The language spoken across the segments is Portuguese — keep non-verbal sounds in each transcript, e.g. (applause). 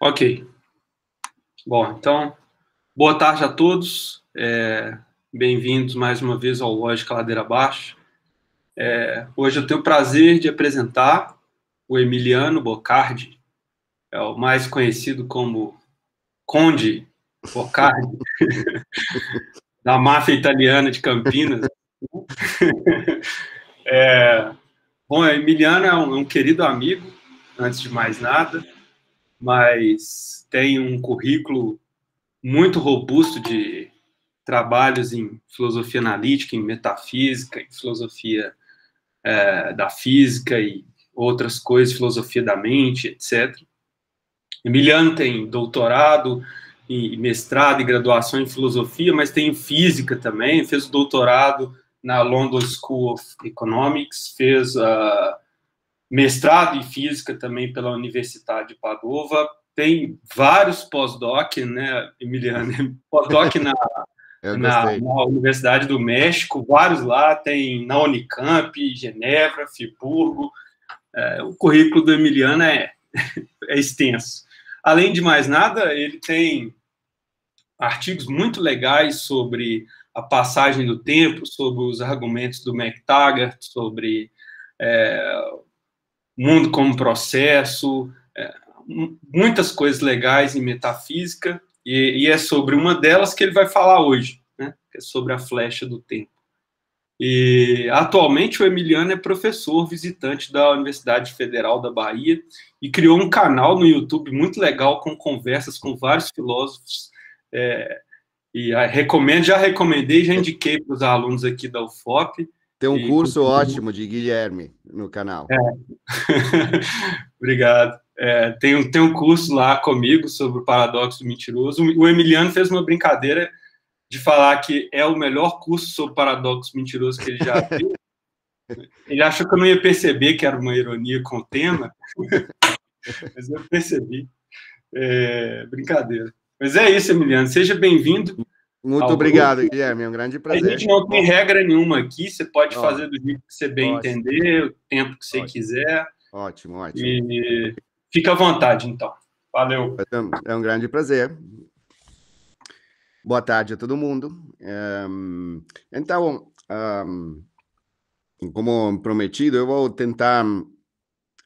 Ok. Bom, então, boa tarde a todos. É, Bem-vindos mais uma vez ao Lógica Ladeira Abaixo. É, hoje eu tenho o prazer de apresentar o Emiliano Bocardi, é o mais conhecido como Conde Bocardi, (laughs) da máfia italiana de Campinas. (laughs) é, bom, o Emiliano é um, é um querido amigo, antes de mais nada mas tem um currículo muito robusto de trabalhos em filosofia analítica, em metafísica, em filosofia é, da física e outras coisas, filosofia da mente, etc. Emiliano tem doutorado e mestrado e graduação em filosofia, mas tem física também, fez o doutorado na London School of Economics, fez a uh, mestrado em física também pela Universidade de Padova, tem vários pós-doc, né, Emiliano? (laughs) Pós-doc na, (laughs) na, na, Universidade do México, vários lá, tem na Unicamp, Genebra, Friburgo. É, o currículo do Emiliano é, (laughs) é extenso. Além de mais nada, ele tem artigos muito legais sobre a passagem do tempo, sobre os argumentos do MacTaggart, sobre é, mundo como processo, é, muitas coisas legais em metafísica, e, e, é sobre uma delas que ele vai falar hoje, né, que é sobre a flecha do tempo. E atualmente o Emiliano é professor visitante da Universidade Federal da Bahia e criou um canal no YouTube muito legal com conversas com vários filósofos. É, e recomendo, já recomendei, já indiquei para os alunos aqui da UFOP. Tem um e curso ótimo de Guilherme no canal. É. (laughs) Obrigado. É, tem, um, tem um curso lá comigo sobre o paradoxo mentiroso. O Emiliano fez uma brincadeira de falar que é o melhor curso sobre paradoxo mentiroso que ele já (laughs) viu. ele achou que eu não ia perceber que era uma ironia com o tema, (laughs) mas eu percebi. É, brincadeira. Mas é isso, Emiliano. Seja bem-vindo. Muito obrigado, Guilherme. É um grande prazer. A gente não tem regra nenhuma aqui. Você pode ótimo. fazer do jeito que você bem ótimo. entender, o tempo que você ótimo. quiser. Ótimo, ótimo. E fica à vontade, então. Valeu. É um grande prazer. Boa tarde a todo mundo. Ehm, então, ehm, como prometido, eu vou tentar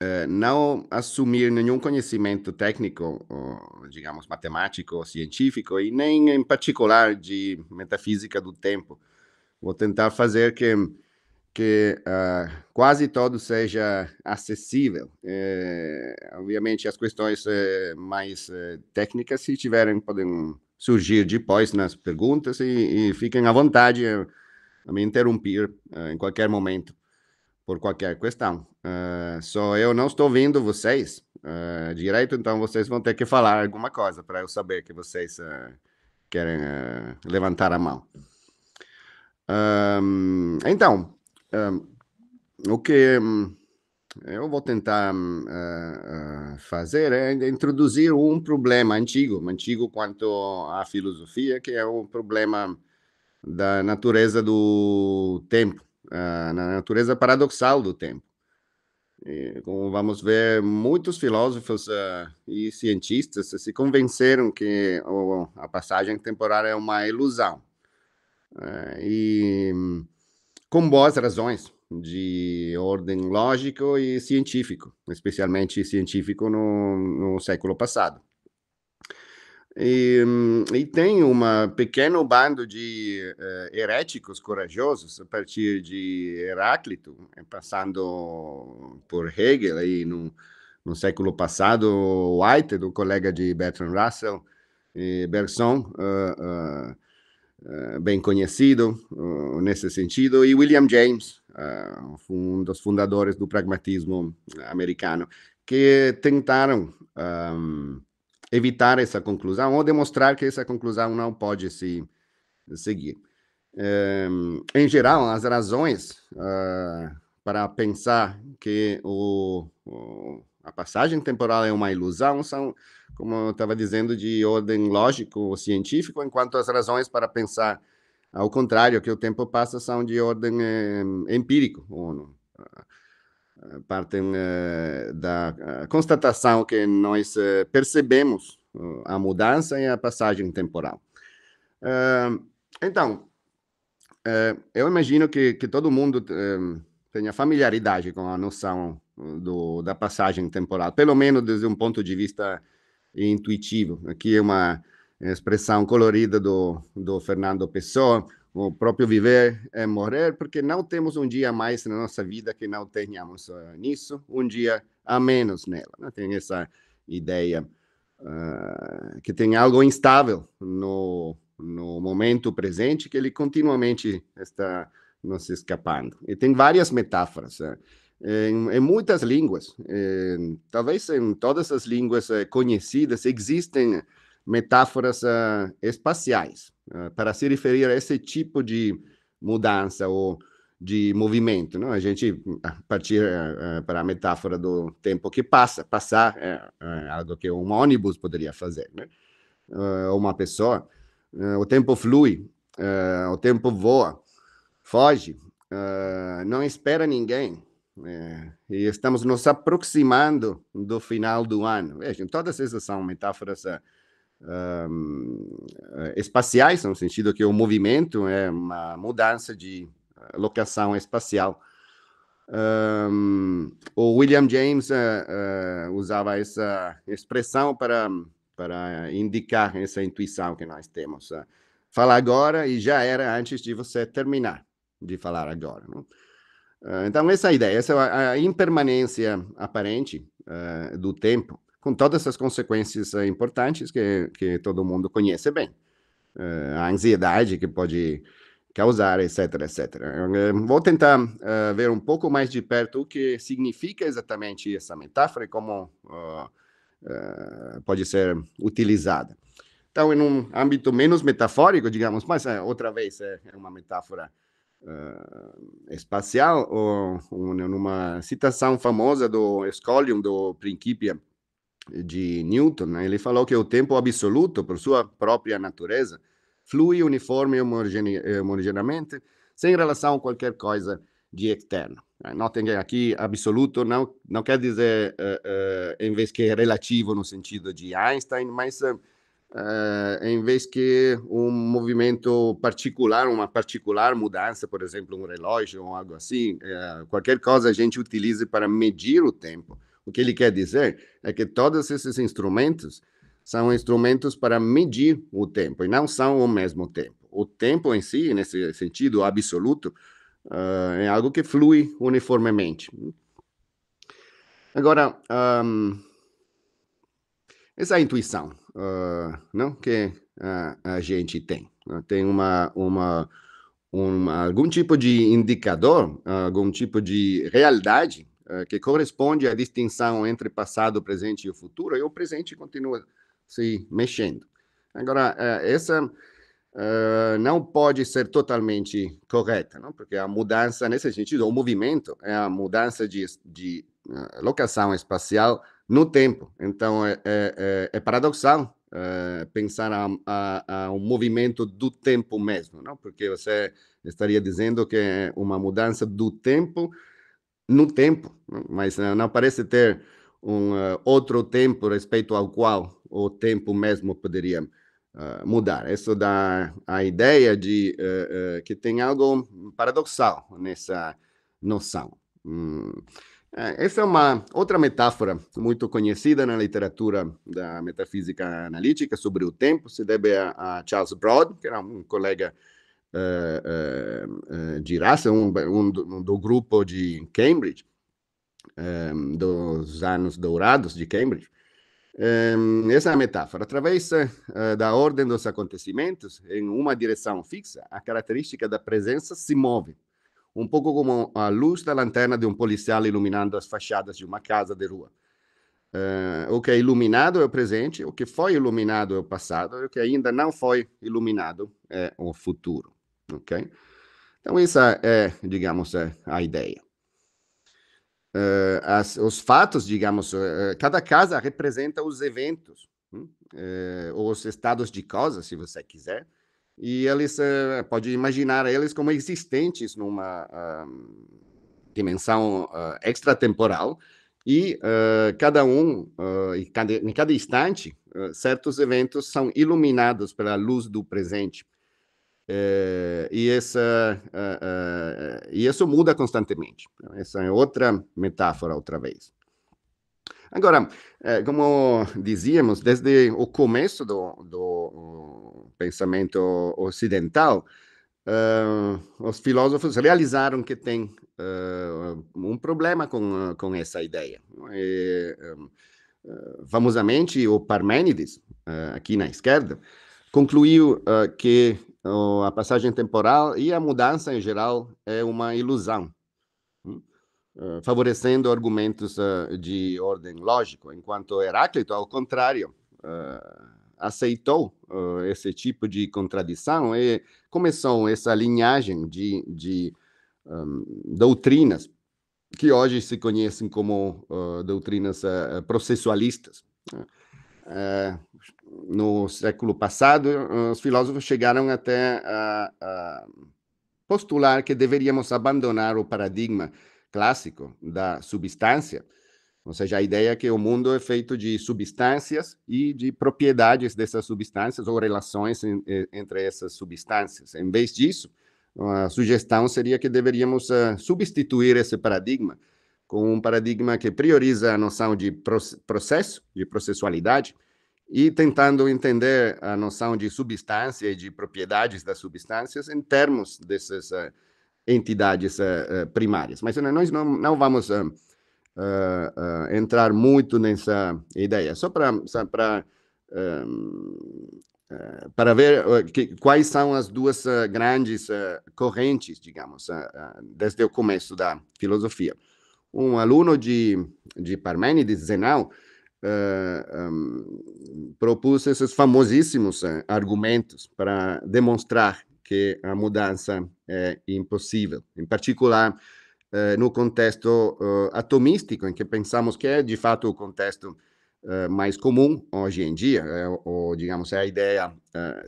eh, não assumir nenhum conhecimento técnico, digamos, matemático, científico, e nem em particular de metafísica do tempo. Vou tentar fazer que, que uh, quase todo seja acessível. Eh, obviamente, as questões eh, mais técnicas, se tiverem, podem surgir depois nas perguntas e, e fiquem à vontade a me interromper em qualquer momento por qualquer questão. Uh, só eu não estou vendo vocês uh, direito, então vocês vão ter que falar alguma coisa para eu saber que vocês uh, querem levantar a mão. Um, então, um, o que eu vou tentar fazer é introduzir um problema antigo, antigo quanto à filosofia, que é o problema da natureza do tempo. Eh, na natureza paradoxal do tempo. E, como vamos ver, muitos filósofos uh, e cientistas se convenceram que a passagem temporal é uma ilusão. Uh, e com boas razões de ordem lógico e científico, especialmente científico no, no século passado. E, e, tem uma pequeno bando de uh, eh, heréticos corajosos a partir de Heráclito, eh, passando por Hegel aí no, no século passado, White, do colega de Bertrand Russell, e Bergson, uh, uh, bem conhecido nesse sentido, e William James, um dos fundadores do pragmatismo americano, que tentaram um, ehm, evitar essa conclusão ou demonstrar que essa conclusão não pode se seguir. Eh, em geral, as razões uh, para pensar que o, o, a passagem temporal é uma ilusão são, como eu estava dizendo, de ordem lógico ou científico, enquanto as razões para pensar ao contrário, que o tempo passa, são de ordem eh, empírico. Ou, uh, partem eh, da eh, constatação que nós eh, percebemos a mudança e a passagem temporal. Então, eu imagino que, que todo mundo tenha familiaridade com a noção do, da passagem temporal, pelo menos desde um ponto de vista intuitivo. Aqui é uma expressão colorida do, do Fernando Pessoa, o próprio viver é morrer, porque não temos um dia mais na nossa vida que não tenhamos uh, nisso, um dia a menos nela. Né? Tem essa ideia uh, que tem algo instável no, no momento presente que ele continuamente está nos escapando. E tem várias metáforas. Uh, em, em, muitas línguas, em, talvez em todas as línguas conhecidas, existem metáforas espaciais eh, para se referir a esse tipo de mudança ou de movimento, não? A gente a partir uh, eh, eh, para a metáfora do tempo que passa, passar é, algo que um ônibus poderia fazer, né? Uh, uma pessoa, uh, o tempo flui, o tempo voa, foge, não espera ninguém. e estamos nos aproximando do final do ano. Vejam, todas essas são metáforas um, eh, espaciais, no sentido que o movimento é uma mudança de eh, locação espacial. Um, o William James uh, uh, usava essa expressão para, para indicar essa intuição que nós temos. falar agora e já era antes de você terminar de falar agora. Não? então, essa é ideia, essa é a, a impermanência aparente do tempo, com todas as consequências eh, importantes que, que todo mundo conhece bem. Uh, a ansiedade que pode causar, etc, etc. Eu vou tentar uh, ver um pouco mais de perto o que significa exatamente essa metáfora e como uh, pode ser utilizada. Então, em um âmbito menos metafórico, digamos, mas outra vez é uma metáfora espacial, ou, um, numa citação famosa do Escolium, do Principia, de Newton, né? ele falou que o tempo absoluto, por sua própria natureza, flui uniforme e eh, homogeneamente, sem relação a qualquer coisa de externo. Eh, notem que aqui absoluto não, não quer dizer, uh, uh, em vez que relativo no sentido de Einstein, mas uh, em vez que um movimento particular, uma particular mudança, por exemplo, um relógio ou algo assim, qualquer coisa a gente utilize para medir o tempo. O que ele quer dizer é que todos esses instrumentos são instrumentos para medir o tempo e não são o mesmo tempo. O tempo em si, nesse sentido absoluto, uh, é algo que flui uniformemente. Agora, um, ah, essa intuição uh, não que uh, a gente tem, né? tem uma, uma, uma, algum tipo de indicador, algum tipo de realidade eh, que corresponde à distinção entre passado, presente e o futuro, e o presente continua se mexendo. Agora, eh, essa eh, não pode ser totalmente correta, não? porque a mudança, nesse sentido, o movimento é a mudança de, de locação espacial no tempo. Então, é, é, é, é paradoxal pensar a, a, a, um movimento do tempo mesmo, não? porque você estaria dizendo que é uma mudança do tempo no tempo, né? mas eh, não parece ter um uh, outro tempo respeito ao qual o tempo mesmo poderia uh, mudar. Isso dá a ideia de uh, que tem algo paradoxal nessa noção. Hum. Essa é uma outra metáfora muito conhecida na literatura da metafísica analítica sobre o tempo, se deve a, a Charles Broad, que era um colega de eh, eh, raça, um, um do grupo de Cambridge, eh, dos anos dourados de Cambridge. essa é a metáfora. Através da ordem dos acontecimentos, em uma direção fixa, a característica da presença se move, um pouco como a luz da lanterna de um policial iluminando as fachadas de uma casa de rua. Uh, o que é iluminado é o presente, o que foi iluminado é o passado, e o que ainda não foi iluminado é o futuro. Ok? Então, essa é, digamos, é a ideia. Uh, as, os fatos, digamos, uh, cada casa representa os eventos, uh, os estados de causa, se você quiser, e eles pode imaginar eles como existentes numa ah, dimensão ah, extratemporal, e ah, cada um, em cada, em cada instante, certos eventos são iluminados pela luz do presente eh, e, essa, uh, uh, e isso muda constantemente. Essa é outra metáfora, outra vez. Agora, como dizíamos, desde o começo do, do hum, pensamento ocidental, uh, os filósofos realizaram que tem uh, um problema com, com essa ideia. É? E, um, famosamente, o Parmênides, uh, aqui na esquerda, concluiu que então, a passagem temporal e a mudança em geral é uma ilusão, hum, eh, favorecendo argumentos eh, de ordem lógico, enquanto Heráclito, ao contrário, eh, aceitou esse tipo de contradição e começou essa linhagem de, de um, doutrinas que hoje se conhecem como uh, doutrinas uh, processualistas. Uh, no século passado, os filósofos chegaram até a, a postular que deveríamos abandonar o paradigma clássico da substância, ou seja, a ideia que o mundo é feito de substâncias e de propriedades dessas substâncias ou relações em, entre essas substâncias. Em vez disso, a sugestão seria que deveríamos uh, substituir esse paradigma com um paradigma que prioriza a noção de processo, de processualidade, e tentando entender a noção de substância e de propriedades das substâncias em termos dessas uh, entidades uh, primárias. Mas nós não, não vamos uh, entrar muito nessa ideia, só para para ver que, quais são as duas grandes correntes, digamos, desde o começo da filosofia. Um aluno de, de Parmênides, Zenão, uh, eh, um, ehm, propus esses famosíssimos uh, argumentos para demonstrar que a mudança é impossível, em particular uh, no contexto atomístico, em que pensamos que é de fato o contexto mais comum hoje em dia, é, ou, digamos, é a ideia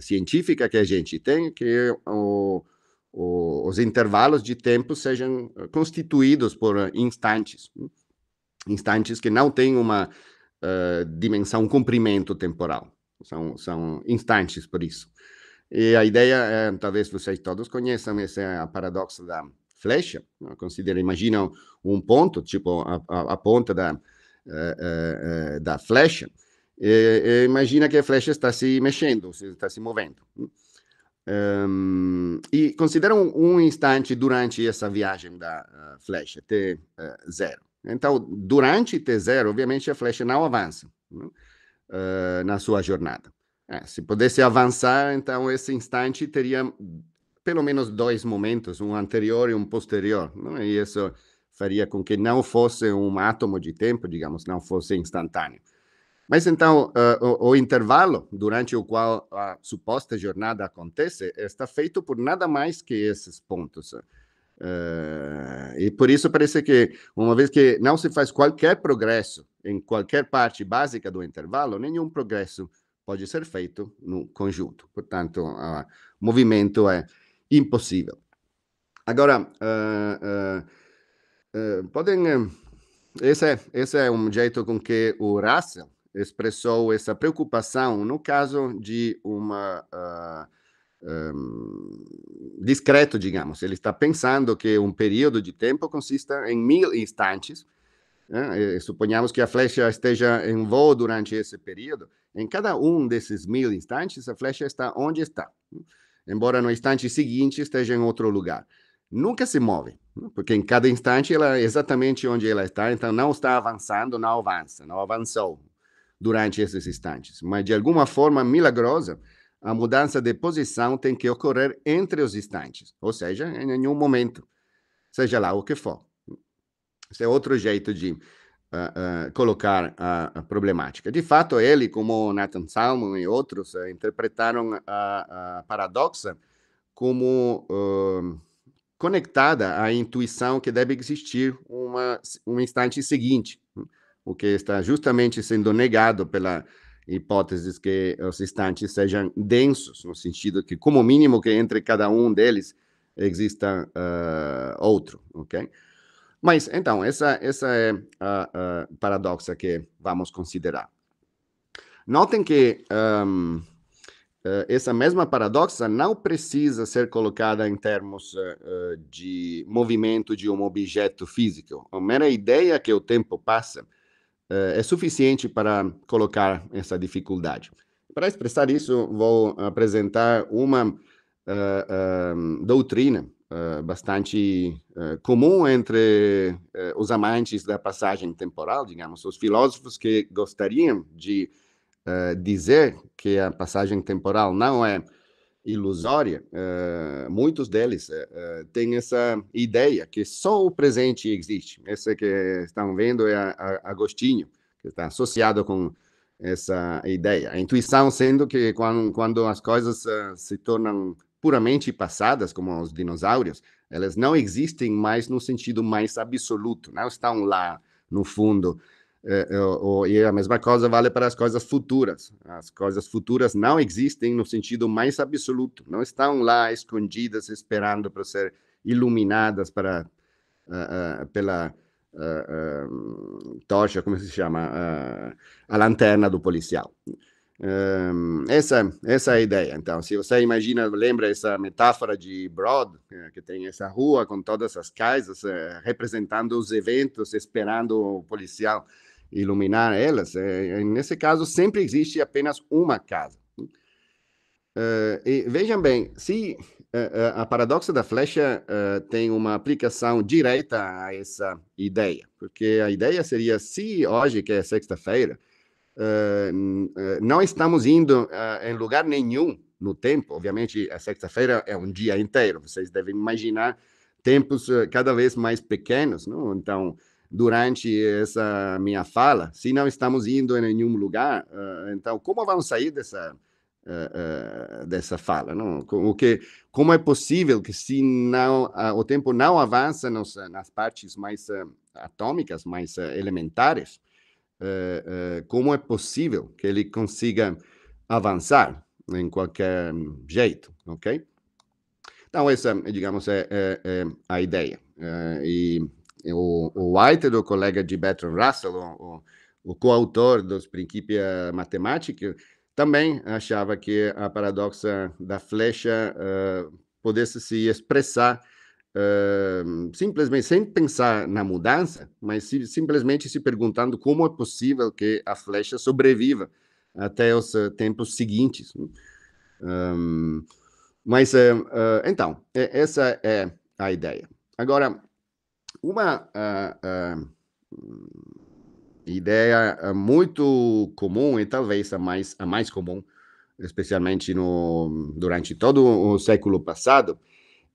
científica que a gente tem, que o os intervalos de tempo sejam constituídos por instantes, né? instantes que não têm uma dimensão, dimensão comprimento temporal. São, são instantes por isso. E a ideia, é, talvez vocês todos conheçam, esse é o paradoxo da flecha. Né? Considera, imagina um ponto, tipo a, a, a ponta da, uh, uh, da flecha. E, e imagina que a flecha está se mexendo, está se movendo. Um, e considera um, um, instante durante essa viagem da uh, flecha, T0. Então, durante T0, obviamente, a flecha não avança né? uh, na sua jornada. É, se pudesse avançar, então, esse instante teria pelo menos dois momentos, um anterior e um posterior. Né? E isso faria com que não fosse um átomo de tempo, digamos, não fosse instantâneo. Mas então, uh, o, o, intervalo durante o qual a suposta jornada acontece está feito por nada mais que esses pontos. Uh, e por isso parece que, uma vez que não se faz qualquer progresso em qualquer parte básica do intervalo, nenhum progresso pode ser feito no conjunto. Portanto, o movimento é impossível. Agora, uh, uh, podem. Esse é, esse é um jeito com que o Russell expressou essa preocupação no caso de uma um, ehm, discreto, digamos. Ele está pensando que um período de tempo consista em mil instantes. Né? suponhamos que a flecha esteja em voo durante esse período. Em cada um desses mil instantes, a flecha está onde está, né? embora no instante seguinte esteja em outro lugar. Nunca se move, né? porque em cada instante ela é exatamente onde ela está, então não está avançando, não avança, não avançou durante esses instantes. Mas de alguma forma milagrosa, a mudança de posição tem que ocorrer entre os instantes, ou seja, em nenhum momento, seja lá o que for. Esse é outro jeito de Uh, uh, colocar a, a, problemática. De fato, ele, como Nathan Salmon e outros, uh, interpretaram a, a, paradoxa como hum, conectada à intuição que deve existir uma, um instante seguinte, o que está justamente sendo negado pela hipóteses que os instantes sejam densos, no sentido que, como mínimo, que entre cada um deles exista uh, outro, ok? Mas, então, essa, essa é a, a paradoxa que vamos considerar. Notem que um, eh, essa mesma paradoxa não precisa ser colocada em termos uh, de movimento de um objeto físico. A mera ideia que o tempo passa eh, é suficiente para colocar essa dificuldade. Para expressar isso, vou apresentar uma uh, uh, doutrina uh, bastante comum entre os amantes da passagem temporal, digamos, os filósofos que gostariam de dizer que a passagem temporal não é ilusória, uh, muitos deles uh, têm essa ideia que só o presente existe. esse que estão vendo é a, a Agostinho, que está associado com essa ideia. A intuição sendo que quando, quando as coisas uh, se tornam puramente passadas, como os dinossauros, elas não existem mais no sentido mais absoluto, não estão lá no fundo é, é, e a mesma coisa vale para as coisas futuras. As coisas futuras não existem no sentido mais absoluto, não estão lá escondidas esperando para ser iluminadas para, uh, uh, pela uh, tocha, como se chama? a lanterna do policial. Hum, essa, essa é a ideia. Então, se você imagina, lembra essa metáfora de Broad, eh, que tem essa rua com todas as casas eh, representando os eventos, esperando o policial iluminar elas. É, é, nesse caso, sempre existe apenas uma casa. Uh, e vejam bem, se uh, a paradoxa da flecha tem uma aplicação direta a essa ideia, porque a ideia seria se hoje, que é sexta-feira, não estamos indo em lugar nenhum no tempo, obviamente a sexta-feira é um dia inteiro, vocês devem imaginar tempos cada vez mais pequenos, não? então durante essa minha fala, se não estamos indo em nenhum lugar, ah, então como vamos sair dessa ah, ah, dessa fala? Não? O que, como é possível que se não o tempo não avança nas, nas partes mais atômicas, mais elementares, como é possível que ele consiga avançar em qualquer jeito, ok? Então essa, digamos, é, é, é a ideia e o, o White, do colega de Bertrand Russell, o, o coautor dos Princípios Matemáticos, também achava que a paradoxa da flecha uh, pudesse se expressar uh, simplesmente sem pensar na mudança, mas se, simplesmente se perguntando como é possível que a flecha sobreviva até os uh, tempos seguintes. Um, ehm, mas, então, essa é a ideia. Agora, uma uh, uh, ideia ah, muito comum, e talvez a mais, a mais comum, especialmente no, durante todo o século passado,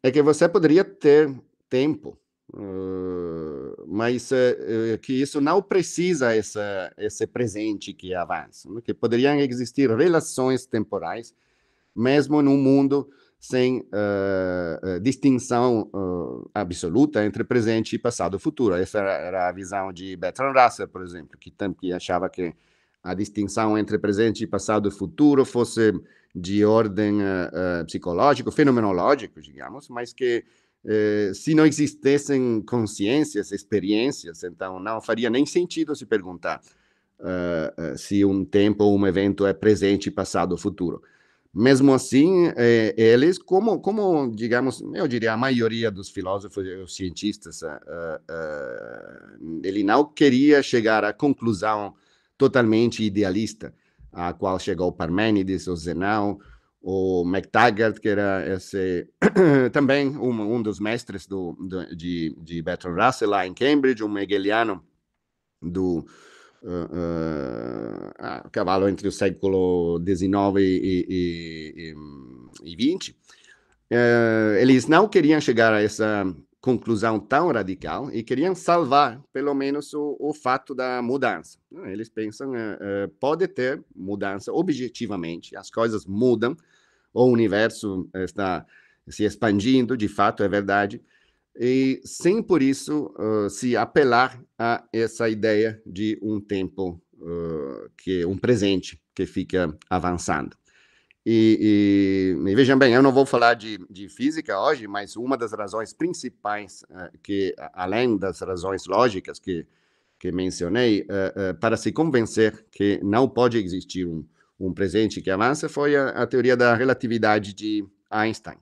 é que você poderia ter tempo, uh, mas eh, eh, que isso não precisa essa, esse presente que avança, né? que poderiam existir relações temporais, mesmo num mundo sem uh, distinção uh, absoluta entre presente, passado e futuro. Essa era a visão de Bertrand Russell, por exemplo, que, que achava que a distinção entre presente, passado e futuro fosse de ordem uh, psicológico, fenomenológico, digamos, mas que se não existissem consciências, experiências, então não faria nem sentido se perguntar se um tempo ou um evento é presente, passado ou futuro. Mesmo assim, é, eles, como, como, digamos, eu diria, a maioria dos filósofos e eh, os cientistas, uh, uh, ele não queria chegar à conclusão totalmente idealista, a qual chegou Parmênides, o Zenão, o MacTaggart, que era esse, (coughs) também um, um, dos mestres do, do, de, de Bertrand Russell lá em Cambridge, um hegeliano do, uh, eh, eh, a ah, cavallo entre o século XIX e, e, e, e XX, uh, eh, eles não queriam chegar a essa conclusão tão radical e queriam salvar, pelo menos, o, o fato da mudança. Eles pensam, uh, pode ter mudança objetivamente, as coisas mudam, o universo está se expandindo, de fato, é verdade, e sem por isso uh, se apelar a essa ideia de um tempo uh, que um presente que fica avançando. E, e, e, vejam bem, eu não vou falar de, de física hoje, mas uma das razões principais uh, que além das razões lógicas que que mencionei para se convencer que não pode existir um, um presente que avança foi a, a teoria da relatividade de Einstein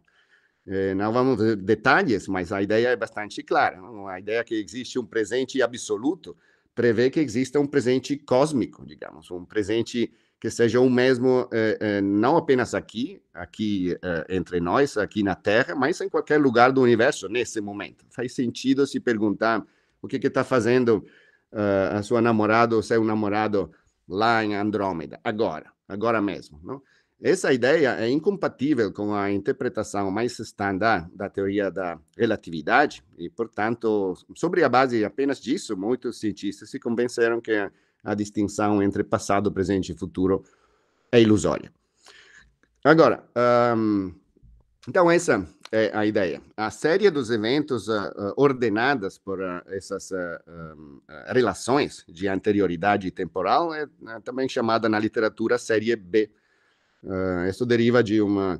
é, não vamos ver detalhes, mas a ideia é bastante clara. Não? A ideia é que existe um presente absoluto prevê que exista um presente cósmico, digamos, um presente que seja o mesmo eh, eh, não apenas aqui, aqui entre nós, aqui na Terra, mas em qualquer lugar do universo nesse momento. Faz sentido se perguntar o que está fazendo uh, a sua namorada ou seu namorado lá em Andrômeda agora, agora mesmo, não? Essa ideia é incompatível com a interpretação mais estándar da teoria da relatividade, e, portanto, sobre a base apenas disso, muitos cientistas se convenceram que a, distinção entre passado, presente e futuro é ilusória. Agora, um, então, essa é a ideia. A série dos eventos uh, ordenadas por uh, essas uh, um, relações de anterioridade temporal é também chamada na literatura série B Uh, eh, isso deriva de uma, uh,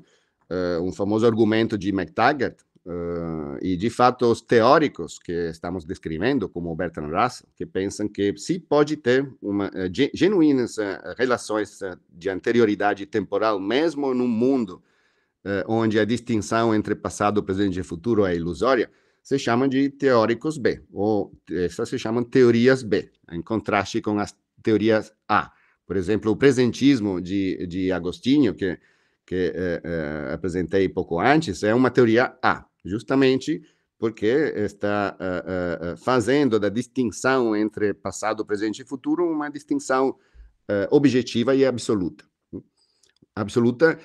eh, um famoso argumento de McTaggart, uh, e de fato os teóricos que estamos descrevendo, como o Bertrand Russell, que pensam que se pode ter uma, genuínas relações de anterioridade temporal, mesmo num mundo onde a distinção entre passado, presente e futuro é ilusória, se chamam de teóricos B, ou essas se chamam teorias B, em contraste com as teorias A. Por exemplo, o presentismo de, de Agostinho, que, que é, é, apresentei pouco antes, é uma teoria A, justamente porque está uh, uh, fazendo da distinção entre passado, presente e futuro uma distinção uh, objetiva e absoluta. Absoluta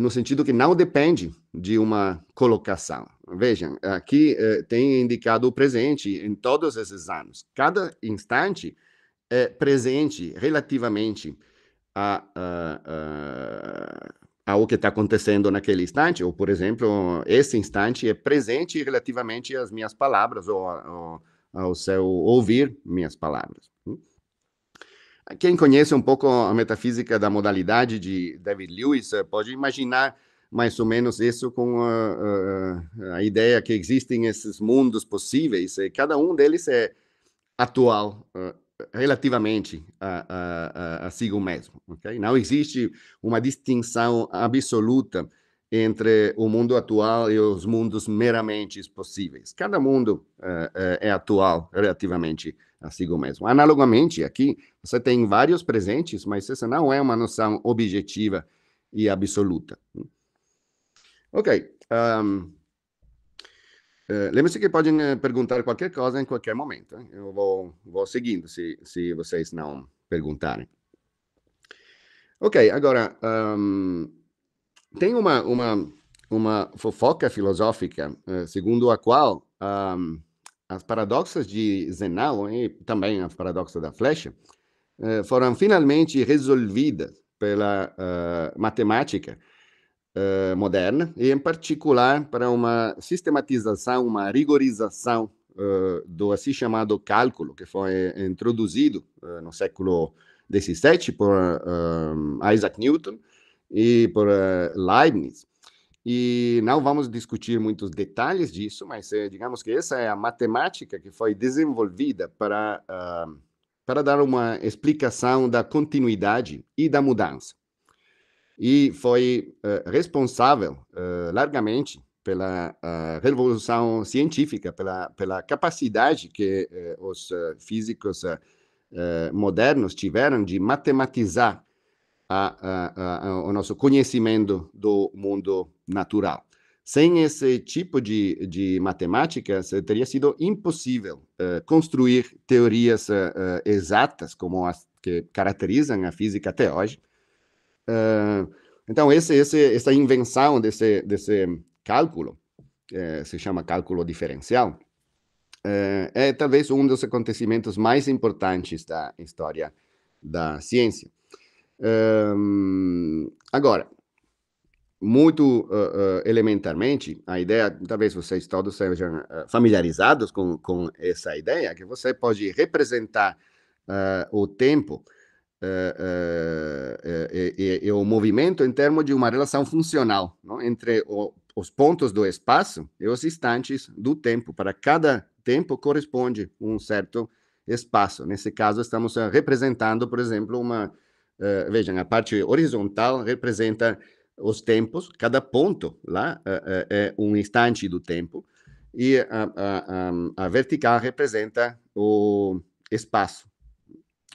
no sentido que não depende de uma colocação. Vejam, aqui tem indicado o presente em todos esses anos. Cada instante é, presente relativamente a, a, a, ao que está acontecendo naquele instante, ou, por exemplo, esse instante é presente relativamente às minhas palavras, ou, ou ao seu ouvir minhas palavras. Quem conhece um pouco a metafísica da modalidade de David Lewis eh, pode imaginar mais ou menos isso com a, a, a ideia que existem esses mundos possíveis, e cada um deles é atual eh, relativamente a, a, a, si mesmo. Okay? Não existe uma distinção absoluta entre o mundo atual e os mundos meramente possíveis. Cada mundo uh, é atual relativamente a si mesmo. Analogamente, aqui você tem vários presentes, mas essa não é uma noção objetiva e absoluta. Ok. Um, eh, lembre-se que podem eh, perguntar qualquer coisa em qualquer momento. Hein? Eu vou, vou seguindo se, se vocês não perguntarem. Ok, agora um, tem uma, uma, uma fofoca filosófica uh, segundo a qual um, as paradoxas de Zenão e também a paradoxa da flecha foram finalmente resolvidas pela matemática eh, moderna, e em particular para uma sistematização, uma rigorização uh, do assim chamado cálculo, que foi introduzido uh, no século XVII por Isaac Newton e por Leibniz. E não vamos discutir muitos detalhes disso, mas digamos que essa é a matemática que foi desenvolvida para, para dar uma explicação da continuidade e da mudança e foi uh, responsável uh, largamente pela eh, revolução científica, pela, pela capacidade que os físicos modernos tiveram de matematizar a, a, a, o nosso conhecimento do mundo natural. Sem esse tipo de, de matemática, teria sido impossível uh, construir teorias uh, exatas, como as que caracterizam a física até hoje, ah, então, esse, esse, essa invenção desse, desse cálculo, uh, se chama cálculo diferencial, eh, é talvez um dos acontecimentos mais importantes da história da ciência. Ah, agora, muito uh, uh, elementarmente, a ideia, talvez vocês todos sejam uh, familiarizados com, com essa ideia, que você pode representar o tempo é, é, é, o movimento em termos de uma relação funcional não? entre o, os pontos do espaço e os instantes do tempo. Para cada tempo corresponde um certo espaço. Nesse caso, estamos eh, representando, por exemplo, uma. Uh, vejam, a parte horizontal representa os tempos, cada ponto lá uh, é um instante do tempo, e a, a, a, a vertical representa o espaço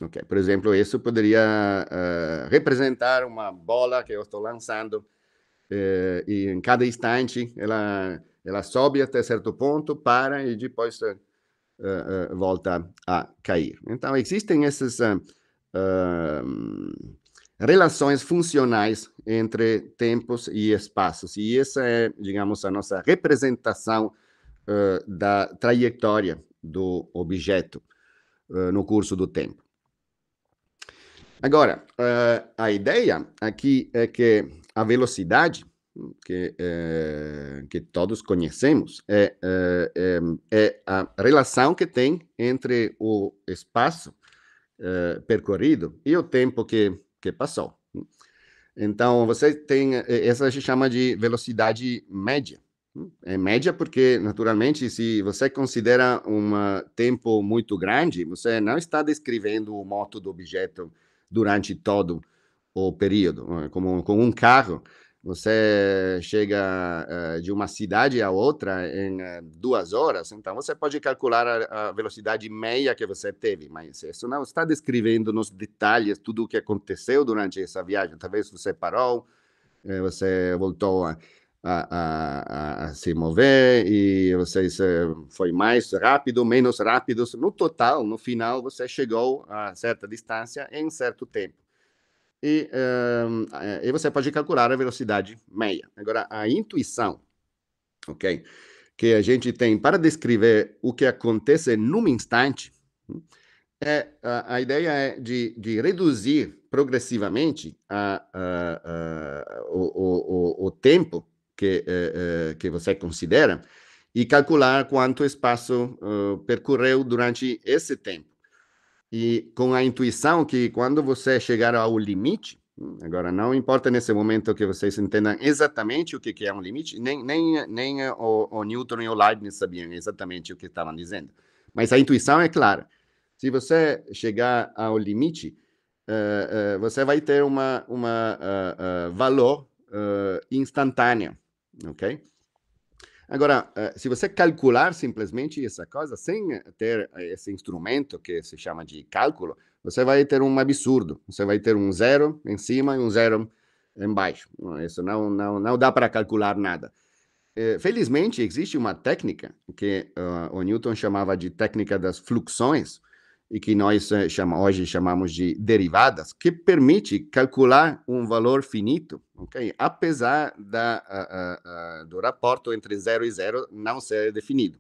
Okay? É. Por exemplo, isso poderia uh, representar uma bola que eu estou lançando eh, e em cada instante ela ela sobe até certo ponto, para e depois uh, uh, volta a cair. Então existem essas ah, ah, relações funcionais entre tempos e espaços. E essa é, digamos, a nossa representação uh, da trajetória do objeto uh, no curso do tempo. Agora, eh, a ideia aqui é que a velocidade que, eh, que todos conhecemos é, é, é, a relação que tem entre o espaço percorrido e o tempo que, que passou. Então, você tem, essa se chama de velocidade média. É média porque, naturalmente, se você considera um tempo muito grande, você não está descrevendo o moto do objeto durante todo o período. Eh, como com um carro, você chega eh, de uma cidade a outra em eh, duas horas, então você pode calcular a velocidade meia que você teve, mas isso não está descrevendo nos detalhes tudo o que aconteceu durante essa viagem. Talvez você parou, você voltou a, a, a, se mover e vocês foi mais rápido, menos rápido. No total, no final, você chegou a certa distância em certo tempo. E, um, eh, eh, e você pode calcular a velocidade meia. Agora, a intuição, ok? Que a gente tem para descrever o que acontece num instante, é, a, a ideia é de, de reduzir progressivamente a, a, a o, o, o tempo que, eh, eh, que você considera e calcular quanto espaço uh, percorreu durante esse tempo. E com a intuição que quando você chegar ao limite, agora não importa nesse momento que vocês entendam exatamente o que é um limite, nem, nem, nem o, o Newton e o Leibniz sabiam exatamente o que estavam dizendo, mas a intuição é clara. Se você chegar ao limite, uh, uh, você vai ter uma, uma valor instantâneo ok? Agora, eh, se você calcular simplesmente essa coisa sem eh, ter eh, esse instrumento que se chama de cálculo, você vai ter um absurdo. Você vai ter um zero em cima e um zero embaixo. Isso não, não, não dá para calcular nada. Felizmente, existe uma técnica que uh, o Newton chamava de técnica das fluxões, e que nós eh, chama, hoje chamamos de derivadas, que permite calcular um valor finito, okay? apesar da, a, a, do rapporto entre zero e zero não ser definido.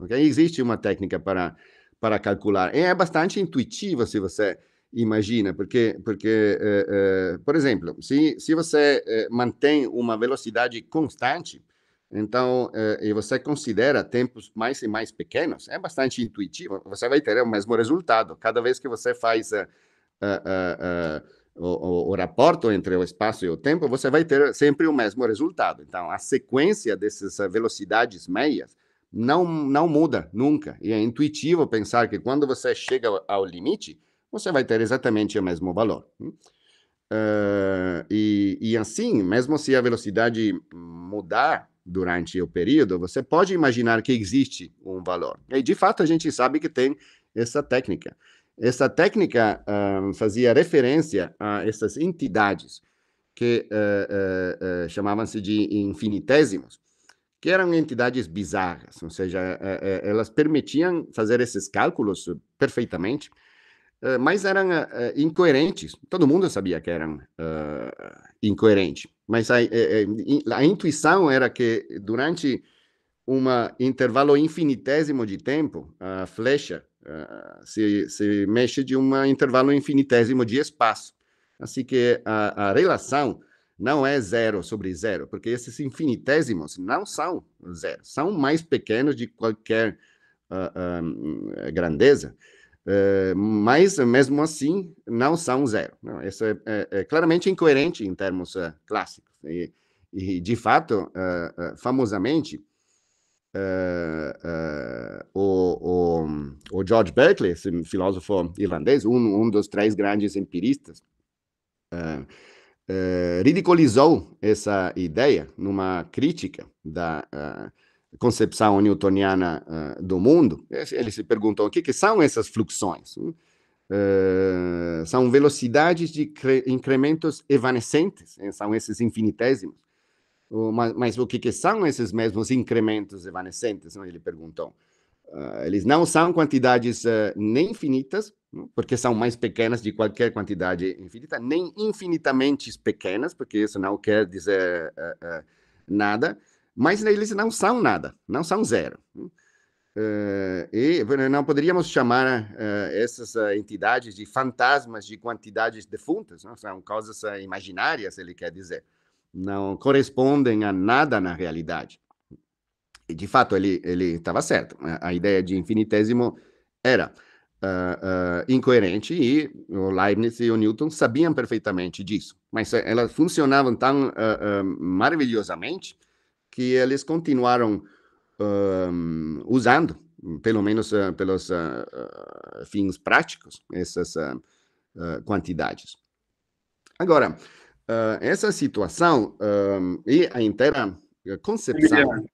Okay? Existe uma técnica para, para calcular, e é bastante intuitiva se você imagina, porque, porque eh, eh, por exemplo, se, se você mantém uma velocidade constante, então, eh, e você considera tempos mais e mais pequenos, é bastante intuitivo, você vai ter o mesmo resultado. Cada vez que você faz uh, uh, uh, o, o, o rapporto entre o espaço e o tempo, você vai ter sempre o mesmo resultado. Então, a sequência dessas eh, velocidades meias não, não muda nunca. E é intuitivo pensar que quando você chega ao limite, você vai ter exatamente o mesmo valor. Uh, e, e, assim, mesmo se a velocidade mudar durante o período, você pode imaginar que existe um valor. E, de fato, a gente sabe que tem essa técnica. Essa técnica uh, fazia referência a essas entidades que uh, uh, chamavam-se de infinitésimos, que eram entidades bizarras, ou seja, elas permitiam fazer esses cálculos perfeitamente, eh, mas eram eh, eh, incoerentes. Todo mundo sabia que eram uh, incoerentes, mas a, a, a, intuição era que durante um intervalo infinitésimo de tempo, a flecha uh, se, se, mexe de um intervalo infinitésimo de espaço. Assim que a, a relação não é zero sobre zero, porque esses infinitésimos não são zero, são mais pequenos de qualquer uh, grandeza. É, mas, mesmo assim, não são zero. Não, isso é, é, é, claramente incoerente em termos uh, clássicos. E, e, de fato, uh, uh, famosamente, o, o, o, George Berkeley, esse filósofo irlandês, um, um dos três grandes empiristas, ridiculizou essa ideia numa crítica da concepção newtoniana uh, do mundo, eles se perguntam o que, que são essas fluxões. Uh, são velocidades de incrementos evanescentes, são esses infinitésimos. Uh, mas, mas, o que, que, são esses mesmos incrementos evanescentes? Né? Ele perguntou. Eh, eles não são quantidades nem finitas hum? porque são mais pequenas de qualquer quantidade infinita, nem infinitamente pequenas, porque isso não quer dizer nada mas eles não são nada, não são zero. Uh, e não poderíamos chamar uh, essas uh, entidades de fantasmas de quantidades defuntas, não? são coisas imaginárias, ele quer dizer, não correspondem a nada na realidade. E, de fato, ele estava certo, a, a ideia de infinitésimo era incoerente e o Leibniz e o Newton sabiam perfeitamente disso, mas elas funcionavam tão maravilhosamente que eles continuaram um, usando, pelo menos uh, pelos uh, uh, fins práticos, essas quantidades. Agora, essa situação e a inteira eh, concepção.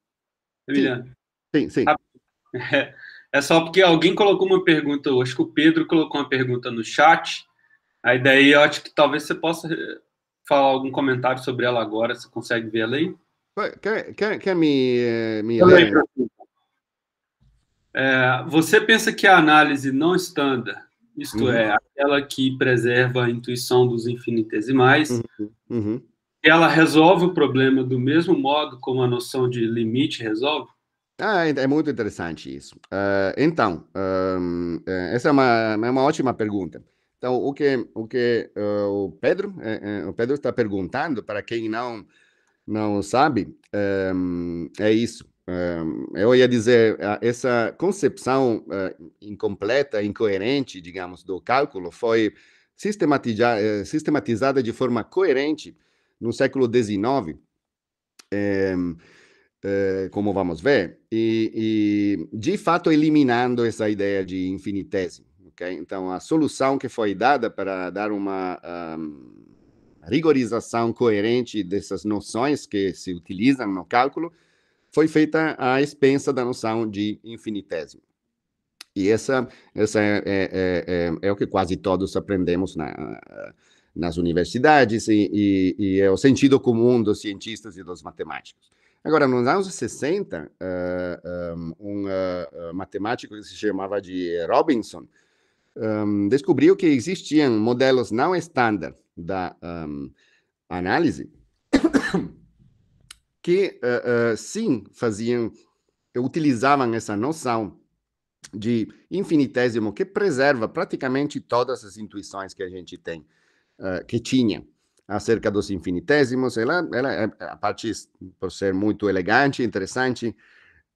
sim, sim. sim. (laughs) É só porque alguém colocou uma pergunta, acho que o Pedro colocou uma pergunta no chat. Aí daí eu acho que talvez você possa eh, falar algum comentário sobre ela agora, você consegue ver ela aí? Quer, quer, quer me, eh, me Também, é, você pensa que a análise não estándar, isto uhum. é, aquela que preserva a intuição dos infinitesimais, uhum. Uhum. ela resolve o problema do mesmo modo como a noção de limite resolve? Ah, é, é muito interessante isso. Uh, então, um, é, essa é uma, é uma ótima pergunta. Então, o que o, que, uh, o Pedro uh, o Pedro está perguntando para quem não não, sabe? É, é isso. É, eu ia dizer, essa concepção eh, incompleta, incoerente, digamos, do cálculo foi sistematiza sistematizada de forma coerente no século XIX, é, é, como vamos ver, e, e, de fato eliminando essa ideia de infinitésimo. Okay? Então, a solução que foi dada para dar uma. Um, ah, rigorização coerente dessas noções que se utilizam no cálculo foi feita à expensa da noção de infinitésimo. E essa, essa é, é, é, é, é o que quase todos aprendemos na, nas universidades e, e, e, é o sentido comum dos cientistas e dos matemáticos. Agora, nos anos 60, eh, eh, um, eh, matemático que se chamava de Robinson descobriu que existiam modelos não estándar da um, análise, (coughs) que uh, uh, sim faziam, eh, utilizavam essa noção de infinitésimo que preserva praticamente todas as intuições que a gente tem, uh, que tinha acerca dos infinitésimos. Ela, ela, é, a parte por ser muito elegante, interessante,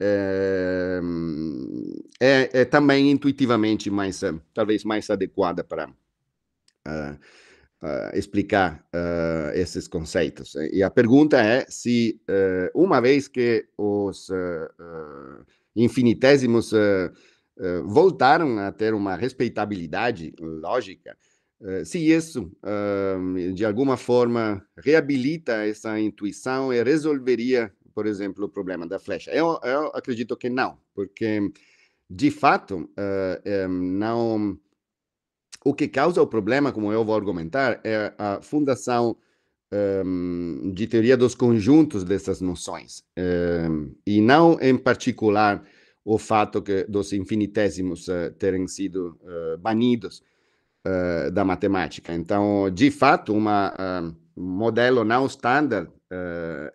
é, é, é também intuitivamente mais, talvez mais adequada para uh, explicar uh, esses conceitos. Eh, e a pergunta é se, uma vez que os infinitésimos voltaram a ter uma respeitabilidade lógica, se isso, de alguma forma, reabilita essa intuição e resolveria, por exemplo, o problema da flecha. Eu, eu acredito que não, porque, de fato, não o que causa o problema, como eu vou argumentar, é a fundação um, ehm, de teoria dos conjuntos dessas noções, um, ehm, e não em particular o fato que dos infinitésimos uh, eh, terem sido uh, banidos uh, da matemática. Então, de fato, um ehm, modelo não standard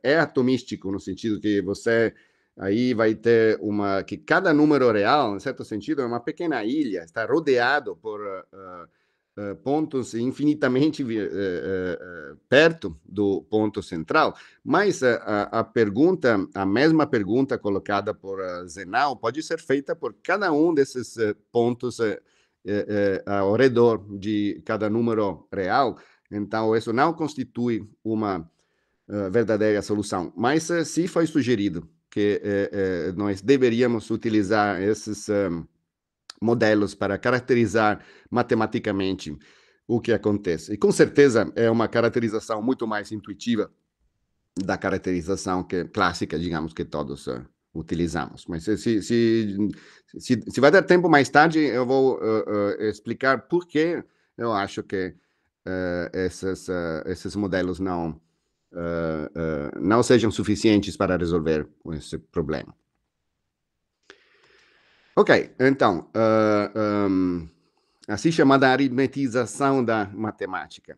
é atomístico, no sentido que você Aí vai ter uma que cada número real, em certo sentido, é uma pequena ilha, está rodeado por uh, uh, pontos infinitamente uh, perto do ponto central. Mas a, pergunta, a mesma pergunta colocada por Zenal, pode ser feita por cada um desses pontos ao redor de cada número real. Então, isso não constitui uma verdadeira solução, mas se foi sugerido que eh, eh, nós deveríamos utilizar esses um, eh, modelos para caracterizar matematicamente o que acontece. E com certeza é uma caracterização muito mais intuitiva da caracterização que clássica, digamos, que todos uh, utilizamos. Mas se, se, se, se, vai dar tempo mais tarde, eu vou uh, uh, explicar por que eu acho que esses, esses modelos não uh, não sejam suficientes para resolver esse problema. Ok, então, uh, eh, um, ehm, assim chamada aritmetização da matemática.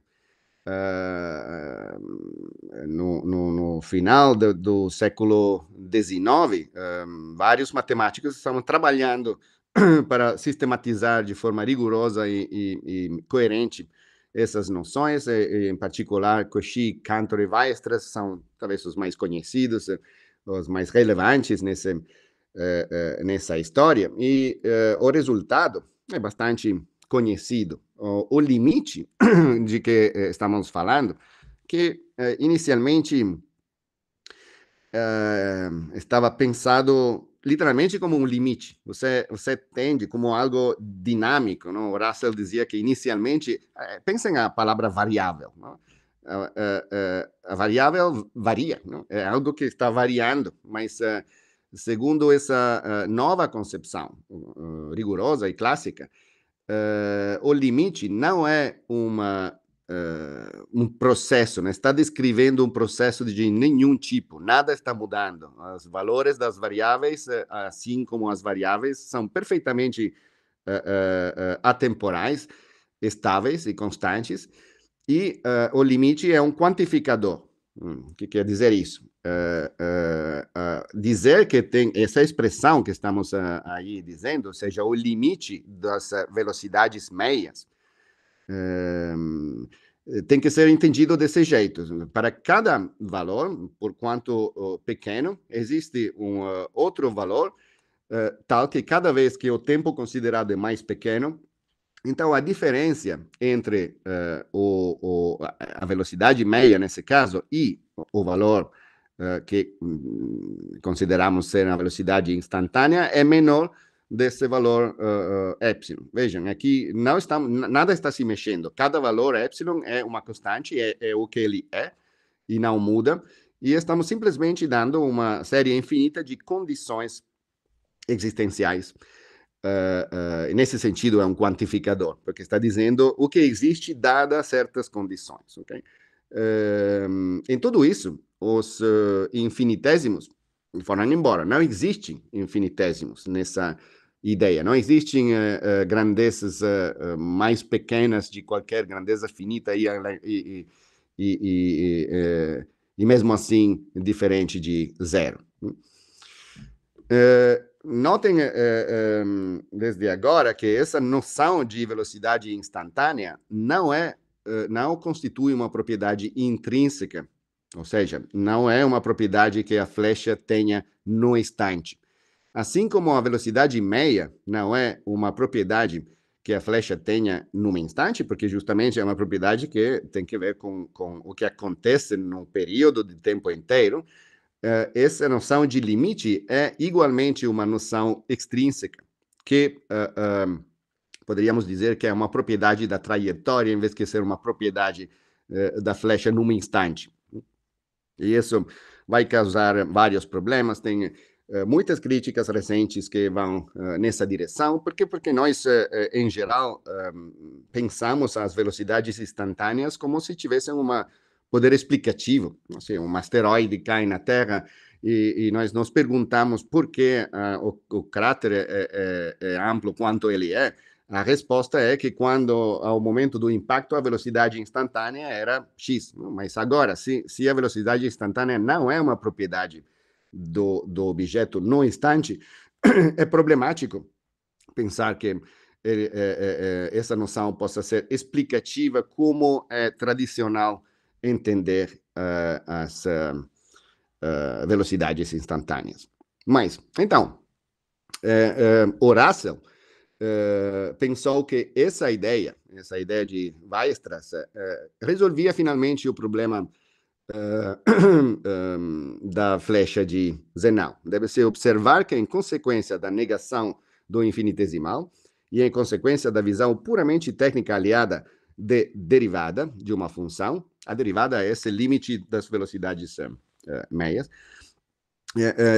Uh, no, no, no, final do, do século XIX, um, ehm, vários matemáticos estavam trabalhando (clears throat) para sistematizar de forma rigorosa e, e, e coerente essas noções, eh, eh, em particular Cauchy, Cantor e Weistras são talvez os mais conhecidos, eh, os mais relevantes nesse, nessa história. E o resultado é bastante conhecido. o limite (clears throat) de que estamos falando, que inicialmente estava pensado literalmente como um limite. Você, você tende como algo dinâmico. Não? O Russell dizia que inicialmente, eh, pensem na palavra variável. Não? A, a, a, variável varia, não? é algo que está variando, mas eh, segundo essa eh, nova concepção rigorosa e clássica, o limite não é uma uh, um processo, né? está descrevendo um processo de nenhum tipo, nada está mudando. Os valores das variáveis, eh, assim como as variáveis, são perfeitamente uh, atemporais, estáveis e constantes, e o limite é um quantificador. Hum, o que quer dizer isso? Uh, uh, uh, dizer que tem essa expressão que estamos aí dizendo, ou seja, o limite das velocidades meias, Ehm, tem que ser entendido desse jeito. Para cada valor, por quanto pequeno, existe um eh, outro valor, eh, tal que cada vez que o tempo considerado é mais pequeno, então a diferença entre eh, o, o a velocidade média, nesse caso, e o valor que hum, consideramos ser uma velocidade instantânea é menor desse valor uh, epsilon. Vejam, aqui não nada está se mexendo. Cada valor epsilon é uma constante, é, é o que ele é e não muda. E estamos simplesmente dando uma série infinita de condições existenciais. Uh, uh, nesse sentido, é um quantificador, porque está dizendo o que existe dada certas condições. Okay? Uh, em tudo isso, os infinitésimos foram embora. Não existem infinitésimos nessa ideia. Não existem uh, uh, grandezas uh, mais pequenas de qualquer grandeza finita e, e, e, e mesmo assim diferente de zero. Hum? notem um, desde agora que essa noção de velocidade instantânea não é não constitui uma propriedade intrínseca, ou seja, não é uma propriedade que a flecha tenha no instante Assim como a velocidade meia não é uma propriedade que a flecha tenha num instante, porque justamente é uma propriedade que tem que ver com, com o que acontece num período de tempo inteiro, uh, essa noção de limite é igualmente uma noção extrínseca, que uh, uh, poderíamos dizer que é uma propriedade da trajetória, em vez de ser uma propriedade da flecha num instante. E isso vai causar vários problemas, tem eh, muitas críticas recentes que vão eh, nessa direção, porque porque nós eh, em geral ehm, pensamos as velocidades instantâneas como se tivessem um poder explicativo, assim, um asteroide cai na Terra e, e nós nos perguntamos por que uh, o, o, cráter é, é, é, é amplo quanto ele é. A resposta é que quando, ao momento do impacto, a velocidade instantânea era x. Mas agora, se, se a velocidade instantânea não é uma propriedade do, do objeto no instante, (clears throat) é problemático pensar que é, é, é, essa noção possa ser explicativa como é tradicional entender uh, as uh, uh, velocidades instantâneas. Mas, então, Horácio pensou que essa ideia, essa ideia de Weistras, resolvia finalmente o problema eh, (clears throat) eh, da flecha de Zenão Deve-se observar que, em consequência da negação do infinitesimal e em consequência da visão puramente técnica aliada de derivada de uma função, a derivada é esse limite das velocidades uh, meias,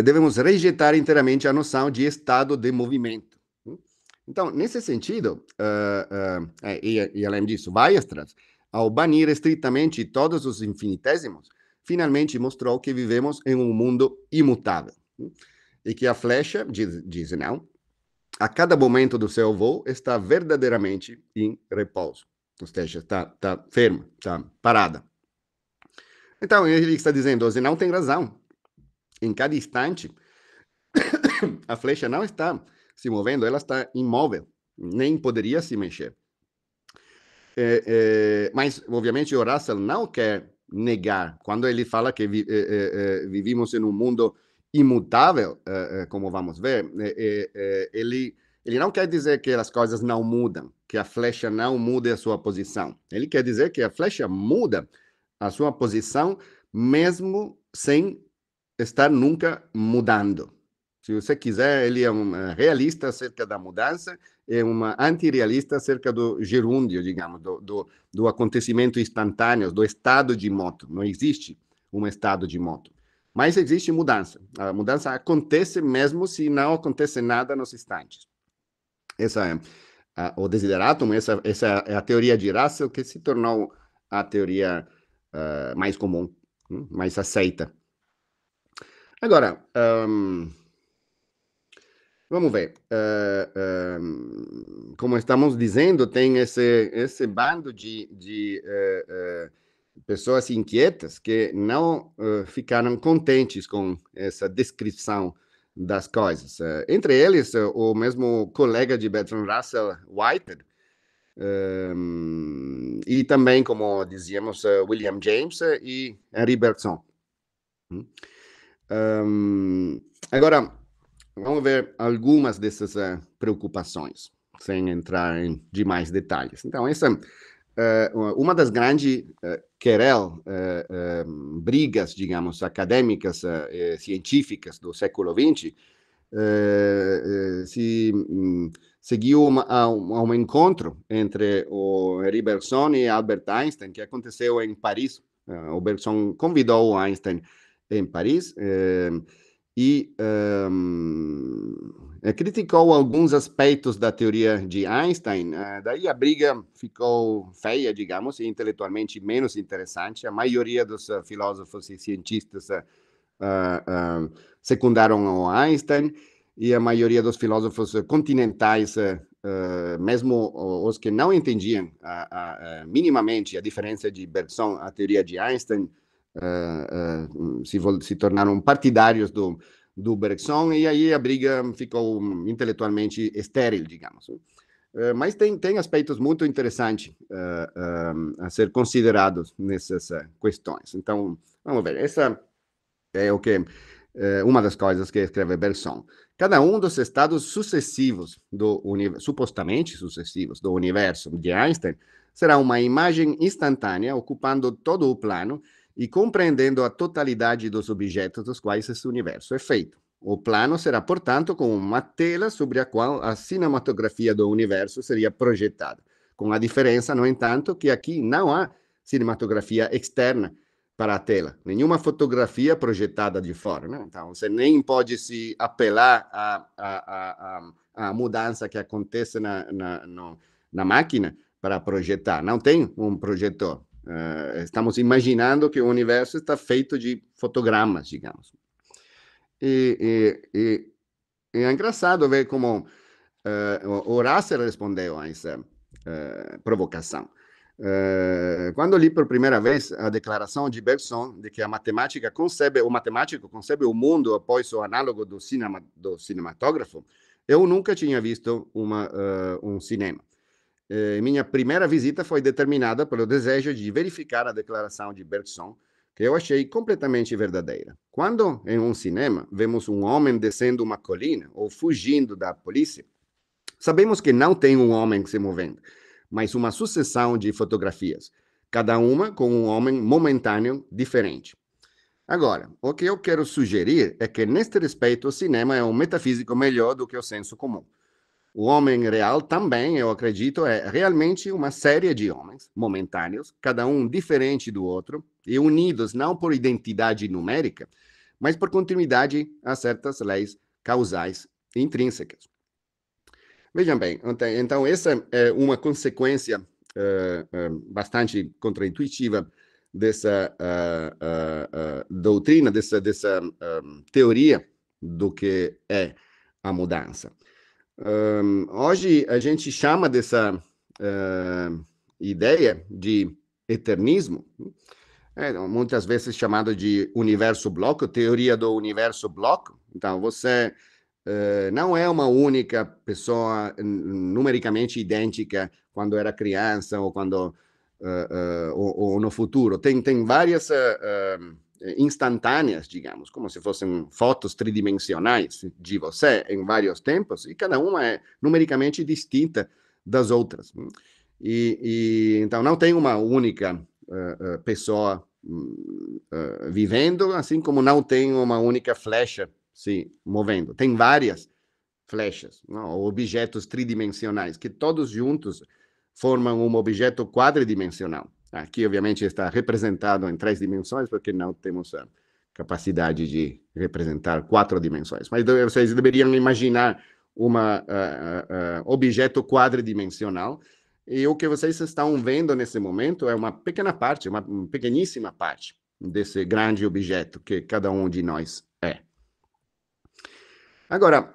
devemos rejeitar inteiramente a noção de estado de movimento. Então, nesse sentido, e, e além disso, Weierstrass ao banir estritamente todos os infinitésimos, finalmente mostrou que vivemos em um mundo imutável. Hum? E que a flecha, diz, diz não, a cada momento do seu voo está verdadeiramente em repouso. Ou seja, está, está ferma, está parada. Então, ele está dizendo, Zenão tem razão. Em cada instante, (coughs) a flecha não está se movendo, ela está imóvel, nem poderia se mexer. É, é, mas, obviamente, o Russell não quer negar. Quando ele fala que vi, é, é, é vivimos em um mundo imutável, é, como vamos ver, ele, ele não quer dizer que as coisas não mudam, que a flecha não muda a sua posição. Ele quer dizer que a flecha muda a sua posição mesmo sem estar nunca mudando. Se você quiser, ele é um é, realista acerca da mudança é uma antirrealista acerca do gerúndio, digamos, do, do, do acontecimento instantâneo, do estado de moto. Não existe um estado de moto. Mas existe mudança. A mudança acontece mesmo se não acontece nada nos instantes. Essa é a, o desideratum, essa, essa é a teoria de Russell que se tornou a teoria uh, mais comum, hum, mais aceita. Agora, um, Vamos ver. Uh, uh, como estamos dizendo, tem esse, esse bando de, de uh, pessoas inquietas que não ficaram contentes com essa descrição das coisas. entre eles, o mesmo colega de Bertrand Russell, Whitehead, e também, como dizíamos, William James e Henry Bergson. Um, agora, vamos ver algumas dessas uh, preocupações, sem entrar em demais detalhes. Então, essa uh, uma das grandes uh, querel, uh, brigas, digamos, acadêmicas, científicas do século XX, se um, seguiu uma, a, um, encontro entre o Henri Bergson e Albert Einstein, que aconteceu em Paris. o Bergson convidou o Einstein em Paris. Uh, e um, eh, criticou alguns aspectos da teoria de Einstein. Eh, daí a briga ficou feia, digamos, e intelectualmente menos interessante. A maioria dos eh, filósofos e cientistas uh, uh, secundaram o Einstein e a maioria dos filósofos continentais, uh, mesmo os que não entendiam minimamente a diferença de Bergson à teoria de Einstein, uh, eh, eh, se, se, tornaram partidários do, do Bergson, e aí a briga ficou intelectualmente estéril, digamos. Uh, mas tem, tem aspectos muito interessantes a ser considerados nessas questões. Então, vamos ver. Essa é o que uma das coisas que escreve Bergson. Cada um dos estados sucessivos do universo, supostamente sucessivos do universo de Einstein, será uma imagem instantânea ocupando todo o plano e compreendendo a totalidade dos objetos dos quais esse universo é feito. O plano será, portanto, como uma tela sobre a qual a cinematografia do universo seria projetada, com a diferença, no entanto, que aqui não há cinematografia externa para a tela, nenhuma fotografia projetada de fora. Né? Então, você nem pode se apelar à, mudança que acontece na, na, no, na máquina para projetar. Não tem um projetor. Uh, estamos imaginando que o universo está feito de fotogramas, digamos. E, e, e é engraçado ver como uh, eh, Horácio respondeu a essa uh, provocação. Uh, quando li por primeira vez a declaração de Bergson de que a matemática concebe, o matemático concebe o mundo após o análogo do, cinema, do cinematógrafo, eu nunca tinha visto uma, uh, um cinema. Eh, minha primeira visita foi determinada pelo desejo de verificar a declaração de Bergson, que eu achei completamente verdadeira. Quando, em um cinema, vemos um homem descendo uma colina ou fugindo da polícia, sabemos que não tem um homem se movendo, mas uma sucessão de fotografias, cada uma com um homem momentâneo diferente. Agora, o que eu quero sugerir é que, neste respeito, o cinema é um metafísico melhor do que o senso comum. O homem real também, eu acredito, é realmente uma série de homens momentâneos, cada um diferente do outro e unidos não por identidade numérica, mas por continuidade a certas leis causais intrínsecas. Vejam bem, então essa é uma consequência uh, uh, bastante contraintuitiva dessa uh, doutrina, dessa, dessa teoria do que é a mudança. Um, hoje a gente chama dessa uh, ideia de eternismo, né? é, muitas vezes chamado de universo bloco, teoria do universo bloco. Então, você uh, não é uma única pessoa numericamente idêntica quando era criança ou quando uh, ou, ou, no futuro. Tem, tem várias eh, instantâneas, digamos, como se fossem fotos tridimensionais de você em vários tempos, e cada uma é numericamente distinta das outras. Hum. E, e então não tem uma única uh, pessoa uh, vivendo, assim como não tem uma única flecha se movendo. Tem várias flechas, não, objetos tridimensionais que todos juntos formam um objeto quadridimensional. Aqui, obviamente, está representado em três dimensões, porque não temos a capacidade de representar quatro dimensões. Mas vocês deveriam imaginar um uh, ah, uh, ah, ah, objeto quadridimensional, e o que vocês estão vendo nesse momento é uma pequena parte, uma pequeníssima parte desse grande objeto que cada um de nós é. Agora,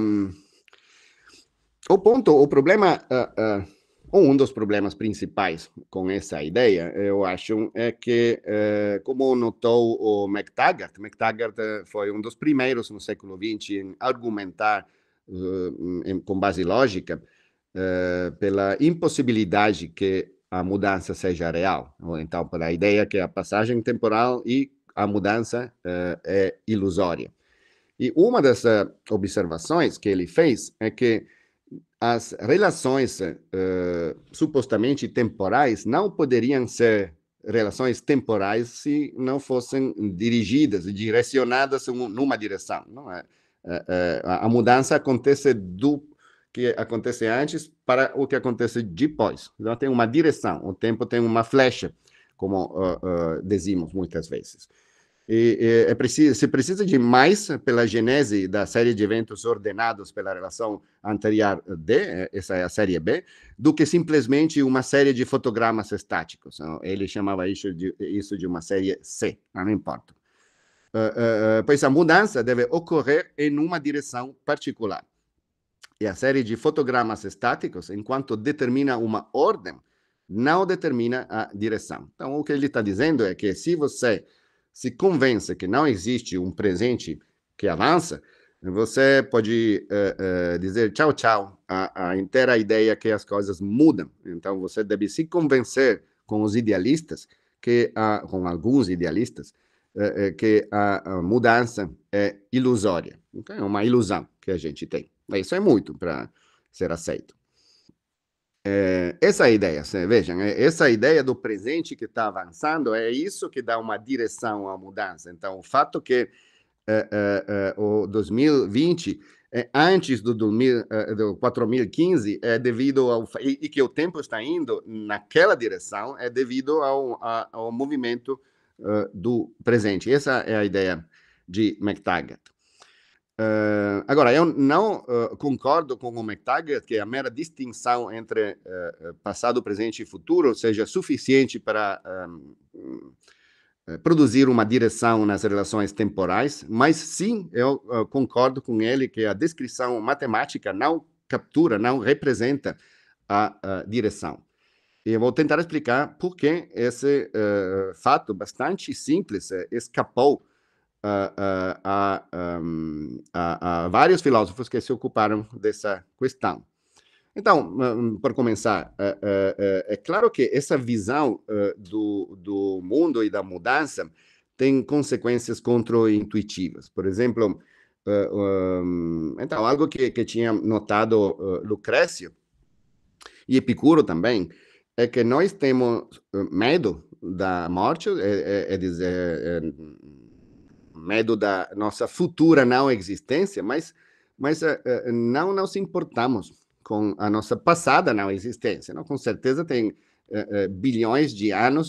um, o ponto, o problema uh, um dos problemas principais com essa ideia, eu acho, é que, eh, como notou o MacTaggart, MacTaggart eh, foi um dos primeiros no século XX em argumentar eh, com base lógica pela impossibilidade que a mudança seja real. Então, pela ideia que a passagem temporal e a mudança é ilusória. E uma das observações que ele fez é que as relações uh, supostamente temporais não poderiam ser relações temporais se não fossem dirigidas e direcionadas numa direção. É? Eh, a mudança acontece do que acontece antes para o que acontece depois. Então tem uma direção, o tempo tem uma flecha, como uh, uh, dizemos muitas vezes. E, é, é preciso, se precisa de mais pela genese da série de eventos ordenados pela relação anterior D, eh, essa é a série B, do que simplesmente uma série de fotogramas estáticos. Ele chamava isso de, isso de uma série C, não importa. Uh, uh, pois a mudança deve ocorrer em uma direção particular. E a série de fotogramas estáticos, enquanto determina uma ordem, não determina a direção. Então, o que ele está dizendo é que se você se convença que não existe um presente que avança, você pode uh, uh, dizer tchau, tchau, à inteira ideia é que as coisas mudam. Então, você deve se convencer com os idealistas, que a, com alguns idealistas, uh, que a, a, mudança é ilusória. Então, é uma ilusão que a gente tem. Isso é muito para ser aceito. É, essa é a ideia, vejam, é essa ideia do presente que está avançando é isso que dá uma direção à mudança. Então, o fato que é, é, é o 2020 é antes do, é, do, do 4015 é devido ao e, e, que o tempo está indo naquela direção é devido ao, ao movimento uh, do presente. Essa é a ideia de McTaggart. Uh, agora, eu não uh, concordo com o McTaggart que a mera distinção entre uh, passado, presente e futuro seja suficiente para um, produzir uma direção nas relações temporais, mas sim, eu concordo com ele que a descrição matemática não captura, não representa a, a direção. E eu vou tentar explicar por que esse fato bastante simples escapou a, a, vários filósofos que se ocuparam dessa questão. Então, hum, hum, para começar, é, é, é, é claro que essa visão do, do mundo e da mudança tem consequências contra-intuitivas. Por exemplo, então, algo que, que tinha notado Lucrécio e Epicuro também, é que nós temos medo da morte, é, é, é dizer, é, medo da nossa futura não existência, mas, mas eh, eh, não nos importamos com a nossa passada não existência. Não? Com certeza tem eh, bilhões de anos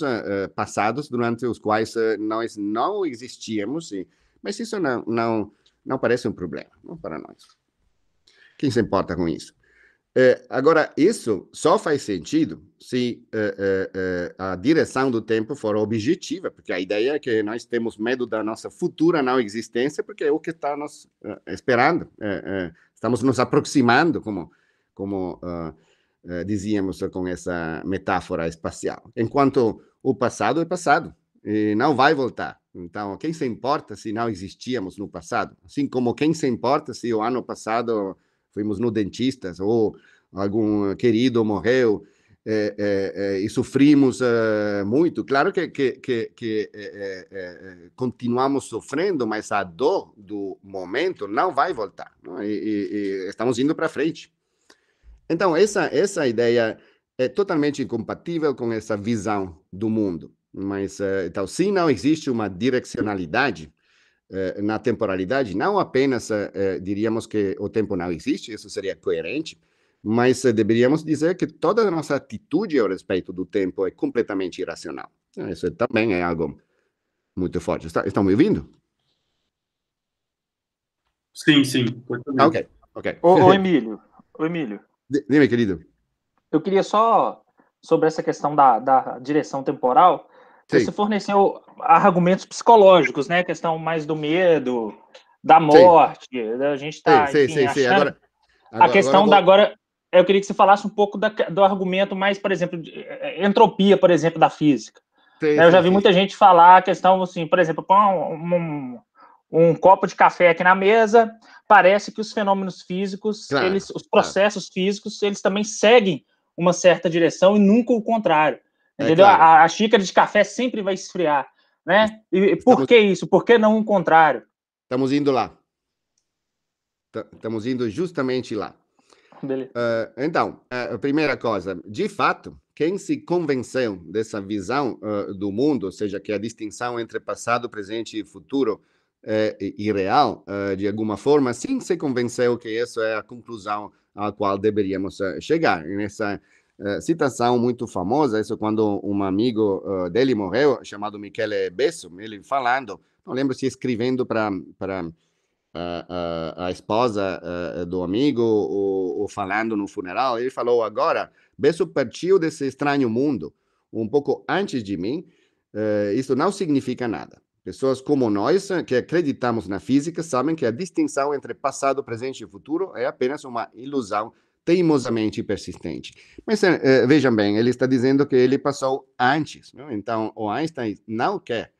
passados durante os quais nós não existíamos, mas isso não, não, não parece um problema não para nós. Quem se importa com isso? É, agora, isso só faz sentido se é, é, é, a direção do tempo for objetiva, porque a ideia é que nós temos medo da nossa futura não existência, porque é o que está nos é, esperando. É, estamos nos aproximando, como, como ah, dizíamos com essa metáfora espacial. Enquanto o passado é passado e não vai voltar. Então, quem se importa se não existíamos no passado? Assim como quem se importa se o ano passado fomos no dentista, ou algum querido morreu, é, é, é, e sofrimos é, muito. Claro que, que, que, que é, é, continuamos sofrendo, mas a dor do momento não vai voltar. Não? E, e, e estamos indo para frente. Então, essa, essa ideia é totalmente incompatível com essa visão do mundo. Mas, então, se não existe uma direcionalidade, eh, na temporalidade, não apenas eh, eh, diríamos que o tempo não existe, isso seria coerente, mas deveríamos dizer que toda a nossa atitude ao respeito do tempo é completamente irracional. Então, isso também é algo muito forte. Está, estão me ouvindo? Sim, sim. ok, ok. Ô, ô (laughs) Emílio, ô, Emílio. D dime, querido. Eu queria só, sobre essa questão da, da direção temporal, Sim. Você forneceu argumentos psicológicos, né? questão mais do medo, da morte. Tá, sim. A gente está. Sim, sim, achando... sim. Agora, agora, a questão agora... da agora. Eu queria que você falasse um pouco da, do argumento mais, por exemplo, é, é, entropia, por exemplo, da física. Sim, né, eu já vi muita gente falar a questão assim, por exemplo, põe um, um, um, copo de café aqui na mesa, parece que os fenômenos físicos, claro, eles, os processos claro. físicos, eles também seguem uma certa direção e nunca o contrário. É entendeu? Claro. A, a, xícara de café sempre vai esfriar, né? E, por que isso? Por que não o contrário? Estamos indo lá. Estamos indo justamente lá. Uh, então, a primeira coisa, de fato, quem se convenceu dessa visão uh, do mundo, ou seja, que a distinção entre passado, presente e futuro é uh, irreal, ah, de alguma forma, sim se convenceu que essa é a conclusão à qual deveríamos chegar. E nessa eh, citação muito famosa, isso quando um amigo uh, dele morreu, chamado Michele Besso, ele falando, não lembro se escrevendo para uh, a esposa eh, do amigo ou, ou, falando no funeral, ele falou agora, Besso partiu desse estranho mundo, um pouco antes de mim, isso não significa nada. Pessoas como nós, que acreditamos na física, sabem que a distinção entre passado, presente e futuro é apenas uma ilusão teimosamente persistente. Mas é, é, vejam bem, ele está dizendo que ele passou antes. Né? Então, o Einstein não quer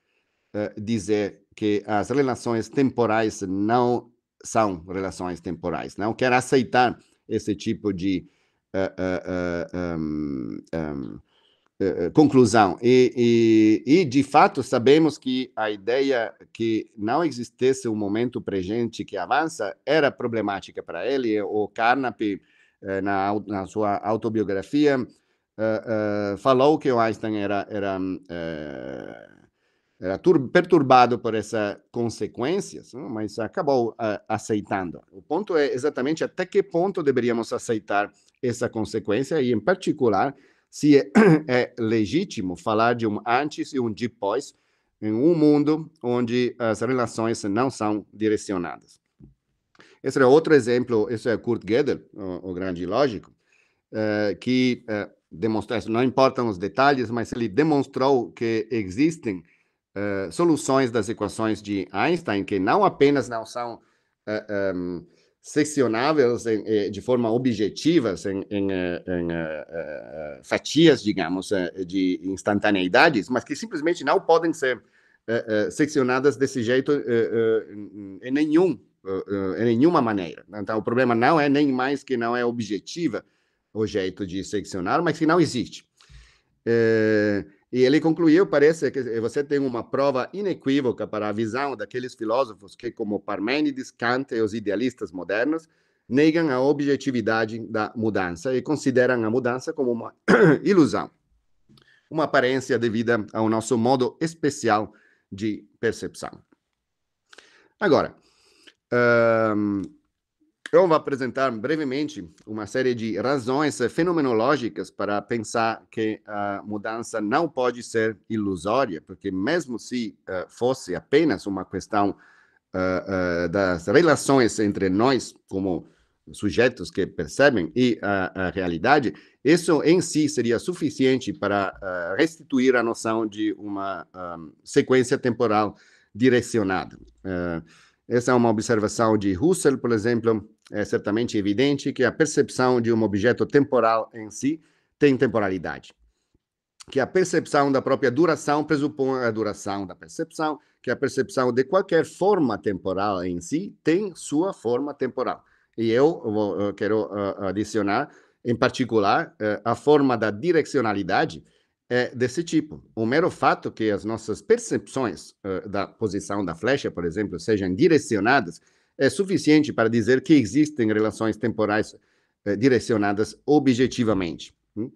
uh, dizer que as relações temporais não são relações temporais, não quer aceitar esse tipo de uh, uh, um, um, conclusão. E, e, e, de fato, sabemos que a ideia que não existisse um momento presente que avança era problemática para ele. O Carnap eh, na, na sua autobiografia, uh, uh, falou que o Einstein era, era, uh, era perturbado por essas consequências, mas acabou aceitando. O ponto é exatamente até que ponto deveríamos aceitar essa consequência, e em particular, se é, (coughs) é legítimo falar de um antes e um depois em um mundo onde as relações não são direcionadas. Esse é outro exemplo, esse é Kurt Gödel, o, o grande lógico, uh, eh, que uh, eh, demonstrou, não importam os detalhes, mas ele demonstrou que existem uh, soluções das equações de Einstein que não apenas não são uh, um, ehm, seccionáveis em, de forma objetiva, em, em, em fatias, digamos, de instantaneidades, mas que simplesmente não podem ser seccionadas desse jeito em nenhum uh, em nenhuma maneira. Então, o problema não é nem mais que não é objetiva o jeito de seccionar, mas que não existe. É, e ele concluiu, parece que você tem uma prova inequívoca para a visão daqueles filósofos que, como Parmênides, Kant e os idealistas modernos, negam a objetividade da mudança e consideram a mudança como uma (coughs) ilusão, uma aparência devida ao nosso modo especial de percepção. Agora, eu vou apresentar brevemente uma série de razões fenomenológicas para pensar que a mudança não pode ser ilusória, porque, mesmo se eh, fosse apenas uma questão eh, eh, das relações entre nós, como sujeitos que percebem e a, a, realidade, isso em si seria suficiente para uh, restituir a noção de uma um, sequência temporal direcionada. Uh, essa é uma observação de Husserl, por exemplo. É certamente evidente que a percepção de um objeto temporal em si tem temporalidade. Que a percepção da própria duração pressupõe a duração da percepção, que a percepção de qualquer forma temporal em si tem sua forma temporal. E eu vou, eh, quero eh, adicionar, em particular, eh, a forma da direcionalidade, é, desse tipo. O mero fato que as nossas percepções uh, da posição da flecha, por exemplo, sejam direcionadas, é suficiente para dizer que existem relações temporais uh, direcionadas objetivamente. Uh,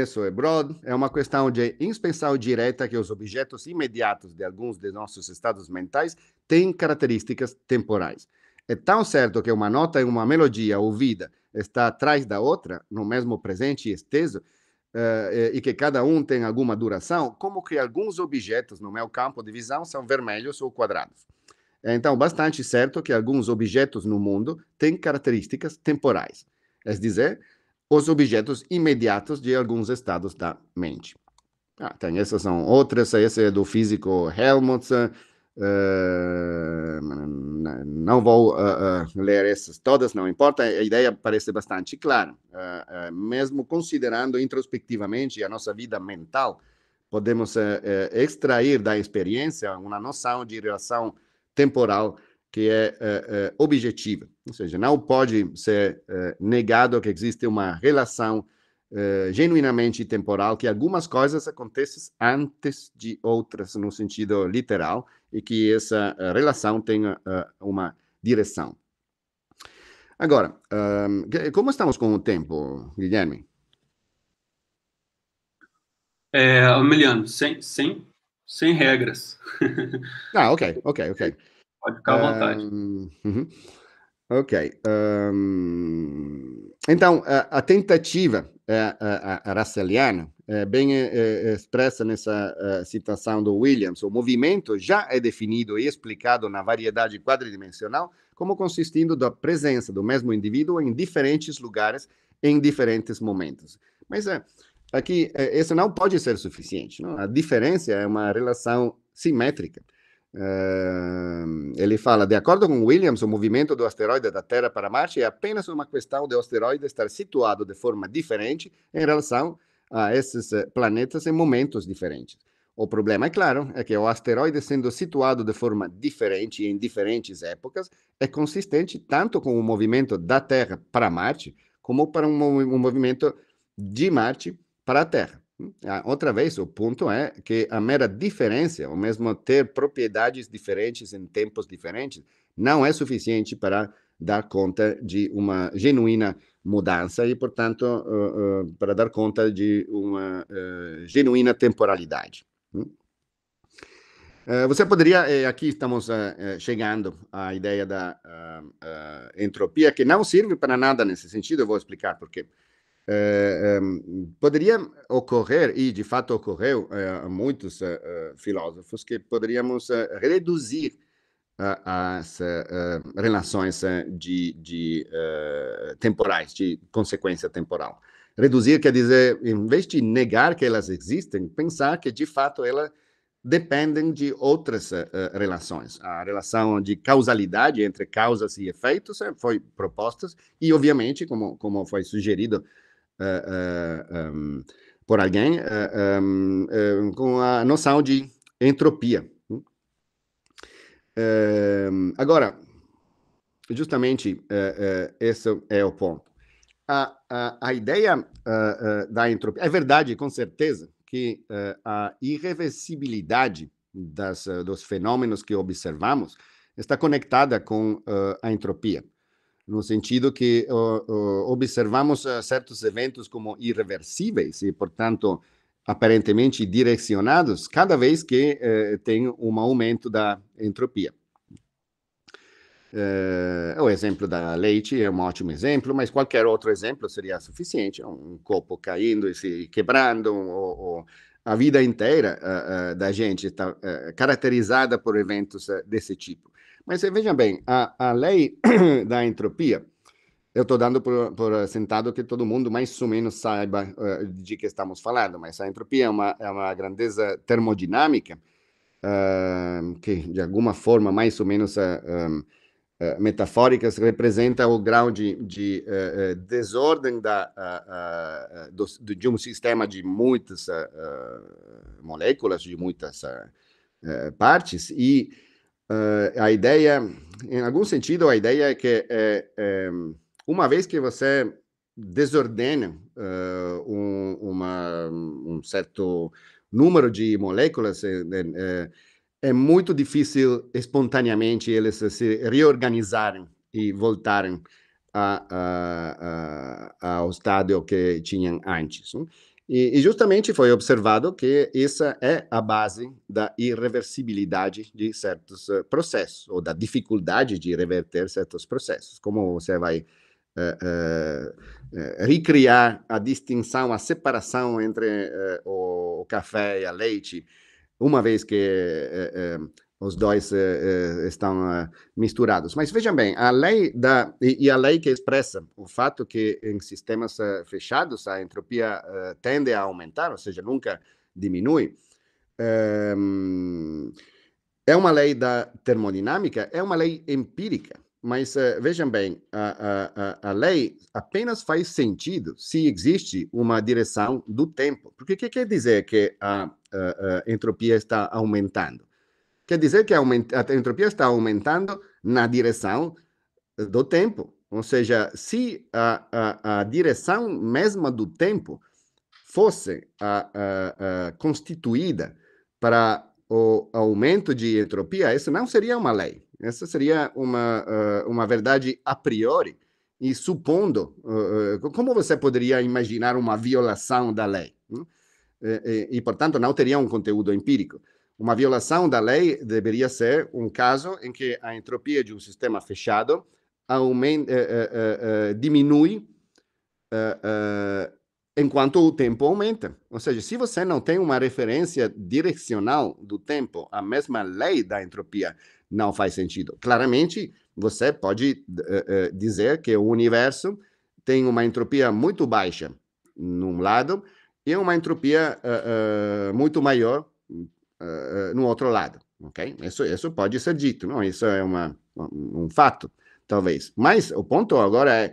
(coughs) isso é broad, é uma questão de inspeção direta que os objetos imediatos de alguns de nossos estados mentais têm características temporais. É tão certo que uma nota em uma melodia ouvida está atrás da outra, no mesmo presente e esteso, eh, eh, e que cada um tem alguma duração, como que alguns objetos no meu campo de visão são vermelhos ou quadrados. É, então, bastante certo que alguns objetos no mundo têm características temporais, é dizer, os objetos imediatos de alguns estados da mente. Ah, tem essas são outras, esse é do físico Helmholtz, eh, não vou uh, uh, ler essas todas, não importa, a ideia parece bastante clara. mesmo considerando introspectivamente a nossa vida mental, podemos extrair da experiência uma noção de relação temporal que é objetiva, ou seja, não pode ser negado que existe uma relação eh, genuinamente temporal, que algumas coisas acontecem antes de outras, no sentido literal, e que essa uh, relação tenha uh, uma direção. Agora, ehm, como estamos com o tempo, Guilherme? É, Emiliano, sem, sem, sem regras. (laughs) ah, ok, ok, ok. Pode ficar à vontade. Ehm, -huh. Uhum. Ok. Um... Ehm, então, a, a tentativa é, é, é, raceliana é bem expressa nessa citação do Williams. O movimento já é definido e explicado na variedade quadridimensional como consistindo da presença do mesmo indivíduo em diferentes lugares em diferentes momentos. Mas é, aqui, é, isso não pode ser suficiente. Não? A diferença é uma relação simétrica Uh, ehm, ele fala: de acordo com Williams, o movimento do asteroide da Terra para Marte é apenas uma questão de o asteroide estar situado de forma diferente em relação a esses planetas em momentos diferentes. O problema, é claro, é que o asteroide, sendo situado de forma diferente em diferentes épocas, é consistente tanto com o movimento da Terra para Marte, como para um movimento de Marte para a Terra. Ah, outra vez, o ponto é que a mera diferença, ou mesmo ter propriedades diferentes em tempos diferentes, não é suficiente para dar conta de uma genuína mudança e, portanto, uh, uh, para dar conta de uma uh, genuína temporalidade. Hum? Você poderia, eh, aqui estamos eh, chegando à ideia da entropia, que não serve para nada nesse sentido, eu vou explicar porquê. quê é, é, poderia ocorrer, e de fato ocorreu é, a é, muitos é, filósofos, que poderíamos é, reduzir as relações de, de temporais, de consequência temporal. Reduzir quer dizer, em vez de negar que elas existem, pensar que de fato elas dependem de outras relações. A relação de causalidade entre causas e efeitos foi proposta, e obviamente, como, como foi sugerido, uh, eh, eh, eh, um, por alguém um, com a noção de entropia. Hum. Hum, agora, justamente esse é o ponto. A, a, a ideia da entropia. É verdade, com certeza, que a irreversibilidade das, dos fenômenos que observamos está conectada com a entropia no sentido que uh, uh, observamos uh, eh, certos eventos como irreversíveis e, portanto, aparentemente direcionados cada vez que eh, tem um aumento da entropia. Eh, o exemplo da leite é um ótimo exemplo, mas qualquer outro exemplo seria suficiente. Um copo caindo e se quebrando, ou, ou a vida inteira da gente está caracterizada por eventos desse tipo. Mas eh, veja bem, a, a lei (clears throat) da entropia, eu estou dando por, por, sentado que todo mundo mais ou menos saiba uh, de que estamos falando, mas a entropia é uma, é uma grandeza termodinâmica uh, que, de alguma forma, mais ou menos uh, representa o grau de, de desordem da, do, de um sistema de muitas moléculas, de muitas partes, e uh, a ideia, em algum sentido, a ideia é que é, é, uma vez que você desordena uh, um, uma, um certo número de moléculas, é, é muito difícil espontaneamente eles se reorganizarem e voltarem a, a, a, ao estado que tinham antes. Né? E, e, justamente foi observado que essa é a base da irreversibilidade de certos eh, processos, ou da dificuldade de reverter certos processos. Como você vai uh, uh, recriar a distinção, a separação entre o, café e a leite, uma vez que os dois eh, eh, estão eh, misturados. Mas vejam bem, a lei da e, e, a lei que expressa o fato que em sistemas fechados a entropia tende a aumentar, ou seja, nunca diminui, ehm, é uma lei da termodinâmica, é uma lei empírica. Mas vejam bem, a, a, a lei apenas faz sentido se existe uma direção do tempo. Porque o que quer dizer que a, a entropia está aumentando? Quer dizer que a, entropia está aumentando na direção eh, do tempo. Ou seja, se a, a, a direção mesma do tempo fosse a, constituída para o aumento de entropia, isso não seria uma lei. Essa seria uma, eh, uma verdade a priori e supondo, eh, como você poderia imaginar uma violação da lei? Hum? E, portanto, não teria um conteúdo empírico. Uma violação da lei deveria ser um caso em que a entropia de um sistema fechado aumenta, uh, eh, uh, eh, uh, eh, diminui enquanto o tempo aumenta. Ou seja, se você não tem uma referência direcional do tempo, a mesma lei da entropia não faz sentido. Claramente, você pode uh, uh, dizer que o universo tem uma entropia muito baixa num lado e uma entropia uh, muito maior eh, eh, no outro lado, ok? Isso, isso pode ser dito, não? Isso é uma, um fato, talvez. Mas o ponto agora é,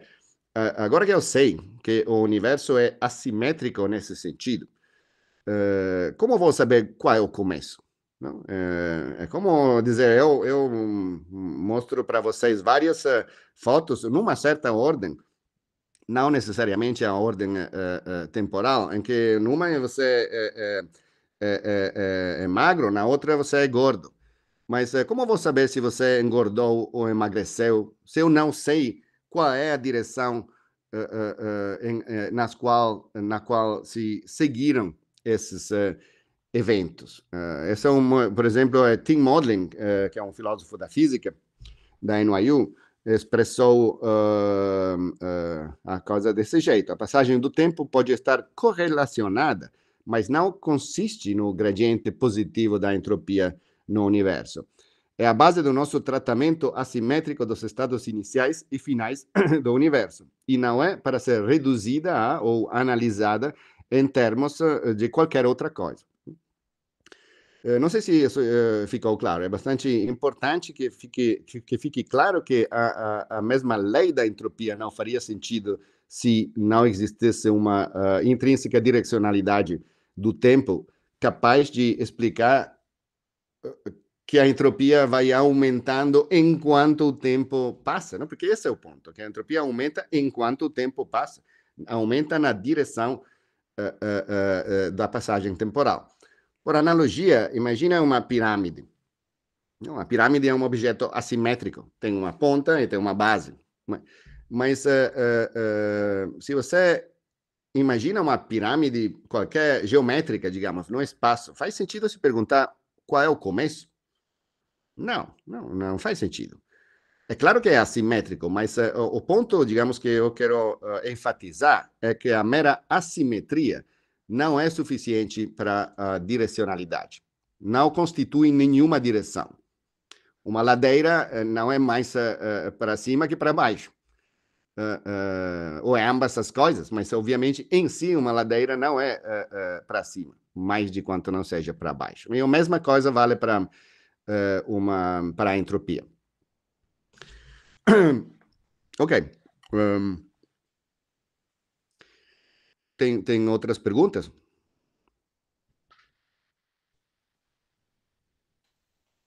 uh, agora que eu sei que o universo é assimétrico nesse sentido, uh, como vou saber qual é o começo? Não? É, é como dizer, eu, eu mostro para vocês várias fotos numa certa ordem, não necessariamente a ordem uh, uh, temporal, em que numa você uh, é, é, é, é, magro, na outra você é gordo. Mas é, como eu vou saber se você engordou ou emagreceu se eu não sei qual é a direção uh, nas qual, na qual se seguiram esses eventos? esse é um, por exemplo, Tim Modlin, que é um filósofo da física da NYU, expressou uh, uh, a coisa desse jeito. A passagem do tempo pode estar correlacionada mas não consiste no gradiente positivo da entropia no universo. É a base do nosso tratamento assimétrico dos estados iniciais e finais (coughs) do universo, e não é para ser reduzida a, ou analisada em termos eh, de qualquer outra coisa. Eh, não sei se isso eh, ficou claro, é bastante importante que fique, que fique claro que a, a, a mesma lei da entropia não faria sentido se não existisse uma uh, intrínseca direcionalidade do tempo capaz de explicar ah, que a entropia vai aumentando enquanto o tempo passa, não? Né? porque esse é o ponto, que a entropia aumenta enquanto o tempo passa, aumenta na direção uh, uh, uh, da passagem temporal. Por analogia, imagina uma pirâmide. Uma pirâmide é um objeto assimétrico, tem uma ponta e tem uma base. Né? Mas uh, uh, uh, se você imagina uma pirâmide qualquer geométrica, digamos, no espaço, faz sentido se perguntar qual é o começo? Não, não, não faz sentido. É claro que é assimétrico, mas o ponto, digamos, que eu quero enfatizar é que a mera assimetria não é suficiente para a direcionalidade. Não constitui nenhuma direção. Uma ladeira não é mais para cima que para baixo uh, ou é ambas as coisas, mas obviamente em si uma ladeira não é uh, para cima, mais de quanto não seja para baixo. E a mesma coisa vale para uma para a entropia. (clears throat) ok. Um, tem, tem outras perguntas?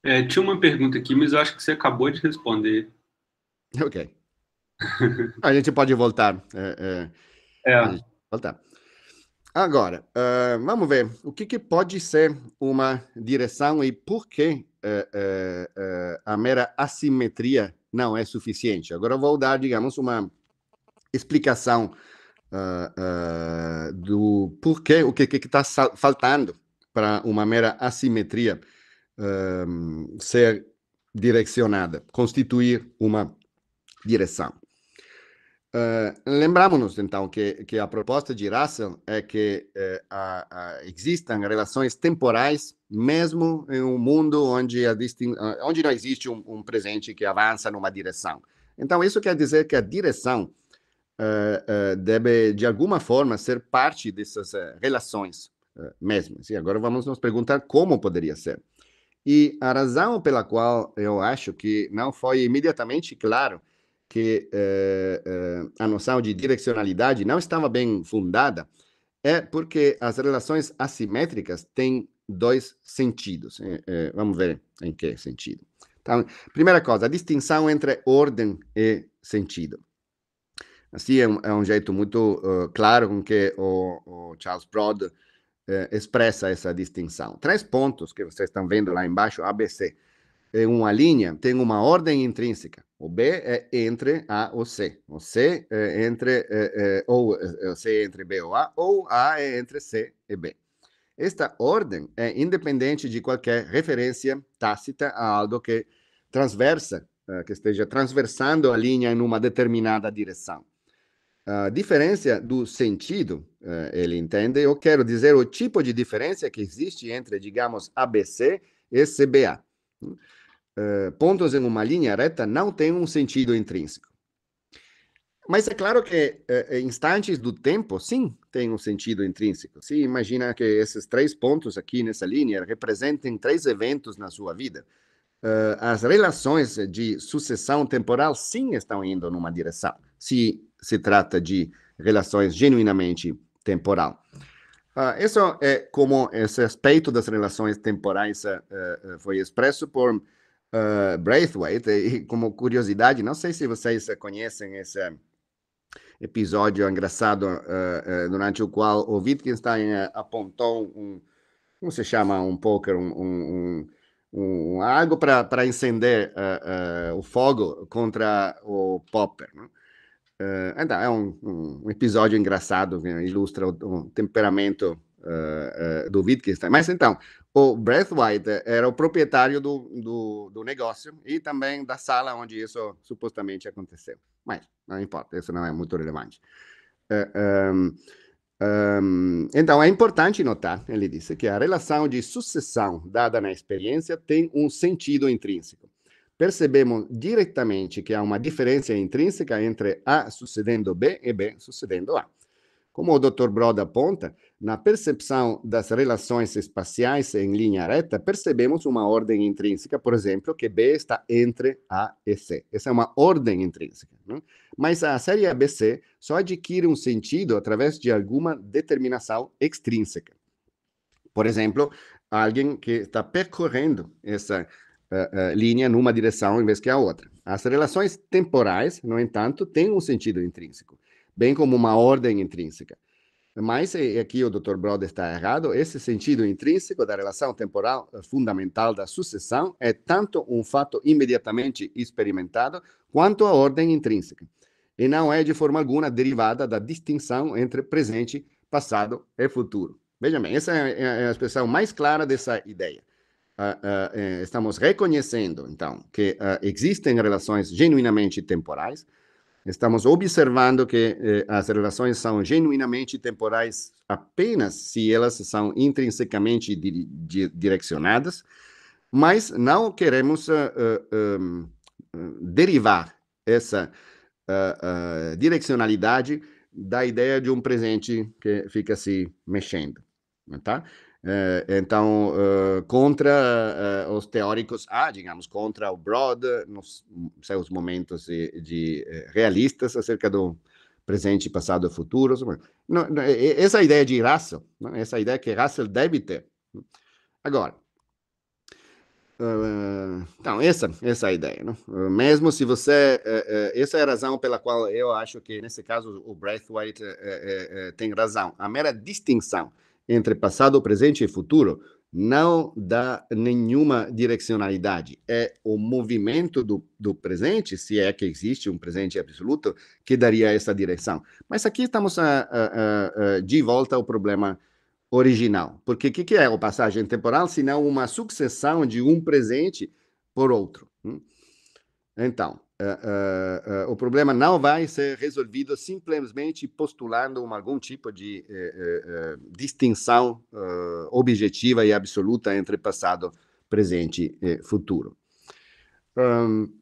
É, tinha uma pergunta aqui, mas eu acho que você acabou de responder. (laughs) Ok a gente pode voltar. É. é, é. Voltar. Agora, uh, vamos ver o que, que, pode ser uma direção e por que uh, uh, a mera assimetria não é suficiente. Agora eu vou dar, digamos, uma explicação do porquê, o que está faltando para uma mera assimetria ser direcionada, constituir uma direção. Uh, lembramos-nos, então, que, que a proposta de Russell é que uh, existam relações temporais, mesmo em um mundo onde, a onde não existe um, um, presente que avança numa direção. Então, isso quer dizer que a direção uh, deve, de alguma forma, ser parte dessas relações mesmo. E agora vamos nos perguntar como poderia ser. E a razão pela qual eu acho que não foi imediatamente claro que eh, eh, a noção de direcionalidade não estava bem fundada, é porque as relações assimétricas têm dois sentidos. Eh, eh, vamos ver em que sentido. Então, primeira coisa, a distinção entre ordem e sentido. Assim é um, é um jeito muito uh, claro com que o, o Charles Broad uh, expressa essa distinção. Três pontos que vocês estão vendo lá embaixo, ABC é uma linha, tem uma ordem intrínseca. O B é entre A ou C. O C é entre é, é, ou é, é, C é entre B ou A, ou A é entre C e B. Esta ordem é independente de qualquer referência tácita a algo que transversa, eh, que esteja transversando a linha em uma determinada direção. A diferença do sentido, eh, ele entende, eu quero dizer o tipo de diferença que existe entre, digamos, ABC e CBA. Eh, pontos em uma linha reta não têm um sentido intrínseco. Mas é claro que eh, eh, instantes do tempo, sim, têm um sentido intrínseco. Se imagina que esses três pontos aqui nessa linha representem três eventos na sua vida. Uh, as relações de sucessão temporal, sim, estão indo numa direção, se se trata de relações genuinamente temporal. Uh, isso é como esse aspecto das relações temporais uh, foi expresso por uh, Braithwaite, eh, e como curiosidade, não sei se vocês conhecem esse episódio engraçado uh, uh, durante o qual o Wittgenstein apontou um, como se chama, um poker, um, um, um, um algo para incender o fogo contra o Popper, né? então, é um, um, episódio engraçado que ilustra o, o temperamento uh, uh, do Wittgenstein. Mas então, o White eh, era o proprietário do, do, do, negócio e também da sala onde isso supostamente aconteceu. Mas não importa, isso não é muito relevante. Uh, um, um, então, é importante notar, ele disse, que a relação de sucessão dada na experiência tem um sentido intrínseco. Percebemos diretamente que há uma diferença intrínseca entre A sucedendo B e B sucedendo A. Como o Dr. Broda aponta, na percepção das relações espaciais em linha reta, percebemos uma ordem intrínseca, por exemplo, que B está entre A e C. Essa é uma ordem intrínseca. Né? Mas a série ABC só adquire um sentido através de alguma determinação extrínseca. Por exemplo, alguém que está percorrendo essa uh, uh, linha numa direção em vez que a outra. As relações temporais, no entanto, têm um sentido intrínseco, bem como uma ordem intrínseca. Mas, e eh, eh, aqui o Dr. Broder está errado, esse sentido intrínseco da relação temporal eh, fundamental da sucessão é tanto um fato imediatamente experimentado quanto a ordem intrínseca, e não é de forma alguma derivada da distinção entre presente, passado e futuro. Veja bem, essa é a expressão mais clara dessa ideia. Uh, ah, uh, ah, estamos reconhecendo, então, que uh, ah, existem relações genuinamente temporais, Estamos observando que eh, as relações são genuinamente temporais apenas se elas são intrinsecamente di di direcionadas, mas não queremos uh, uh, derivar essa direcionalidade da ideia de um presente que fica se mexendo, tá? Eh, então, eh, contra eh, os teóricos ah, digamos, contra o Broad, nos seus momentos de, de realistas acerca do presente, passado e futuro. Não, não, essa ideia de Russell, não? essa ideia que Russell deve ter. Né. Agora, Uh, então, essa, essa é a ideia. Né. mesmo se você. Uh, essa é a razão pela qual eu acho que, nesse caso, o Braithwaite tem razão. A mera distinção entre passado, presente e futuro, não dá nenhuma direcionalidade. É o movimento do, do presente, se é que existe um presente absoluto, que daria essa direção. Mas aqui estamos a, a, a, de volta ao problema original. Porque o que, que é a passagem temporal, se não uma sucessão de um presente por outro? Hum? Então, eh, eh, eh, o problema não vai ser resolvido simplesmente postulando uma, algum tipo de distinção objetiva e absoluta entre passado, presente e futuro. Um,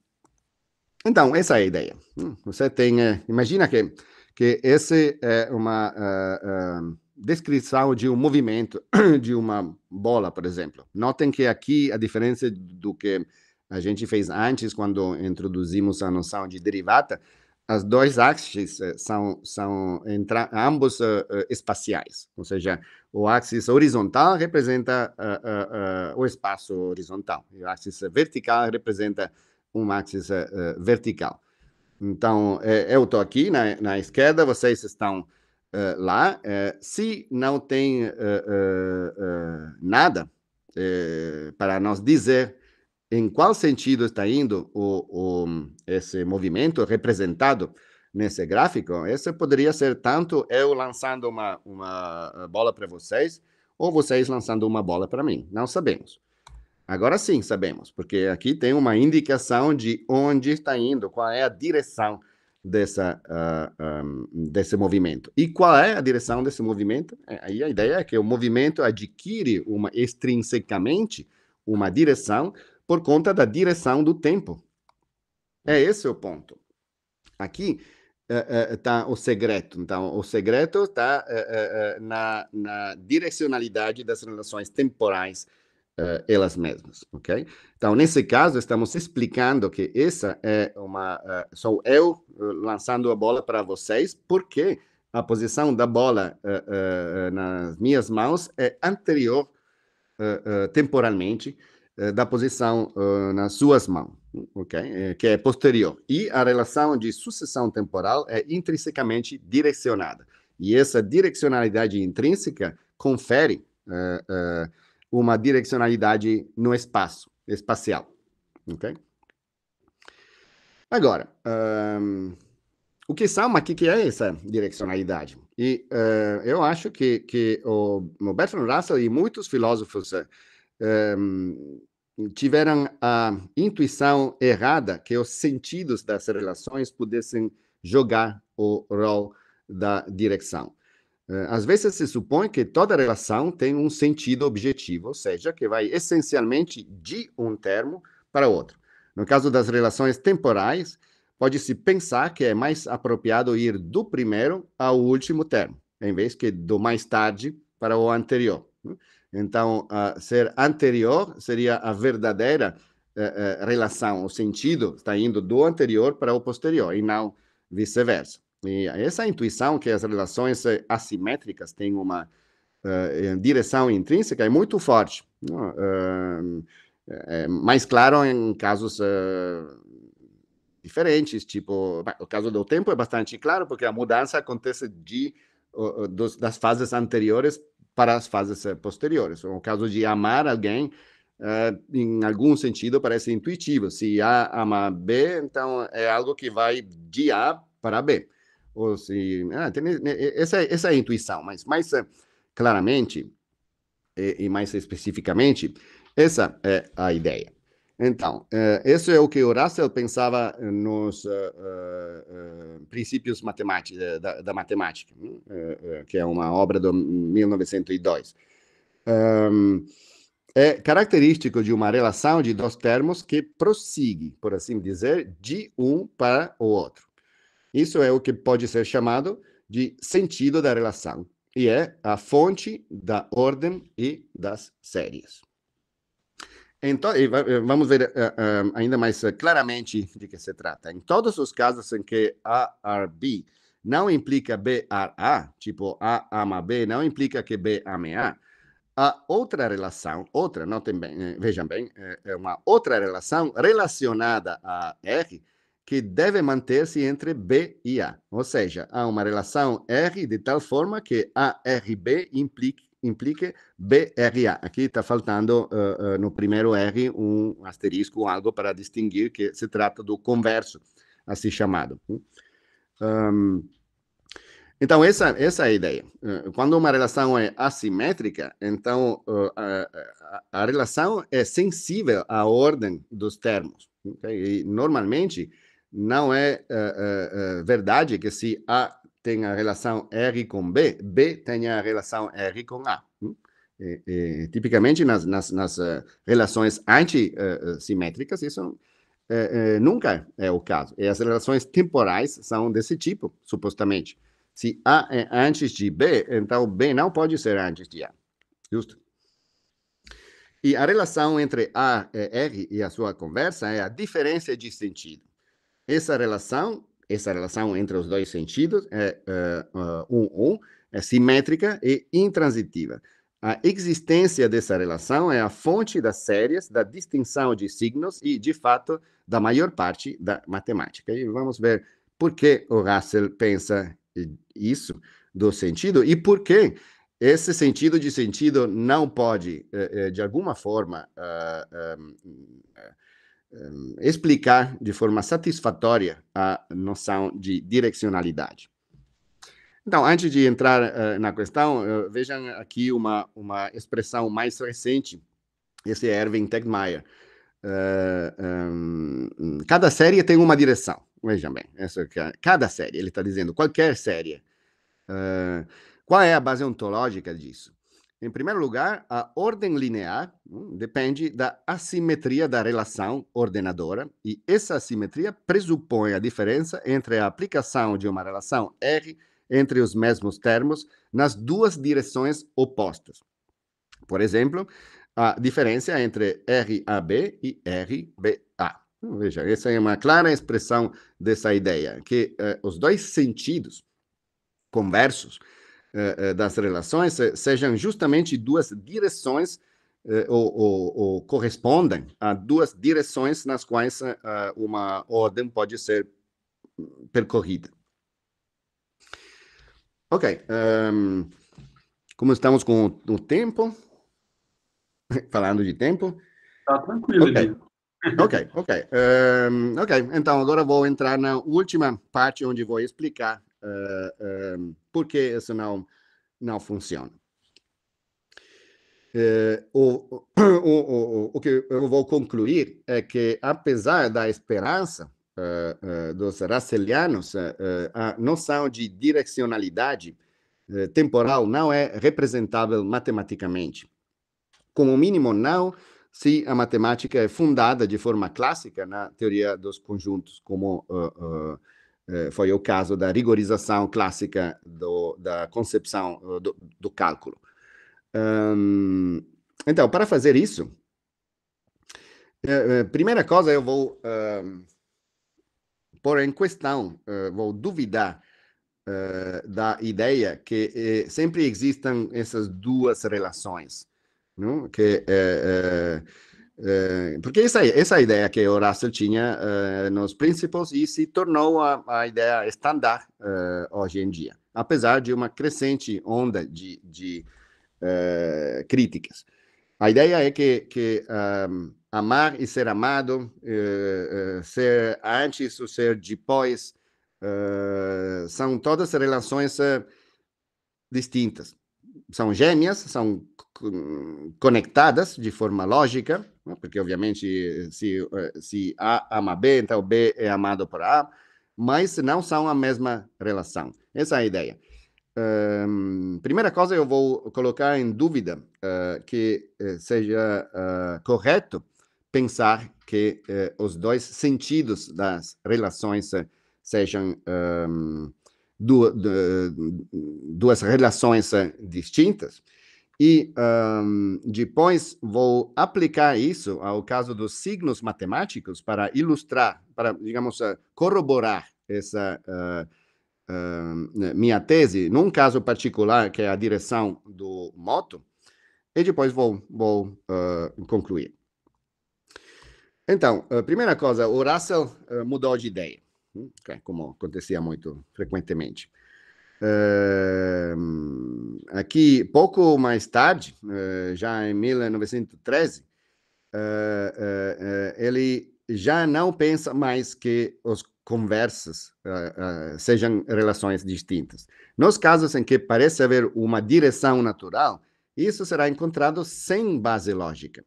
então, essa é a ideia. Hum, você tem, imagina que, que essa é uma descrição de um movimento, (coughs) de uma bola, por exemplo. Notem que aqui a diferença do que a gente fez antes, quando introduzimos a noção de derivada, as dois axes eh, são, são entra, ambos uh, espaciais, ou seja, o axis horizontal representa uh, uh, o espaço horizontal, e o axis vertical representa um axis vertical. Então, eu estou aqui na, na, esquerda, vocês estão lá. se não tem nada para nós dizer em qual sentido está indo o, o, esse movimento representado nesse gráfico, esse poderia ser tanto eu lançando uma, uma eh, bola para vocês, ou vocês lançando uma bola para mim. Não sabemos. Agora sim sabemos, porque aqui tem uma indicação de onde está indo, qual é a direção dessa, uh, ah, um, ah, desse movimento. E qual é a direção desse movimento? É, aí a ideia é que o movimento adquire uma, extrinsecamente uma direção por conta da direção do tempo. É esse o ponto. Aqui está é, é, uh, uh, o segredo. Então, o segredo está uh, é, na, na, direcionalidade das relações temporais elas mesmas, ok? Então, nesse caso, estamos explicando que essa é uma... sou eu lançando a bola para vocês, porque a posição da bola nas minhas mãos é anterior temporalmente eh, da posição eh, nas suas mãos, ok? Eh, que é posterior. E a relação de sucessão temporal é intrinsecamente direcionada. E essa direcionalidade intrínseca confere uh, uh, uma direcionalidade no espaço, espacial. Ok? Agora, um, ehm, o que são, mas o que, que é essa direcionalidade? E uh, eu acho que, que o, o Bertrand Russell e muitos filósofos um, ehm, tiveram a intuição errada que os sentidos das relações pudessem jogar o rol da direção. Eh, às vezes se supõe que toda relação tem um sentido objetivo, ou seja, que vai essencialmente de um termo para outro. No caso das relações temporais, pode-se pensar que é mais apropriado ir do primeiro ao último termo, em vez que do mais tarde para o anterior. Né? Então, uh, ser anterior seria a verdadeira uh, uh, relação, o sentido está indo do anterior para o posterior e não vice-versa. E essa intuição que as relações eh, assimétricas têm uma direção intrínseca é muito forte. É mais claro em casos diferentes, tipo, o caso do tempo é bastante claro, porque a mudança acontece de, dos, das fases anteriores para as fases eh, posteriores. O caso de amar alguém, uh, em algum sentido, parece intuitivo. Se A ama B, então é algo que vai de A para B. Ou se, ah, tem, né, né, essa, é, essa é a intuição, mas mais eh, claramente e, e mais especificamente, essa é a ideia. Então, eh, isso é o que o Russell pensava eh, nos eh, princípios da, da, matemática, né? que é uma obra de 1902. Ehm, é característico de uma relação de dois termos que prossegue, por assim dizer, de um para o outro. Isso é o que pode ser chamado de sentido da relação, e é a fonte da ordem e das séries. Então, eh, vamos ver uh, uh, ainda mais claramente de que se trata. Em todos os casos em que A B não implica B A, tipo A ama B, não implica que B ame A, a outra relação, outra, notem bem, vejam bem, é uma outra relação relacionada a R que deve manter-se entre B e A. Ou seja, há uma relação R de tal forma que A R B implique implique BRA. Aqui está faltando uh, uh, no primeiro R um asterisco, algo para distinguir que se trata do converso, assim chamado. Um, então, essa, essa é a ideia. Eh, quando uma relação é assimétrica, então a, a, a relação é sensível à ordem dos termos. Okay? E, normalmente, não é, é verdade que se A tem a relação R com B, B tem a relação R com A. E, hum? e, é, é, tipicamente nas, nas, nas eh, relações antissimétricas, eh, eh, isso é, é, nunca é o caso. E as relações temporais são desse tipo, supostamente. Se A é antes de B, então B não pode ser antes de A. Justo? E a relação entre A e é R e a sua conversa é a diferença de sentido. Essa relação essa relação entre os dois sentidos é, é, é, um, um, é simétrica e intransitiva. A existência dessa relação é a fonte das séries, da distinção de signos e, de fato, da maior parte da matemática. E vamos ver por que o Russell pensa isso do sentido e por que esse sentido de sentido não pode, eh, eh, de alguma forma, ah, ah, eh, explicar de forma satisfatória a noção de direcionalidade. Então, antes de entrar uh, na questão, uh, vejam aqui uma, uma expressão mais recente. Esse é Erwin Tegmeyer. Uh, um, ehm, cada série tem uma direção. Vejam bem, essa é, cada série, ele está dizendo, qualquer série. qual é a base ontológica disso? Em primeiro lugar, a ordem linear hum, depende da assimetria da relação ordenadora, e essa assimetria pressupõe a diferença entre a aplicação de uma relação R entre os mesmos termos nas duas direções opostas. Por exemplo, a diferença entre RAB e RBA. Hum, veja, essa é uma clara expressão dessa ideia, que eh, os dois sentidos conversos eh, eh, das relações sejam justamente duas direções eh, ou, ou, ou correspondem a duas direções nas quais uma ordem pode ser percorrida. Ok. Um, ehm, como estamos com o tempo? (laughs) Falando de tempo? Tá tranquilo, okay. (laughs) ok, ok. Um, ehm, ok, então agora vou entrar na última parte onde vou explicar uh, uh, porque isso não, não funciona. Uh, o, o, o, o que eu vou concluir é que, apesar da esperança eh, eh, dos rasselianos, a noção de direcionalidade temporal não é representável matematicamente. Como mínimo, não se a matemática é fundada de forma clássica na teoria dos conjuntos, como uh, uh, eh, foi o caso da rigorização clássica do, da concepção eh, do, do cálculo. então, para fazer isso, eh, primeira coisa eu vou uh, pôr em questão, uh, vou duvidar uh, da ideia que sempre existam essas duas relações, não? que eh, porque essa, essa ideia que o Russell tinha uh, nos princípios e se tornou a, a ideia estándar uh, eh, hoje em dia, apesar de uma crescente onda de, de uh, críticas. A ideia é que, que um, ehm, amar e ser amado, ser antes ou ser depois, são todas relações distintas são gêmeas, são conectadas de forma lógica, né, porque obviamente se, se A ama B, então B é amado por A, mas não são a mesma relação. Essa é a ideia. Um, primeira coisa, eu vou colocar em dúvida uh, que eh, seja uh, correto pensar que uh, os dois sentidos das relações eh, sejam um, du, du, duas relações distintas. E um, depois vou aplicar isso ao caso dos signos matemáticos para ilustrar, para, digamos, eh, corroborar essa uh, uh, minha tese, num caso particular, que é a direção do moto, e depois vou, vou uh, concluir. Então, primeira coisa, o Russell mudou de ideia. Hum, é, como acontecia muito frequentemente. Uh, aqui, pouco mais tarde, uh, já em 1913, uh, eh, eh, ele já não pensa mais que os conversas sejam relações distintas. Nos casos em que parece haver uma direção natural, isso será encontrado sem base lógica.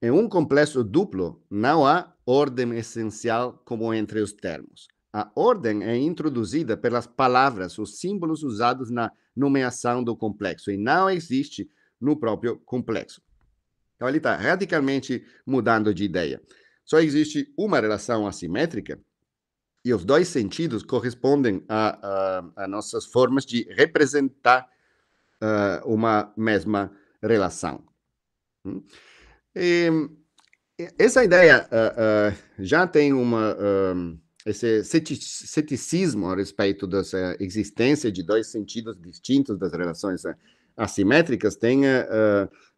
Em um complexo duplo, não há ordem essencial como entre os termos. A ordem é introduzida pelas palavras, os símbolos usados na nomeação do complexo e não existe no próprio complexo. Então, ele está radicalmente mudando de ideia. Só existe uma relação assimétrica e os dois sentidos correspondem a, a, a nossas formas de representar uh, uma mesma relação. Hum? E, essa ideia uh, uh, já tem uma uh, esse ceticismo a respeito da existência de dois sentidos distintos das relações assimétricas tem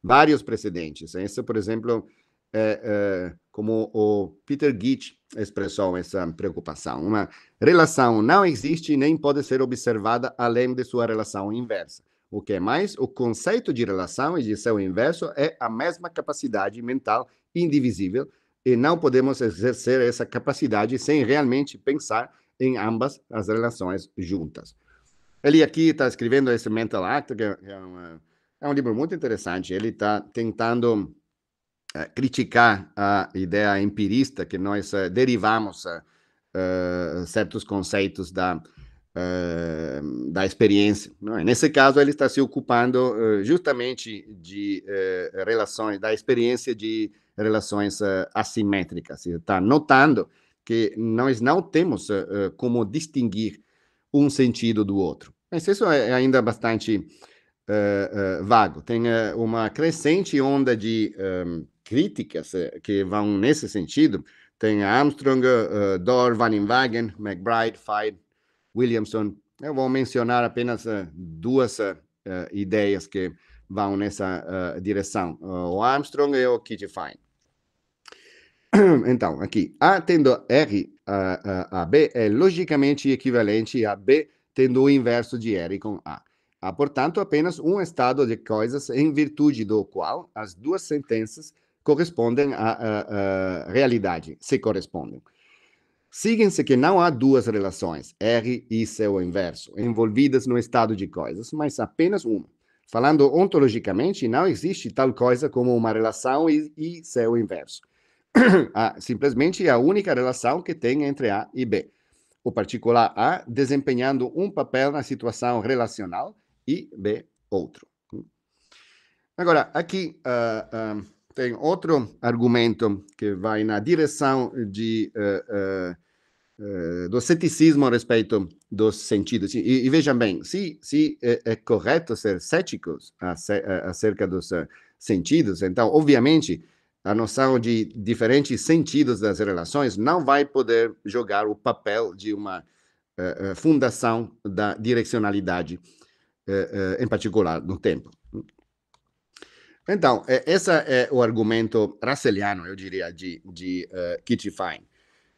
vários precedentes. Esse, por exemplo, é, é, como o Peter Gitch expressou essa preocupação. Uma relação não existe nem pode ser observada além de sua relação inversa. O que é mais, o conceito de relação e de seu inverso é a mesma capacidade mental indivisível e não podemos exercer essa capacidade sem realmente pensar em ambas as relações juntas. Ele aqui está escrevendo esse Mental Act, é, que é, uma, é um livro muito interessante. Ele está tentando uh, criticar a ideia empirista que nós uh, derivamos uh, certos conceitos da, da experiência. É? Nesse caso, ele está se ocupando justamente de relações, da experiência de relações eh, assimétricas. Está notando que nós não temos eh, eh, como distinguir um sentido do outro. Mas isso é ainda bastante uh, uh, vago. Tem uh, uma crescente onda de um, críticas que vão nesse sentido. Tem Armstrong, uh, Dorr, Vaninwagen, McBride, Fine, Williamson. Eu vou mencionar apenas duas ideias que vão nessa direção. o Armstrong e o Kitty Fine. (clears throat) Então, aqui, A tendo R a, a, a B é logicamente equivalente a B tendo o inverso de R com A. Há, portanto, apenas um estado de coisas em virtude do qual as duas sentenças correspondem à, à, à realidade, se correspondem. Sigam-se que não há duas relações, R e seu inverso, envolvidas no estado de coisas, mas apenas uma. Falando ontologicamente, não existe tal coisa como uma relação e, e seu inverso. (coughs) a, simplesmente é a única relação que tem entre A e B. O particular A desempenhando um papel na situação relacional e B outro. Agora, aqui uh, uh, tem outro argumento que vai na direção de, uh, do ceticismo a respeito dos sentidos. E, e vejam bem, se, se é, é correto ser céticos acerca dos sentidos, então, obviamente, a noção de diferentes sentidos das relações não vai poder jogar o papel de uma uh, fundação da direcionalidade, uh, uh, em particular no tempo. Então, esse é o argumento rasseliano, eu diria, de, de Kitty Fine.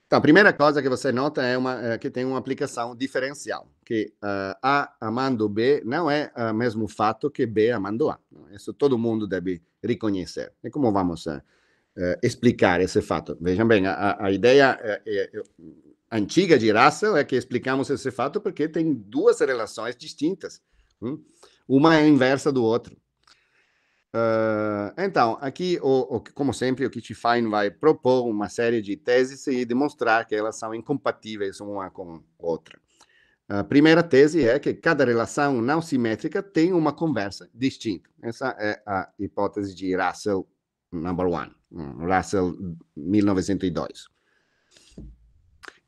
Então, a primeira coisa que você nota é uma, que tem uma aplicação diferencial que uh, A amando B não é o eh, mesmo fato que B amando A. É? Isso todo mundo deve reconhecer. E como vamos uh, explicar esse fato? Vejam bem, a, a ideia antiga de Russell é que explicamos esse fato porque tem duas relações distintas. Hum? Uma é inversa do outro. Uh, então, aqui, o, o, como sempre, o Kitty Fine vai propor uma série de teses e demonstrar que elas são incompatíveis uma com outra. A primeira tese é que cada relação não simétrica tem uma conversa distinta. Essa é a hipótese de Russell number one, hum, Russell 1902.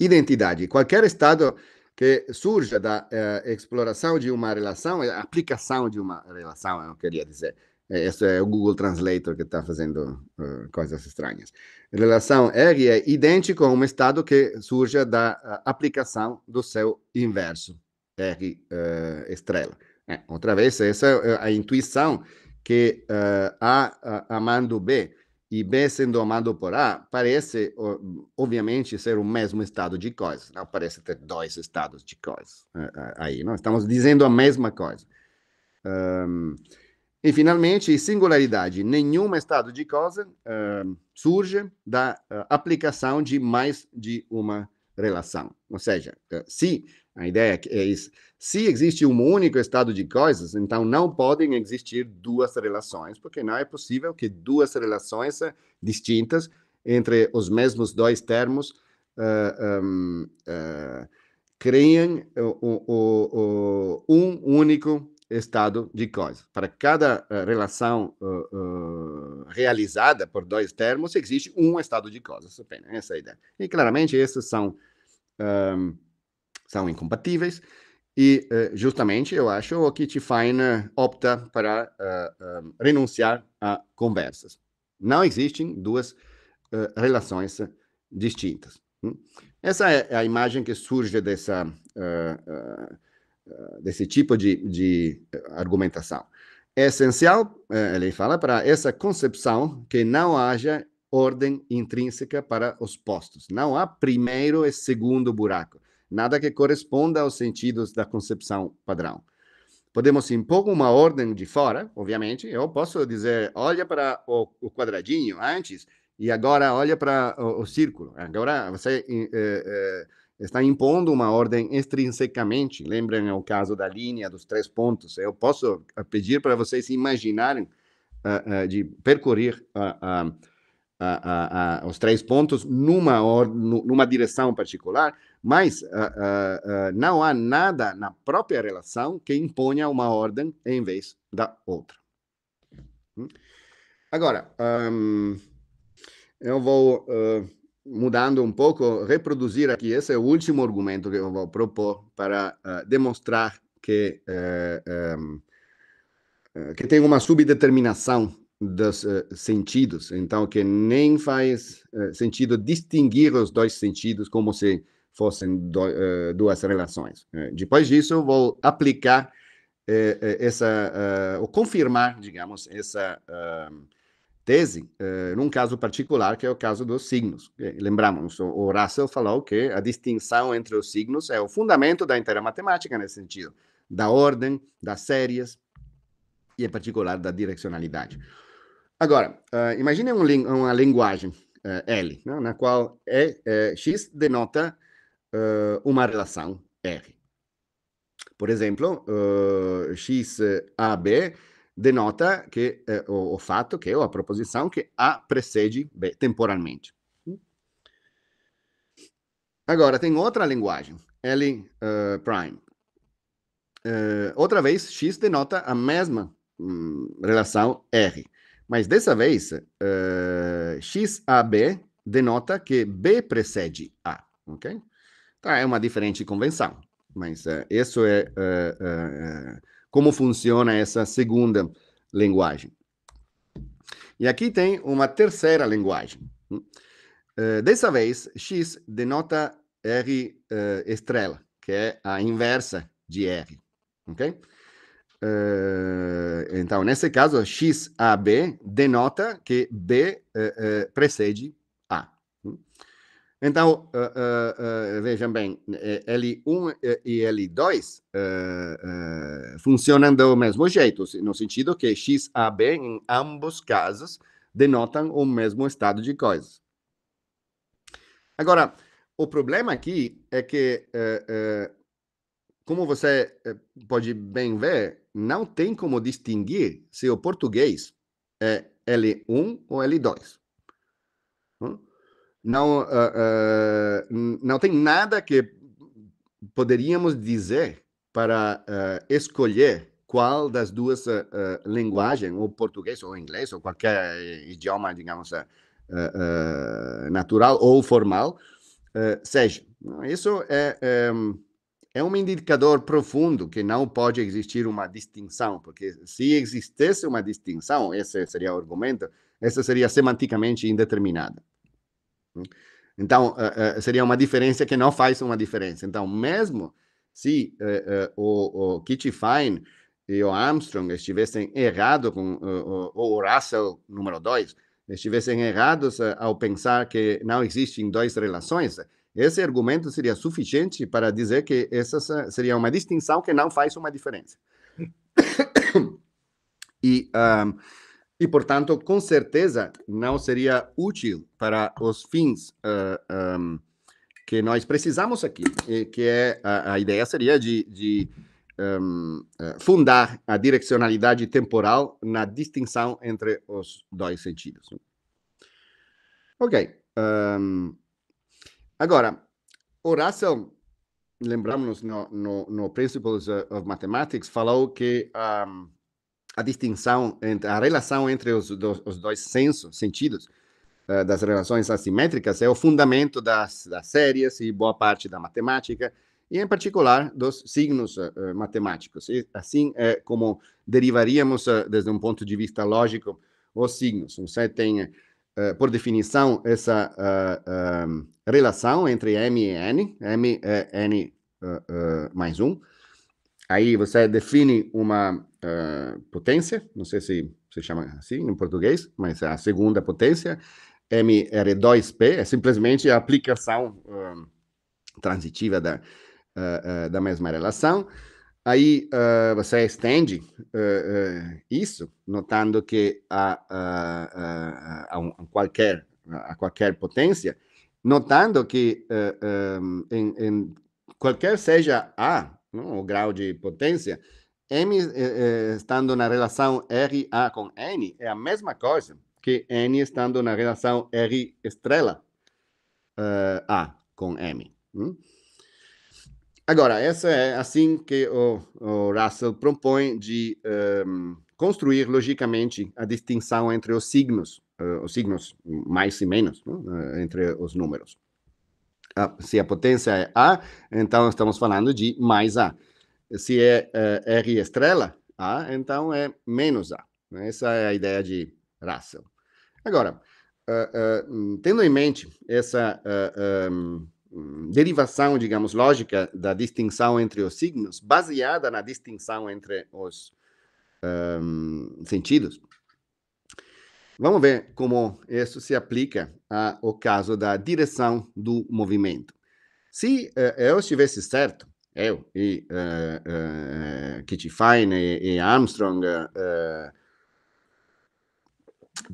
Identidade. Qualquer estado que surja da eh, exploração de uma relação, é aplicação de uma relação, é eu queria dizer, é, esse é o Google Translator que está fazendo uh, coisas estranhas. Relação R é idêntico a um estado que surge da ah, aplicação do seu inverso, R uh, estrela. É, outra vez, essa é a intuição que uh, A amando B e B sendo amado por A parece, obviamente, ser o mesmo estado de coisas. Não parece ter dois estados de coisas é, é, aí, não? Estamos dizendo a mesma coisa. Um, e, finalmente, singularidade. Nenhum estado de coisa uh, ah, surge da uh, aplicação de mais de uma relação. Ou seja, uh, se a ideia é, é isso, se existe um único estado de coisas, então não podem existir duas relações, porque não é possível que duas relações distintas entre os mesmos dois termos um, criem o, o, o, um único estado de coisa. Para cada eh, relação uh, uh, realizada por dois termos, existe um estado de coisas né? Essa é a ideia. E claramente esses são, um, são incompatíveis. E uh, justamente eu acho o que Tifine opta para renunciar a conversas. Não existem duas relações distintas. Hum? Essa é a imagem que surge dessa desse tipo de, de eh, argumentação. É essencial, ele eh, fala, para essa concepção que não haja ordem intrínseca para os postos. Não há primeiro e segundo buraco. Nada que corresponda aos sentidos da concepção padrão. Podemos impor uma ordem de fora, obviamente. Eu posso dizer, olha para o, quadradinho antes, e agora olha para o, o círculo. Agora você. Eh, está impondo uma ordem extrinsecamente. Lembrem é o caso da linha dos três pontos. Eu posso eh, pedir para vocês imaginarem uh, uh, de percorrer uh, os três pontos numa, numa direção particular, mas não há nada na própria relação que imponha uma ordem em vez da outra. Hum? Agora, um, eu vou mudando um pouco, reproduzir aqui, esse é o último argumento que eu vou propor para uh, demonstrar que, uh, eh, um, ehm, eh, que tem uma subdeterminação dos uh, sentidos, então que nem faz sentido distinguir os dois sentidos como se fossem do, duas relações. depois disso, eu vou aplicar essa, ou confirmar, digamos, essa ehm, tese, eh, num caso particular, que é o caso dos signos. Eh, lembramos, o Russell falou que a distinção entre os signos é o fundamento da inteira matemática nesse sentido, da ordem, das séries e, em particular, da direcionalidade. Agora, uh, imagine um, uma linguagem uh, L, né, na qual e, uh, X denota ah, uma relação R. Por exemplo, ah, XAB denota que eh, o, o, fato que, ou a proposição que A precede B temporalmente. Mm. Agora, tem outra linguagem, L uh, prime. Uh, outra vez, X denota a mesma hum, relação R. Mas dessa vez, uh, eh, XAB denota que B precede A, ok? Tá, é uma diferente convenção, mas uh, isso é uh, como funciona essa segunda linguagem. E aqui tem uma terceira linguagem. Eh, dessa vez, X denota R eh, estrela, que é a inversa de R. Ok? Eh, então, nesse caso, XAB denota que B precede então, uh, uh, vejam bem, é, é L1 é, e L2 funcionam do mesmo jeito, no sentido que xab em ambos casos, denotam o mesmo estado de coisas. Agora, o problema aqui é que, como você eh, pode bem ver, não tem como distinguir se o português é L1 ou L2. Hum? não, uh, uh, não tem nada que poderíamos dizer para uh, escolher qual das duas linguagens, ou português, ou inglês, ou qualquer idioma, digamos, natural ou formal, seja. Isso é, é, é um indicador profundo que não pode existir uma distinção, porque se existisse uma distinção, esse seria o argumento, essa seria semanticamente indeterminada. Então, eh, eh, seria uma diferença que não faz uma diferença. Então, mesmo se eh, o, o Kitty Fine e o Armstrong estivessem errados, com, ou o Russell, número 2, estivessem errados ao pensar que não existem duas relações, esse argumento seria suficiente para dizer que essa seria uma distinção que não faz uma diferença. Hum. (coughs) e. Um, ah, e, portanto, com certeza não seria útil para os fins uh, eh, um, ehm, que nós precisamos aqui, que é a, a ideia seria de, de um, ehm, eh, fundar a direcionalidade temporal na distinção entre os dois sentidos. Ok. Um, ehm, agora, Horácio, lembramos no, no, no Principles of Mathematics, falou que um, a distinção, entre, a relação entre os, os dois sensos, sentidos, uh, das relações assimétricas é o fundamento das, das séries e boa parte da matemática, e em particular dos signos uh, matemáticos. E assim é como derivaríamos, uh, desde um ponto de vista lógico, os signos. Você tem, por definição, essa relação entre M e N, M é N mais 1. Aí você define uma uh, potência, não sei se se chama assim em português, mas é a segunda potência, MR2P, é simplesmente a aplicação uh, transitiva da, uh, da mesma relação. Aí você estende isso, notando que a, a, a, a, qualquer, a qualquer potência, notando que um, em, em qualquer seja A, não, o grau de potência, M eh, eh, estando na relação RA com N é a mesma coisa que N estando na relação R estrela uh, A com M. Hum? Agora, essa é assim que o, o Russell propõe de um, ehm, construir logicamente a distinção entre os signos, uh, os signos mais e menos, né? uh, entre os números. Ah, se a potência é A, então estamos falando de mais A se é, é, R estrela, A, então é menos A. Né? Essa é a ideia de Russell. Agora, uh, uh, tendo em mente essa uh, ah, um, derivação, digamos, lógica da distinção entre os signos, baseada na distinção entre os um, sentidos, vamos ver como isso se aplica ao caso da direção do movimento. Se eh, eu estivesse certo, eu é, e uh, uh, Kitty Fine e, e Armstrong, uh,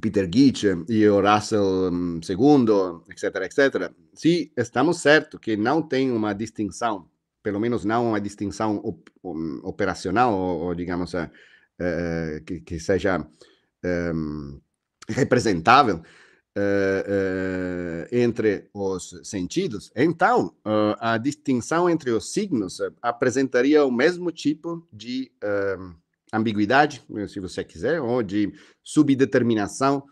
Peter Gitch e o Russell II, etc, etc. Se estamos certos que não tem uma distinção, pelo menos não uma distinção op hum, operacional, ou, ou digamos, que, que, seja um, representável, uh, entre os sentidos, então eh, a distinção entre os signos apresentaria o mesmo tipo de ambiguidade, se você quiser, ou de subdeterminação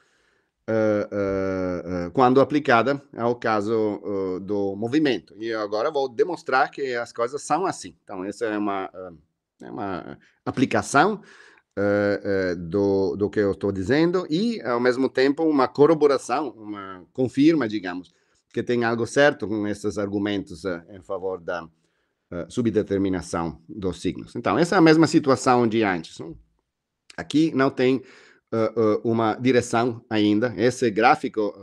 Uh, uh, uh, quando aplicada ao caso do movimento. E agora vou demonstrar que as coisas são assim. Então, essa é uma, é uma aplicação uh, uh, do, do que eu estou dizendo e, ao mesmo tempo, uma corroboração, uma confirma, digamos, que tem algo certo com esses argumentos eh, em favor da subdeterminação dos signos. Então, essa é a mesma situação de antes. Não? Aqui não tem uma direção ainda. Esse gráfico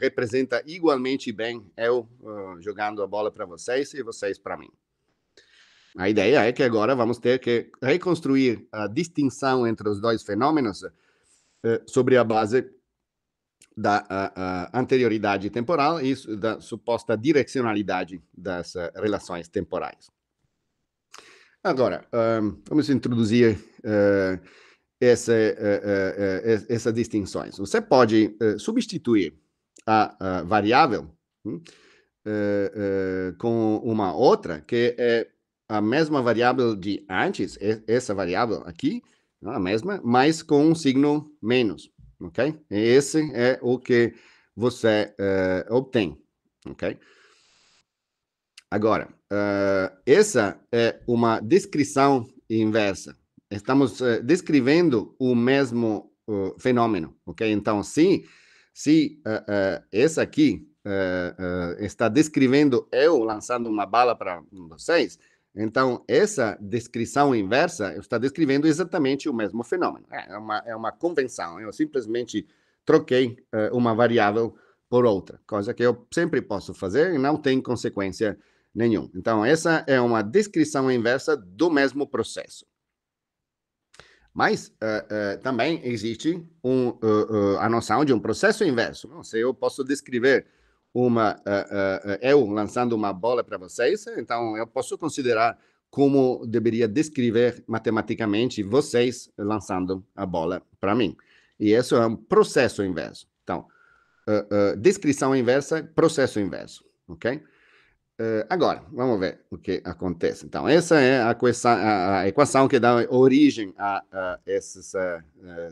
representa igualmente bem eu jogando a bola para vocês e vocês para mim. A ideia é que agora vamos ter que reconstruir a distinção entre os dois fenômenos eh, sobre a base da a, a anterioridade temporal e da suposta direcionalidade das eh, relações temporais. Agora, um, vamos introduzir uh, essa, uh, essas distinções. Você pode substituir a, a variável hum, com uma outra que é a mesma variável de antes, essa variável aqui, é a mesma, mas com um signo menos, ok? Esse é o que você uh, obtém, ok? Agora, uh, essa é uma descrição inversa. Estamos uh, eh, descrevendo o mesmo fenômeno, ok? Então, se, se essa aqui está descrevendo eu lançando uma bala para vocês, então, essa descrição inversa está descrevendo exatamente o mesmo fenômeno. É uma, é uma convenção, eu simplesmente troquei uh, uma variável por outra, coisa que eu sempre posso fazer e não tem consequência nenhuma. Então, essa é uma descrição inversa do mesmo processo. Mas uh, uh, também existe um, a noção de um processo inverso. Se eu posso descrever uma uh, uh, eu lançando uma bola para vocês, então eu posso considerar como deveria descrever matematicamente vocês lançando a bola para mim. E isso é um processo inverso. Então, uh, descrição inversa, processo inverso, ok? agora, vamos ver o que acontece. Então, essa é a, equação, a equação que dá origem a, a essas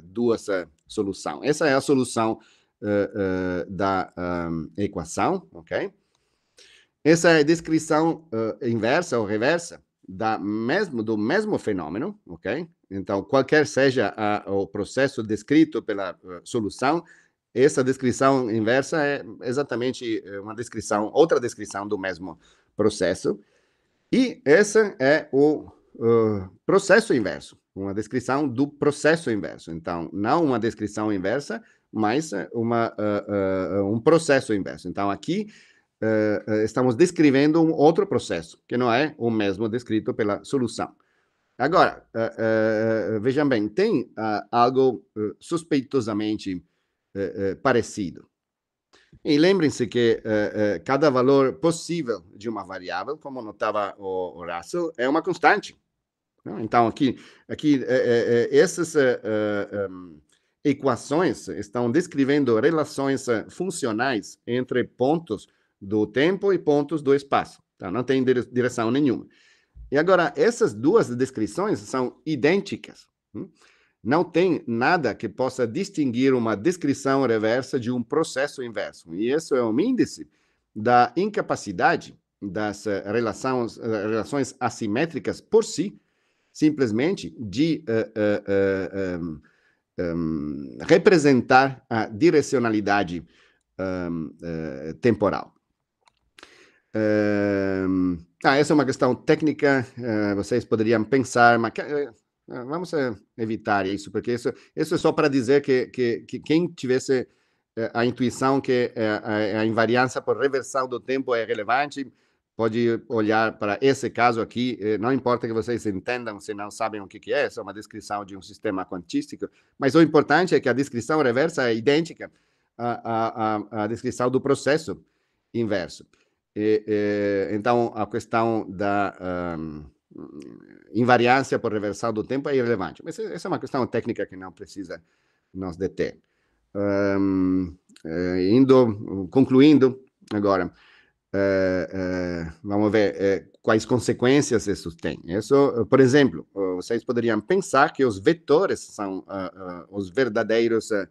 duas soluções. Essa é a solução uh, uh, da eh, equação, ok? Essa é a descrição inversa ou reversa da mesmo, do mesmo fenômeno, ok? Então, qualquer seja a, o processo descrito pela solução, essa descrição inversa é exatamente uma descrição, outra descrição do mesmo processo. E esse é o uh, processo inverso, uma descrição do processo inverso. Então, não uma descrição inversa, mas uma, uh, uh, um processo inverso. Então, aqui uh, estamos descrevendo um outro processo, que não é o mesmo descrito pela solução. Agora, vejam bem, tem algo suspeitosamente parecido. E lembrem-se que cada valor possível de uma variável, como notava o, o Russell, é uma constante. Então, aqui, aqui esses um, equações estão descrevendo relações eh, funcionais entre pontos do tempo e pontos do espaço. Então, não tem direção nenhuma. E agora, essas duas descrições são idênticas. Hum? Não tem nada que possa distinguir uma descrição reversa de um processo inverso. E isso é um índice da incapacidade das eh, relações, eh, relações assimétricas por si, simplesmente de. Uh, uh, uh, um, um, ehm, representar a direcionalidade um, ehm, uh, eh, temporal. Um, ehm, ah, essa é uma questão técnica, uh, vocês poderiam pensar, mas uh, vamos evitar isso, porque isso, isso é só para dizer que, que, que quem tivesse a intuição que a, a invariância por reversão do tempo é relevante, pode olhar para esse caso aqui, eh, não importa que vocês entendam se não sabem o que é, é uma descrição de um sistema quantístico, mas o importante é que a descrição reversa é idêntica à, à, à descrição do processo inverso. E, e, então, a questão da um, invariância por reversão do tempo é irrelevante, mas essa é uma questão técnica que não precisa nos deter. Um, eh, indo, concluindo agora, é, vamos ver, eh, quais consequências isso tem. Isso, por exemplo, vocês poderiam pensar que os vetores são ah, ah, os verdadeiros um,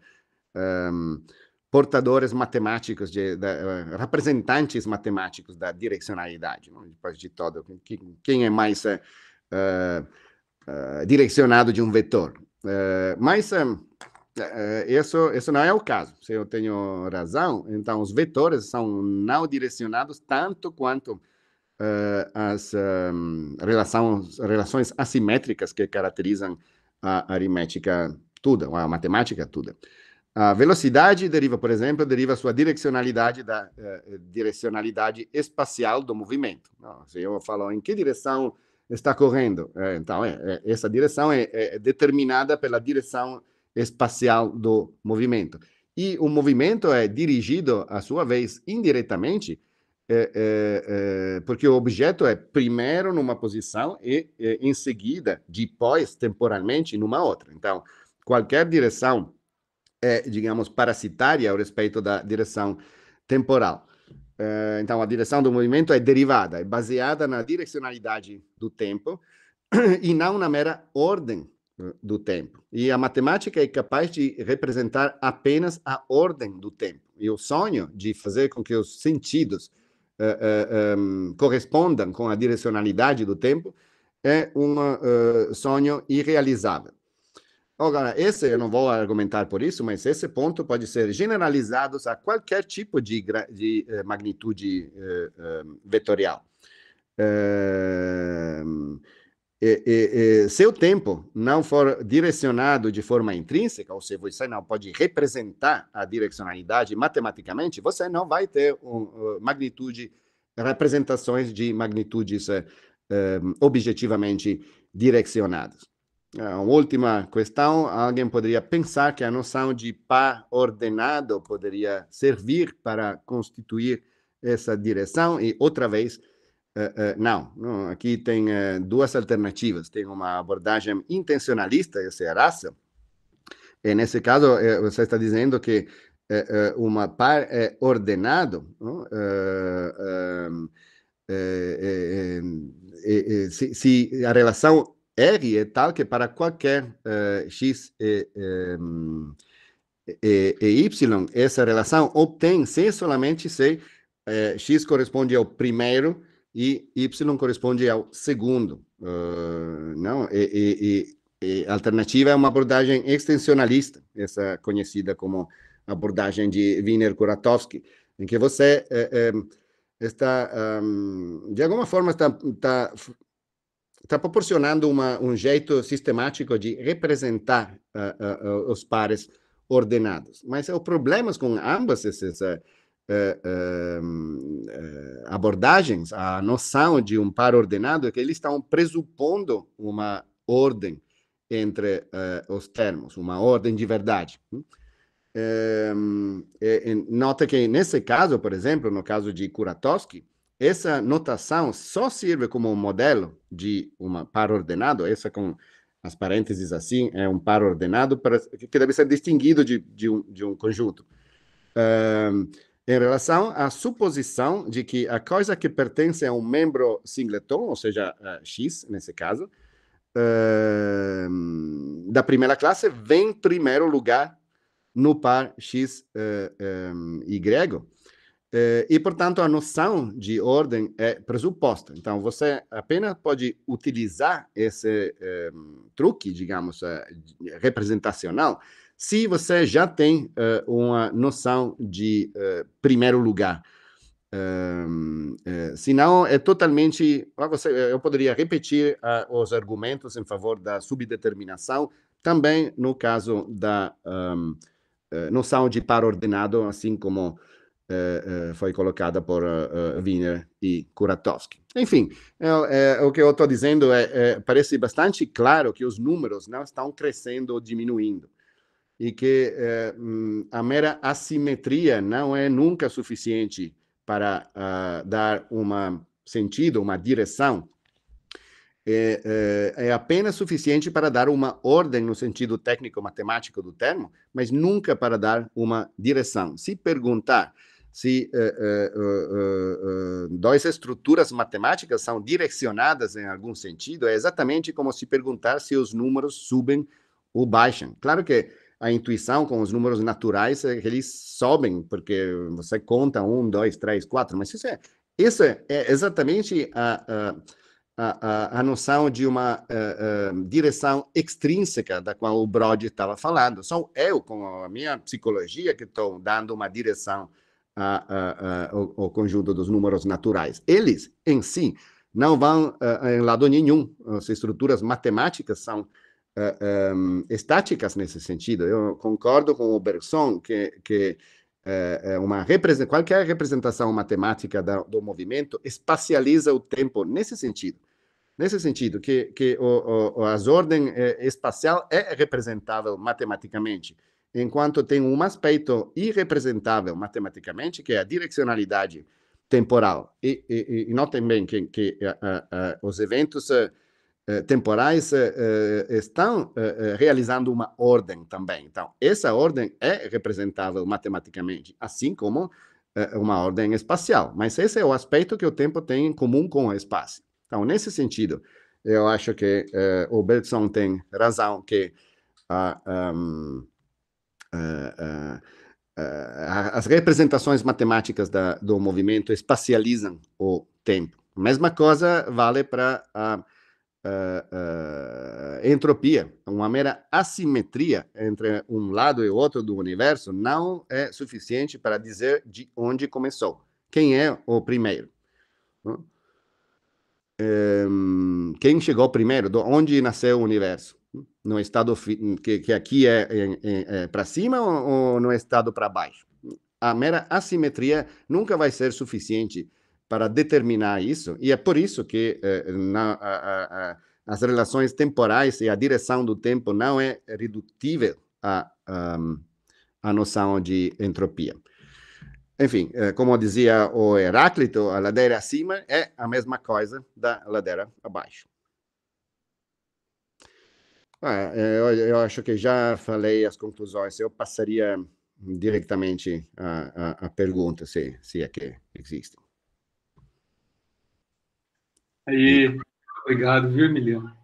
ehm, portadores matemáticos, de, de, representantes matemáticos da direcionalidade, não? depois de todo, quem é mais uh, uh, direcionado de um vetor. Uh, mas é, é, isso, isso não é o caso, se eu tenho razão. Então, os vetores são não direcionados tanto quanto uh, as um, relações, relações assimétricas que caracterizam a aritmética toda, a matemática toda. A velocidade deriva, por exemplo, deriva sua direcionalidade da uh, direcionalidade espacial do movimento. se eu falo em que direção está correndo, então é, é, essa direção é, é determinada pela direção espacial espacial do movimento. E o movimento é dirigido, à sua vez, indiretamente, é, é, é, porque o objeto é primeiro numa posição e eh, em seguida, depois, temporalmente, numa outra. Então, qualquer direção é, digamos, parasitária ao respeito da direção temporal. Eh, então, a direção do movimento é derivada, é baseada na direcionalidade do tempo (clears throat) e não na mera ordem do tempo. E a matemática é capaz de representar apenas a ordem do tempo. E o sonho de fazer com que os sentidos uh, eh, uh, eh, um, ehm, correspondam com a direcionalidade do tempo é um uh, sonho irrealizável. Agora, esse, eu não vou argumentar por isso, mas esse ponto pode ser generalizado a qualquer tipo de, de magnitude ehm, vetorial. Uh, é, é, seu tempo não for direcionado de forma intrínseca, ou seja, você não pode representar a direcionalidade matematicamente, você não vai ter um, magnitude, representações de magnitudes um, eh, eh, objetivamente direcionadas. Ah, uma última questão: alguém poderia pensar que a noção de par ordenado poderia servir para constituir essa direção, e outra vez Uh, uh, não, não, aqui tem uh, duas alternativas. Tem uma abordagem intencionalista, essa é a raça. E nesse caso, você está dizendo que uma par é ordenado se, se, a relação R é tal que para qualquer X e, e, e Y, essa relação obtém-se somente se X corresponde ao primeiro e Y corresponde ao segundo. Uh, não? E, e, e, e, alternativa é uma abordagem extensionalista, essa conhecida como abordagem de Wiener-Kuratowski, em que você é, é, está, um, de alguma forma, está, está, está proporcionando uma, um jeito sistemático de representar uh, uh, os pares ordenados. Mas é o problema com ambas essas eh, eh, eh, abordagens, a noção de um par ordenado, é que eles estão pressupondo uma ordem entre os termos, uma ordem de verdade. nota que nesse caso, por exemplo, no caso de Kuratowski, essa notação só serve como um modelo de um par ordenado, essa com as parênteses assim, é um par ordenado para, que deve ser distinguido de, de, um, de um conjunto. Uh, em relação à suposição de que a coisa que pertence a um membro singleton, ou seja, X, nesse caso, uh, da primeira classe, vem em primeiro lugar no par X, uh, eh, um, eh, Y. Uh, e, portanto, a noção de ordem é pressuposta. Então, você apenas pode utilizar esse truque, digamos, representacional, se você já tem uh, uma noção de uh, primeiro lugar. Um, eh, uh, senão é totalmente ah, você, eu poderia repetir ah, os argumentos em favor da subdeterminação também no caso da um, noção de par ordenado assim como Uh, uh, foi colocada por uh, Wiener e Kuratowski. Enfim, eu, é, é, o que eu estou dizendo é, é, parece bastante claro que os números não estão crescendo ou diminuindo e que eh, a mera assimetria não é nunca suficiente para uh, dar um sentido, uma direção. É, é, é, apenas suficiente para dar uma ordem no sentido técnico-matemático do termo, mas nunca para dar uma direção. Se perguntar se uh, eh, eh, duas estruturas matemáticas são direcionadas em algum sentido, é exatamente como se perguntar se os números subem ou baixam. Claro que a intuição com os números naturais, é eles sobem, porque você conta um, dois, três, quatro, mas isso é, isso é, é exatamente a, a, a, a noção de uma a, eh, a eh, direção extrínseca da qual o Brody estava falando. Sou eu, com a minha psicologia, que estou dando uma direção ao, ao conjunto dos números naturais. Eles, em si, não vão eh, em lado nenhum. As estruturas matemáticas são um, eh, ehm, estáticas nesse sentido. Eu concordo com o Bergson que, que uh, uma represent... qualquer representação matemática da, do movimento espacializa o tempo nesse sentido. Nesse sentido, que, que o, o, as ordens eh, espacial é representável matematicamente, enquanto tem um aspecto irrepresentável matematicamente, que é a direcionalidade temporal. E, e, e notem bem que, que uh, os eventos eh, temporais eh, eh, estão realizando uma ordem também. Então, essa ordem é representável matematicamente, assim como uma ordem espacial. Mas esse é o aspecto que o tempo tem em comum com o espaço. Então, nesse sentido, eu acho que uh, o Bergson tem razão que um, ehm, as representações matemáticas da, do movimento espacializam o tempo. A mesma coisa vale para a uh, uh, entropia, uma mera assimetria entre um lado e outro do universo, não é suficiente para dizer de onde começou, quem é o primeiro. Um, ehm, quem chegou primeiro, de onde nasceu o universo? Hum? No estado que, que aqui é, é, é, é para cima ou, ou no estado para baixo? A mera assimetria nunca vai ser suficiente para determinar isso, e é por isso que eh, na, a, a, as relações temporais e a direção do tempo não é redutível à, noção de entropia. Enfim, eh, como dizia o Heráclito, a ladeira acima é a mesma coisa da ladeira abaixo. Ah, é, eu, eu, acho que já falei as conclusões. Eu passaria diretamente a, a, a pergunta, se, se é que existe. Aí, obrigado, viu, Emiliano?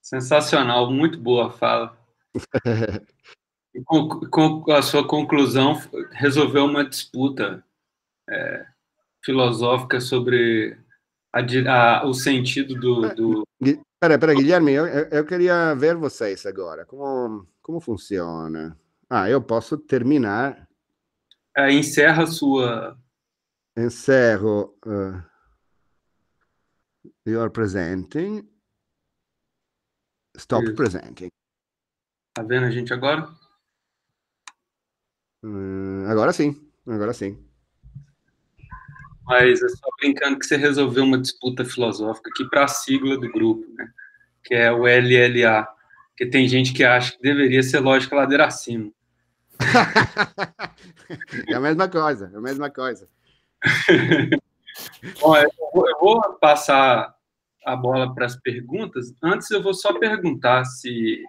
Sensacional, muito boa a fala. (laughs) E com, com, a sua conclusão, resolveu uma disputa é, filosófica sobre a, a, o sentido do. Ah, do... Pera, Guilherme, eu, eu queria ver vocês agora. Como, como funciona? Ah, eu posso terminar. É, encerra a sua. Encerro. Uh... You are presenting. Stop Isso. presenting. Tá vendo a gente agora? Hum, agora sim, agora sim. Mas é só brincando que você resolveu uma disputa filosófica aqui para a sigla do grupo, né? Que é o LLA. Porque tem gente que acha que deveria ser lógica ladeira acima. (laughs) é a mesma coisa, é a mesma coisa. (laughs) Bom, eu vou passar a bola para as perguntas, antes eu vou só perguntar se.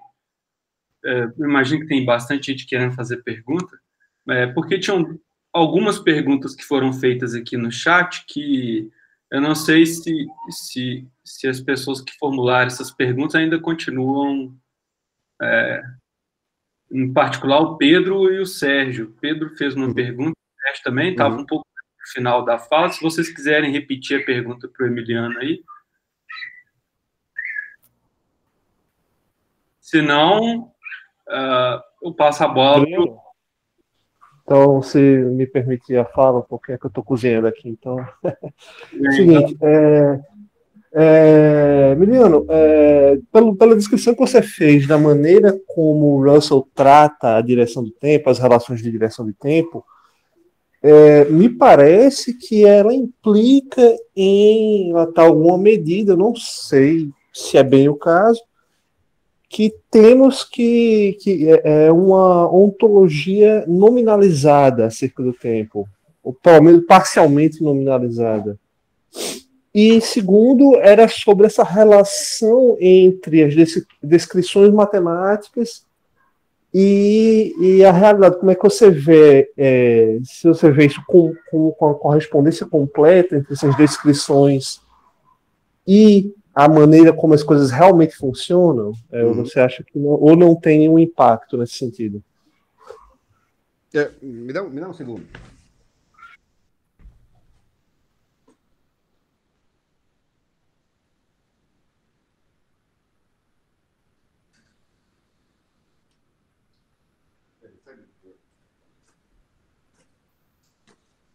É, imagino que tem bastante gente querendo fazer pergunta, é, porque tinham algumas perguntas que foram feitas aqui no chat que eu não sei se, se, se as pessoas que formularam essas perguntas ainda continuam. É, em particular, o Pedro e o Sérgio. O Pedro fez uma uhum. pergunta, o Sérgio também estava uhum. um pouco no final da fala. Se vocês quiserem repetir a pergunta para o Emiliano aí, Senão, uh, ah, eu passo a bola. Pro... Então, se me permitir a fala, porque é que eu estou cozinhando aqui. Então, (laughs) seguinte, então. É, é, Miliano, é, pelo, pela descrição que você fez da maneira como o Russell trata a direção do tempo, as relações de direção de tempo, é, me parece que ela implica em até alguma medida, não sei se é bem o caso, que temos que, que é, é uma ontologia nominalizada acerca do tempo, ou pelo menos parcialmente nominalizada. E segundo, era sobre essa relação entre as descrições matemáticas e, e a realidade. Como é que você vê, é, se você vê isso com, com, com a correspondência completa entre essas descrições e a maneira como as coisas realmente funcionam, é, uhum. você acha que não, ou não tem um impacto nesse sentido? É, me, dá, me dá um segundo.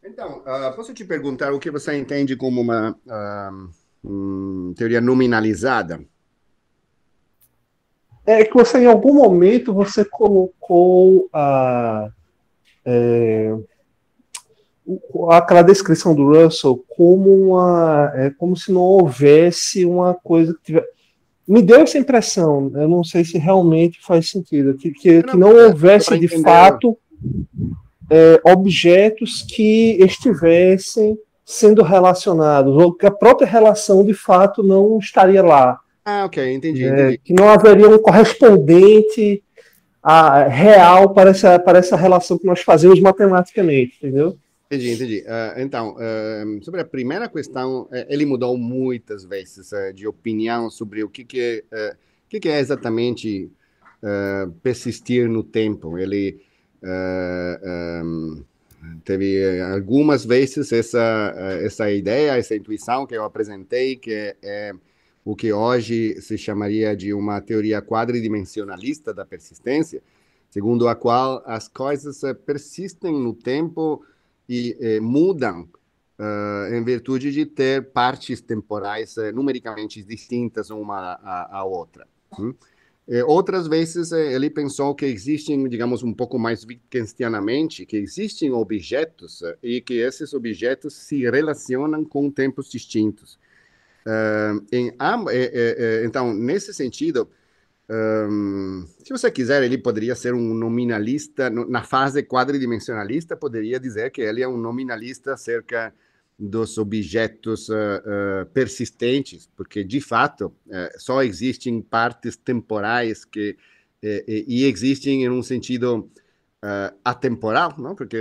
Então, uh, posso te perguntar o que você entende como uma uh, hum, teoria nominalizada? É que você, em algum momento, você colocou a, é, aquela descrição do Russell como uma, é, como se não houvesse uma coisa que tivesse me deu essa impressão, eu não sei se realmente faz sentido, que, que, que não houvesse de fato é, objetos que estivessem sendo relacionados, ou que a própria relação de fato não estaria lá. Ah, ok, entendi. É, entendi. Que não haveria um correspondente a, ah, real para essa, para essa relação que nós fazemos matematicamente, entendeu? Entendi, entendi. Uh, então, uh, sobre a primeira questão, é, ele mudou muitas vezes uh, de opinião sobre o que, que, é, eh, que, que é exatamente eh, persistir no tempo. Ele. Um, Teve eh, algumas vezes essa, eh, essa ideia, essa intuição que eu apresentei, que é o que hoje se chamaria de uma teoria quadridimensionalista da persistência, segundo a qual as coisas eh, persistem no tempo e eh, mudam uh, em virtude de ter partes temporais numericamente distintas uma à, outra. Hum? É, outras vezes é, ele pensou que existem, digamos, um pouco mais wittgensteinamente, que existem objetos é, e que esses objetos se relacionam com tempos distintos. É, em, é, é, então, nesse sentido, hum, se você quiser, ele poderia ser um nominalista, na fase quadridimensionalista, poderia dizer que ele é um nominalista acerca dos objetos uh, uh, persistentes, porque de fato uh, só existem partes temporais que e existem em um sentido atemporal, não? Porque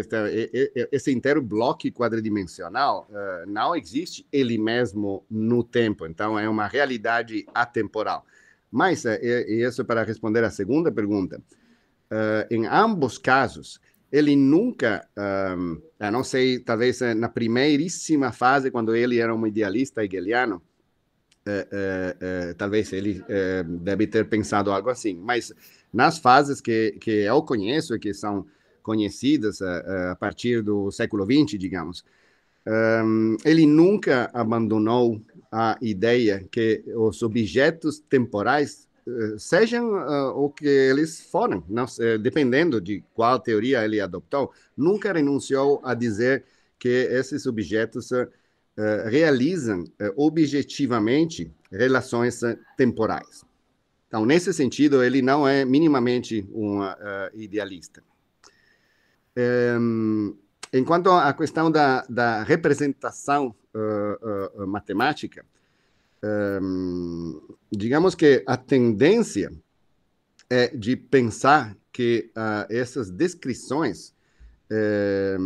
esse inteiro bloco quadridimensional não existe ele mesmo no tempo, então é uma realidade atemporal. Mas e isso para responder à segunda pergunta, em ambos casos ele nunca, um, a não sei, talvez eh, na primeiríssima fase, quando ele era um idealista hegeliano, eh, eh, talvez ele deve ter pensado algo assim, mas nas fases que, que eu conheço e que são conhecidas a, a partir do século XX, digamos, um, ele nunca abandonou a ideia que os objetos temporais eh, sejam uh, o que eles foram, não, eh, dependendo de qual teoria ele adotou, nunca renunciou a dizer que esses objetos uh, realizam uh, objetivamente relações temporais. Então, nesse sentido, ele não é minimamente um idealista. Um, enquanto à questão da, da representação matemática, um, digamos que a tendência é de pensar que uh, essas descrições eh,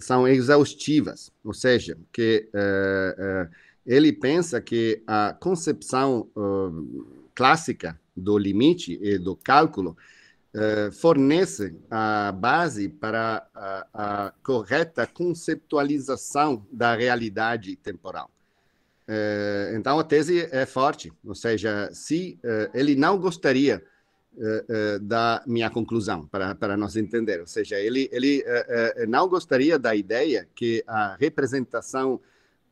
são exaustivas, ou seja, que uh, uh, ele pensa que a concepção ah, clássica do limite e do cálculo fornece a base para a, a correta conceptualização da realidade temporal. Eh, então a tese é forte, ou seja, se eh, ele não gostaria eh, da minha conclusão para para nós entender, ou seja, ele ele não gostaria da ideia que a representação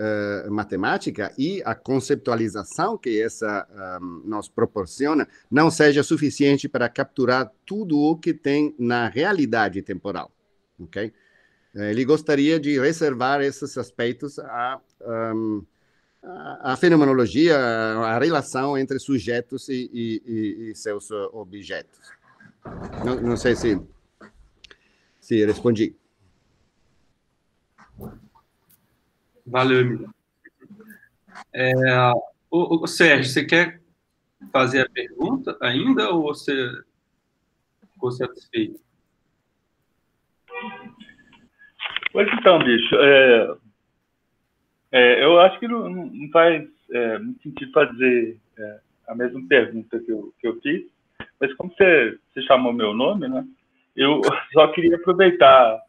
Uh, matemática e a conceptualização que essa um, nos proporciona não seja suficiente para capturar tudo o que tem na realidade temporal, ok? Ele gostaria de reservar esses aspectos a um, ehm, a fenomenologia, a relação entre sujeitos e, e, e seus objetos. Não, não, sei se, se respondi. Valeu, Emílio. É, o, o, Sérgio, você quer fazer a pergunta ainda ou você ficou satisfeito? Pois então, bicho, é, é, eu acho que não, não faz é, muito sentido fazer é, a mesma pergunta que eu, que eu fiz, mas como você, você chamou meu nome, né? Eu (laughs) só queria aproveitar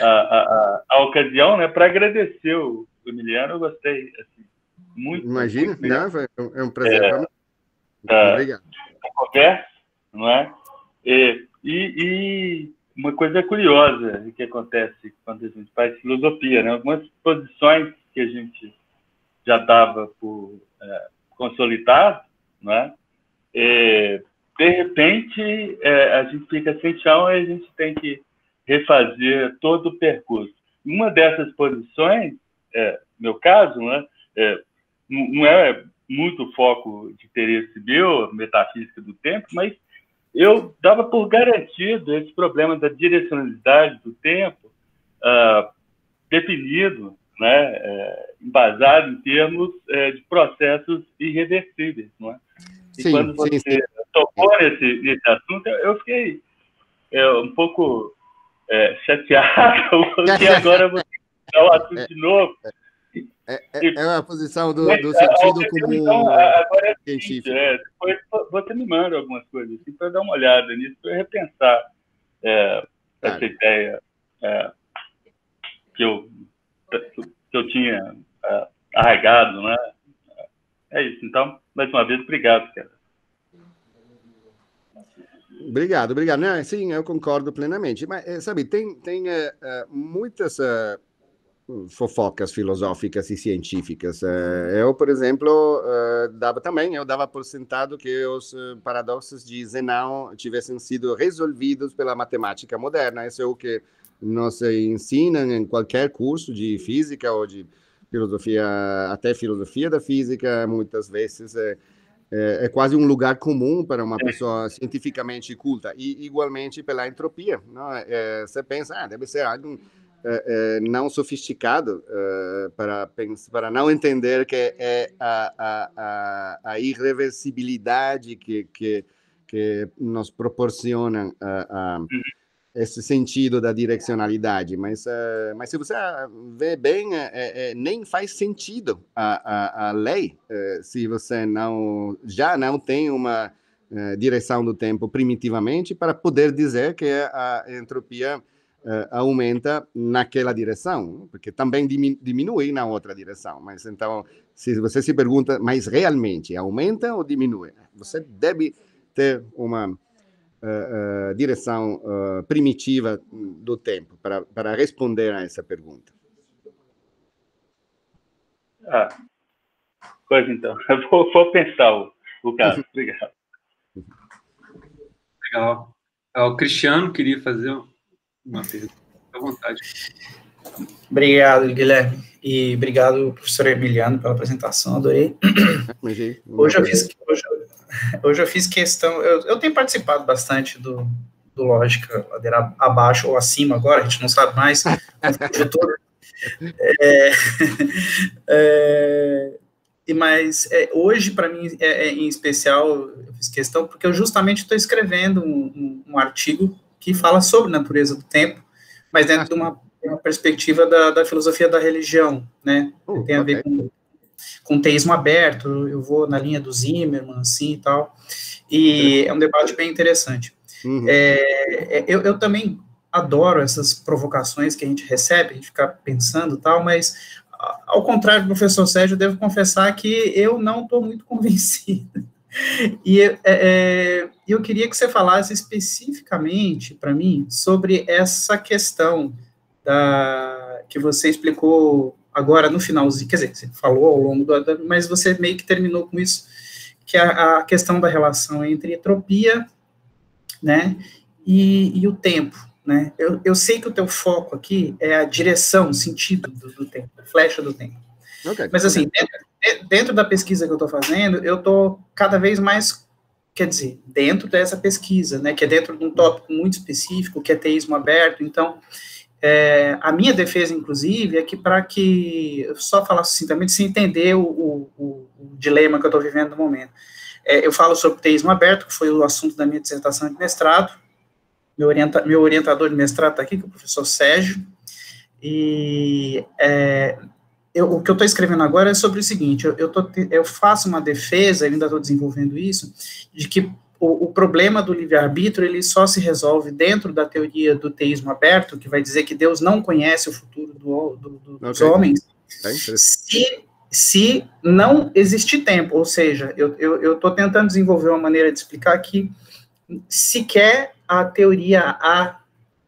a, a, a, a ocasião, né, para agradecer o Emiliano. Eu gostei assim, muito. Imagina, muito não, né? foi, é um prazer. É, é, muito Obrigado. A conversa, não é? E, e, uma coisa curiosa que acontece quando a gente faz filosofia, né? Algumas posições que a gente já estava é, consolidar, né? de repente, é, a gente fica sem chão e a gente tem que refazer todo o percurso. Uma dessas posições, é, meu caso, né, é, não é muito foco de interesse meu, metafísica do tempo, mas eu dava por garantido esse problema da direcionalidade do tempo uh, definido né, é, embasado em termos é, de processos irreversíveis. Não é? E sim, quando você sim, sim. tocou nesse, nesse assunto, eu fiquei é, um pouco é, chateado, (laughs) porque agora você está o assunto de novo. É, é, é, é uma posição do, do é, sentido comum então, agora é científico. É, depois você me manda algumas coisas assim, para dar uma olhada nisso, para repensar é, claro. essa ideia é, que eu que eu tinha uh, né? É isso. Então, mais uma vez, obrigado, cara. Obrigado, obrigado. Não, sim, eu concordo plenamente. Mas, eh, sabe, tem, tem uh, muitas uh, fofocas filosóficas e científicas. Uh, eu, por exemplo, dava também, eu dava por sentado que os paradoxos de Zenão tivessem sido resolvidos pela matemática moderna. Isso é o que nos ensinam em qualquer curso de física ou de filosofia, até filosofia da física, muitas vezes é, é, é quase um lugar comum para uma é. pessoa cientificamente culta, e igualmente pela entropia. Não? É, é você pensa, ah, deve ser algo é, não sofisticado para, para não entender que é a, a, a, a irreversibilidade que, que, que nos proporciona a, a uhum esse sentido da direcionalidade, mas, uh, mas se você ah, vê bem, é, é, é, nem faz sentido a, a, a lei eh, se você não já não tem uma eh, direção do tempo primitivamente para poder dizer que a entropia aumenta naquela direção, porque também diminui na outra direção. Mas então, se você se pergunta, mas realmente aumenta ou diminui? Você deve ter uma uh, direção eh, primitiva do tempo para, para responder a essa pergunta. Ah, pois então, (laughs) vou, vou pensar o, o caso. (laughs) Obrigado. Legal. É, o Cristiano queria fazer uma pergunta. À vontade. Obrigado, Guilherme. E obrigado, professor Emiliano, pela apresentação. Adorei. Hoje eu, fiz, hoje, Hoje eu fiz questão, eu, eu tenho participado bastante do, do Lógica Ladeira Abaixo ou Acima agora, a gente não sabe mais é, é, mas é, hoje, para mim, é, é, em especial, eu fiz questão, porque eu justamente estou escrevendo um, um, um, artigo que fala sobre a natureza do tempo, mas dentro ah. de uma, uma perspectiva da, da, filosofia da religião, né? Uh, tem a okay. ver com com teísmo aberto, eu vou na linha do Zimmermann, assim e tal. E é um debate bem interessante. Uhum. É, é eu, eu, também adoro essas provocações que a gente recebe, a gente fica pensando tal, mas ao contrário do professor Sérgio, devo confessar que eu não estou muito (laughs) convencido. E é, é eu queria que você falasse especificamente para mim sobre essa questão da, que você explicou agora no finalzinho, quer dizer, você falou ao longo do, mas você meio que terminou com isso, que é a, a questão da relação entre entropia, né, e, e o tempo, né? Eu, eu, sei que o teu foco aqui é a direção, o sentido do, do tempo, a flecha do tempo. Okay, Mas assim, okay. É dentro, dentro, da pesquisa que eu estou fazendo, eu estou cada vez mais, quer dizer, dentro dessa pesquisa, né? Que é dentro de um tópico muito específico, que é teísmo aberto. Então, é, a minha defesa, inclusive, é que para que, só falar sucintamente, assim se entender o, o, o, dilema que eu estou vivendo no momento. É, eu falo sobre teísmo aberto, que foi o assunto da minha dissertação de mestrado. Meu, orienta, meu orientador de mestrado está aqui, que é o professor Sérgio. E é, eu, o que eu estou escrevendo agora é sobre o seguinte: eu, eu, tô, eu faço uma defesa, ainda estou desenvolvendo isso, de que o, o problema do livre-arbítrio ele só se resolve dentro da teoria do teísmo aberto, que vai dizer que Deus não conhece o futuro do, do, do, okay. dos homens, é se, se não existir tempo. Ou seja, eu estou eu tentando desenvolver uma maneira de explicar que sequer a teoria A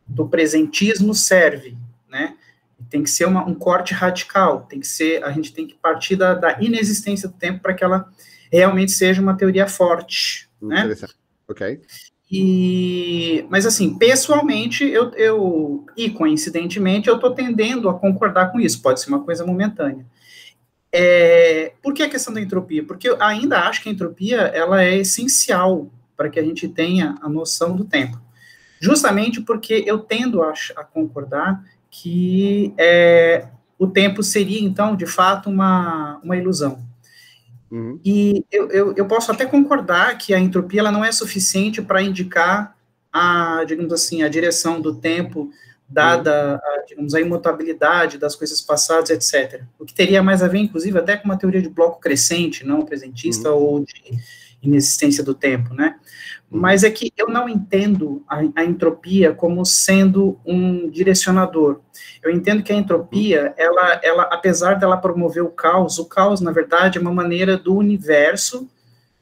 do presentismo serve, né? Tem que ser uma, um corte radical, tem que ser, a gente tem que partir da, da inexistência do tempo para que ela realmente seja uma teoria forte, Hum, né? Ok. E, mas assim, pessoalmente, eu, eu e coincidentemente, eu estou tendendo a concordar com isso. Pode ser uma coisa momentânea. É, por que a questão da entropia? Porque eu ainda acho que a entropia ela é essencial para que a gente tenha a noção do tempo. Justamente porque eu tendo a, a concordar que é, o tempo seria, então, de fato, uma, uma ilusão. Uhum. E eu, eu, eu, posso até concordar que a entropia ela não é suficiente para indicar a, digamos assim, a direção do tempo, dada, uhum. a, digamos, a imutabilidade das coisas passadas, etc. O que teria mais a ver, inclusive, até com uma teoria de bloco crescente, não presentista uhum. ou de inexistência do tempo, né? Uhum. Mas é que eu não entendo a, a, entropia como sendo um direcionador. Eu entendo que a entropia, uhum. ela, ela, apesar dela promover o caos, o caos, na verdade, é uma maneira do universo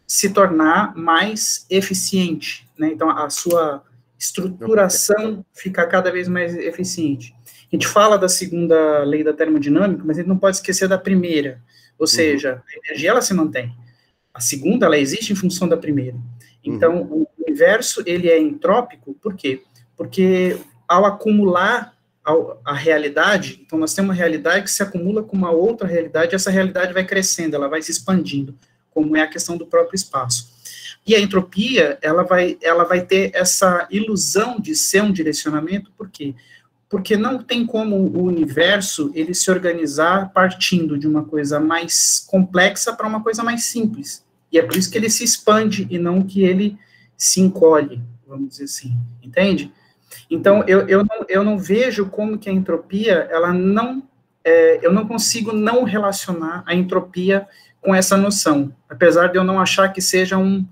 se tornar mais eficiente. Né? Então, a sua estruturação fica cada vez mais eficiente. A gente fala da segunda lei da termodinâmica, mas a gente não pode esquecer da primeira. Ou uhum. seja, a energia ela se mantém. A segunda ela existe em função da primeira. Então, uhum. o universo ele é entrópico, por quê? Porque ao acumular a realidade, então nós temos uma realidade que se acumula com uma outra realidade, e essa realidade vai crescendo, ela vai se expandindo, como é a questão do próprio espaço. E a entropia, ela vai, ela vai ter essa ilusão de ser um direcionamento, por quê? Porque não tem como o universo ele se organizar partindo de uma coisa mais complexa para uma coisa mais simples. E é por isso que ele se expande e não que ele se encolhe, vamos dizer assim, entende? Então, eu, eu, não, eu não vejo como que a entropia, ela não, é, eu não consigo não relacionar a entropia com essa noção, apesar de eu não achar que seja um,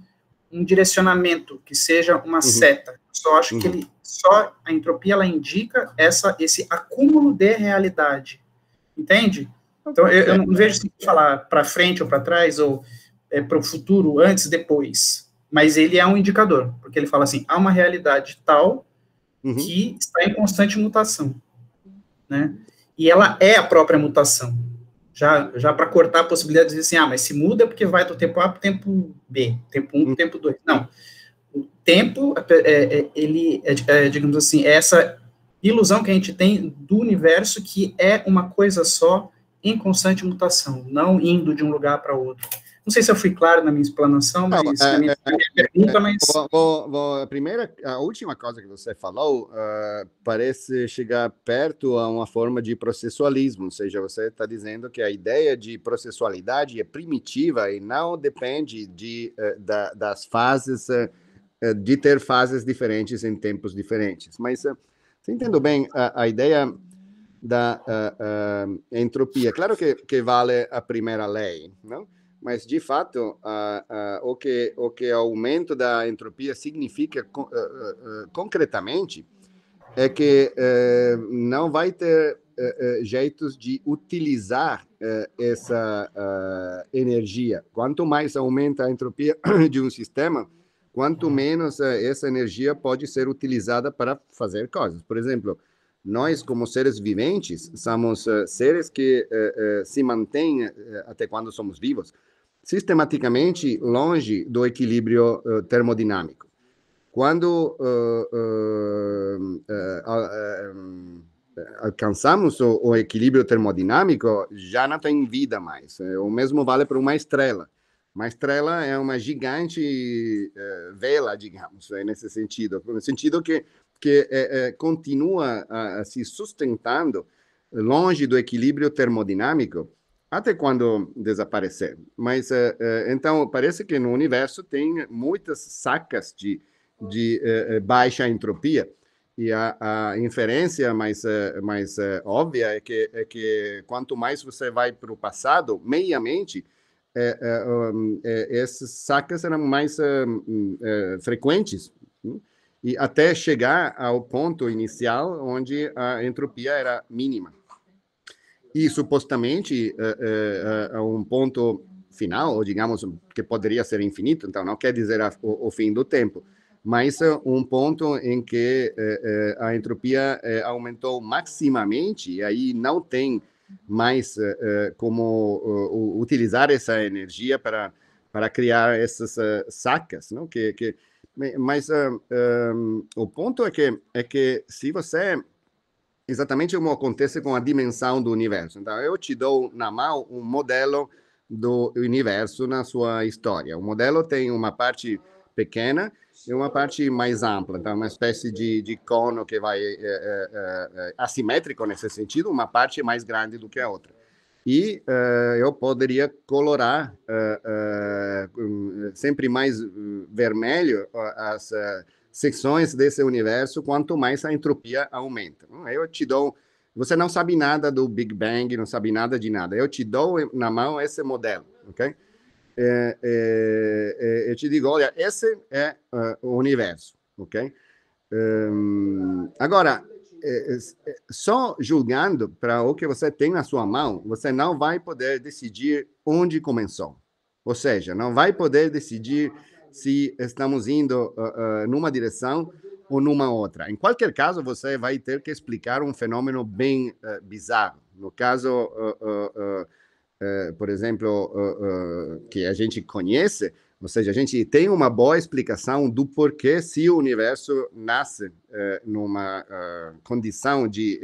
um direcionamento, que seja uma uhum. seta, só acho uhum. que ele, só a entropia, ela indica essa, esse acúmulo de realidade, entende? Então, eu, eu não vejo se falar para frente ou para trás, ou é, para o futuro, antes, depois, mas ele é um indicador, porque ele fala assim, há uma realidade tal uhum. que está em constante mutação, né? E ela é a própria mutação. Já, já para cortar a possibilidade de dizer assim, ah, mas se muda é porque vai do tempo A para o tempo B, tempo 1 um, uhum. tempo 2. Não. O tempo, é, é, é ele, é, é, digamos assim, é essa ilusão que a gente tem do universo que é uma coisa só em constante mutação, não indo de um lugar para outro. Não sei se eu fui claro na minha explanação, mas é, na minha, é, minha pergunta, é, é. mas. Vou, vou, vou, a primeira, a última coisa que você falou uh, parece chegar perto a uma forma de processualismo, ou seja, você está dizendo que a ideia de processualidade é primitiva e não depende de, uh, da, das fases, uh, de ter fases diferentes em tempos diferentes. Mas se entendo bem a, a ideia da entropia? Claro que, que vale a primeira lei, não? mas de fato uh, uh, o que o que aumento da entropia significa uh, concretamente é que não vai ter jeitos de utilizar essa energia. Quanto mais aumenta a entropia (coughs) de um sistema, quanto uhum. menos essa energia pode ser utilizada para fazer coisas. Por exemplo, nós, como seres viventes, somos seres que se mantêm até quando somos vivos sistematicamente longe do equilíbrio uh, termodinâmico. Quando uh, alcançamos o, o, equilíbrio termodinâmico, já não tem vida mais. É, o mesmo vale para uma estrela. Uma estrela é uma gigante vela, digamos, é nesse sentido. No sentido que, que é, é, continua a, a se sustentando longe do equilíbrio termodinâmico, até quando desaparecer. Mas uh, uh, então parece que no universo tem muitas sacas de, de uh, baixa entropia e a, a inferência mais mais óbvia é que é que quanto mais você vai para o passado, meiamente um, essas sacas eram mais hum, frequentes né? e até chegar ao ponto inicial onde a entropia era mínima e supostamente uh, uh, uh, um ponto final, ou digamos que poderia ser infinito, então não quer dizer a, o, o, fim do tempo, mas é, um ponto em que é, é, a entropia aumentou maximamente, e aí não tem mais como utilizar essa energia para, para criar essas sacas, não? Que, que, mas um, o ponto é que, é que se você exatamente como acontece com a dimensão do universo. Então, eu te dou na mão um modelo do universo na sua história. O modelo tem uma parte pequena e uma parte mais ampla, então é uma espécie de, de cono que vai é, é, é, assimétrico nesse sentido, uma parte mais grande do que a outra. E eh, eu poderia colorar eh, eh, sempre mais vermelho as secções desse universo, quanto mais a entropia aumenta. Hum, eu te dou. Você não sabe nada do Big Bang, não sabe nada de nada. Eu te dou na mão esse modelo, ok? É, é, é, eu te digo, olha, esse é uh, o universo, ok? Um, agora, é, é, só julgando para o que você tem na sua mão, você não vai poder decidir onde começou. Ou seja, não vai poder decidir se estamos indo uh, uh, numa direção ou numa outra. Em qualquer caso, você vai ter que explicar um fenômeno bem uh, bizarro. No caso, por exemplo, que a gente conhece, ou seja, a gente tem uma boa explicação do porquê se o universo nasce numa condição de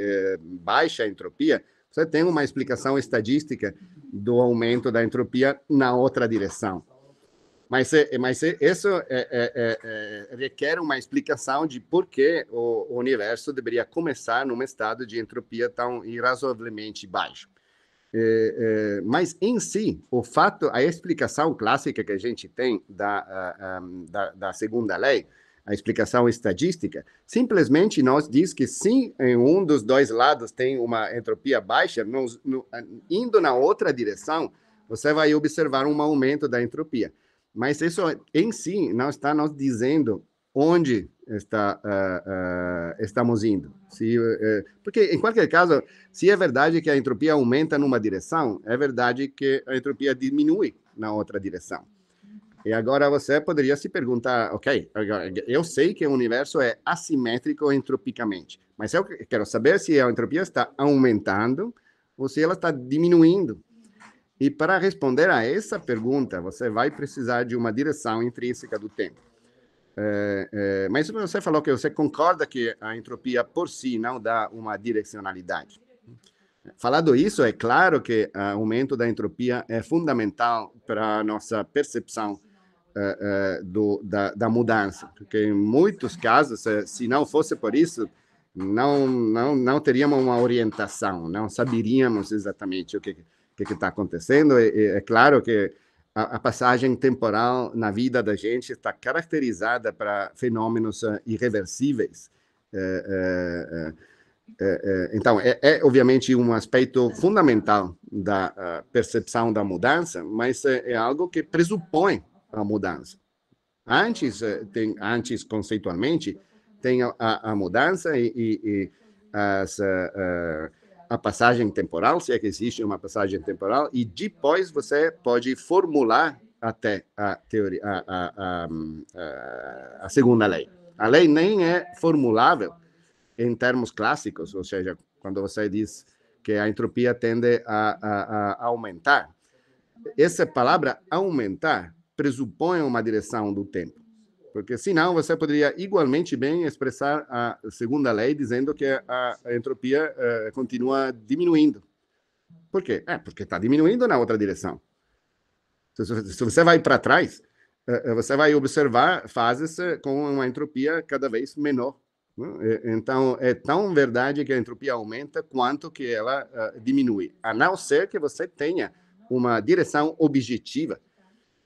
baixa entropia, você tem uma explicação estadística do aumento da entropia na outra direção. Mas, mas isso é, é, é, é, requer uma explicação de por que o universo deveria começar num estado de entropia tão irrazoavelmente baixo. É, é, mas, em si, o fato, a explicação clássica que a gente tem da, da, da segunda lei, a explicação estadística, simplesmente nos diz que sim, em um dos dois lados tem uma entropia baixa, no, indo na outra direção, você vai observar um aumento da entropia. Mas isso em si não está nos dizendo onde está uh, uh, estamos indo. Se, uh, porque, em qualquer caso, se é verdade que a entropia aumenta numa direção, é verdade que a entropia diminui na outra direção. E agora você poderia se perguntar, ok, eu sei que o universo é assimétrico entropicamente, mas eu quero saber se a entropia está aumentando ou se ela está diminuindo. E para responder a essa pergunta, você vai precisar de uma direção intrínseca do tempo. É, é, mas você falou que você concorda que a entropia por si não dá uma direcionalidade. Falado isso, é claro que o aumento da entropia é fundamental para a nossa percepção é, é, do, da, da, mudança, porque em muitos casos, é, se não fosse por isso, não, não, não teríamos uma orientação, não saberíamos exatamente o que que está acontecendo. E, é claro que a, a, passagem temporal na vida da gente está caracterizada para fenômenos ah, irreversíveis. É é, é, é, é, então, é, é, obviamente um aspecto fundamental da ah, percepção da mudança, mas é, algo que pressupõe a mudança. Antes, eh, tem, antes conceitualmente, tem a, a mudança e, e, e as uh, a passagem temporal, se é que existe uma passagem temporal, e depois você pode formular até a teoria, a, a, a, a segunda lei. A lei nem é formulável em termos clássicos, ou seja, quando você diz que a entropia tende a, a, a aumentar, essa palavra aumentar pressupõe uma direção do tempo porque senão você poderia igualmente bem expressar a segunda lei dizendo que a, entropia uh, continua diminuindo. Por quê? É, porque está diminuindo na outra direção. Se, você vai para trás, eh, eh, você vai observar fases com uma entropia cada vez menor. Né? Então, é tão verdade que a entropia aumenta quanto que ela diminui, a não ser que você tenha uma direção objetiva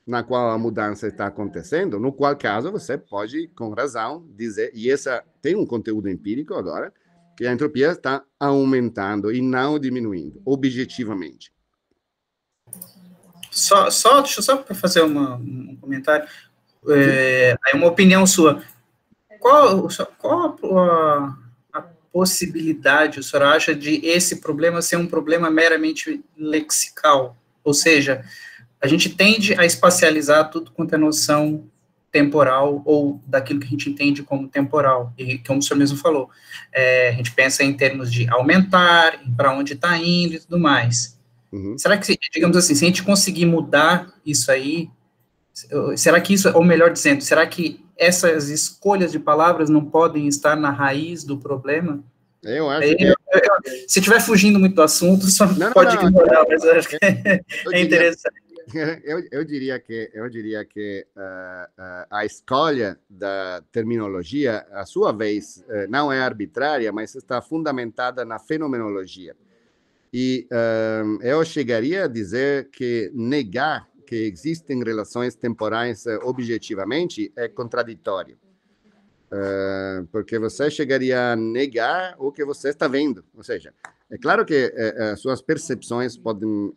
na qual a mudança está acontecendo, no qual caso você pode, com razão, dizer, e essa tem um conteúdo empírico agora, que a entropia está aumentando e não diminuindo, objetivamente. Só, só deixa só para fazer uma, um comentário, é uma opinião sua. Qual, qual a, a, possibilidade, o senhor acha, de esse problema ser um problema meramente lexical? Ou seja, a gente tende a espacializar tudo quanto é noção temporal ou daquilo que a gente entende como temporal. E como o senhor mesmo falou, é, a gente pensa em termos de aumentar, para onde está indo e tudo mais. Uhum. Será que, digamos assim, se a gente conseguir mudar isso aí, será que isso, ou melhor dizendo, será que essas escolhas de palavras não podem estar na raiz do problema? Eu acho é, que... se estiver fugindo muito do assunto, só não, pode não, ignorar, mas acho que (laughs) é, interessante. (laughs) eu, eu diria que eu diria que uh, uh, a escolha da terminologia, a sua vez, uh, não é arbitrária, mas está fundamentada na fenomenologia. E eu chegaria a dizer que negar que existem relações temporais objetivamente é contraditório. porque você chegaria a negar o que você está vendo. Ou seja, é claro que suas percepções podem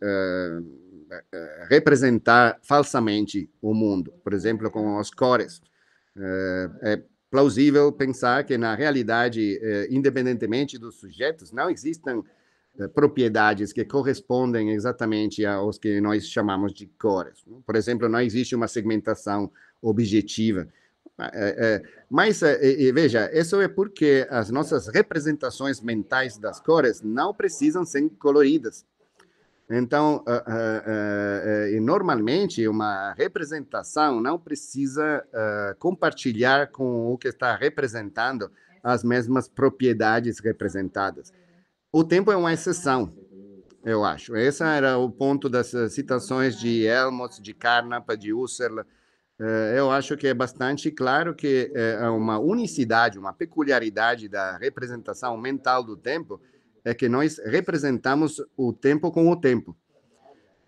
eh, eh, representar falsamente o mundo, por exemplo, com as cores. Eh, é plausível pensar que, na realidade, independentemente dos sujeitos, não existam propriedades que correspondem exatamente aos que nós chamamos de cores. Por exemplo, não existe uma segmentação objetiva. Mas, veja, isso é porque as nossas representações mentais das cores não precisam ser coloridas. Então, uh, uh, uh, normalmente, uma representação não precisa eh, compartilhar com o que está representando as mesmas propriedades representadas. O tempo é uma exceção, eu acho. Esse era o ponto das eh, citações de Helmholtz, de Carnap, de Husserl. Eh, eu acho que é bastante claro que é uma unicidade, uma peculiaridade da representação mental do tempo é que nós representamos o tempo com o tempo.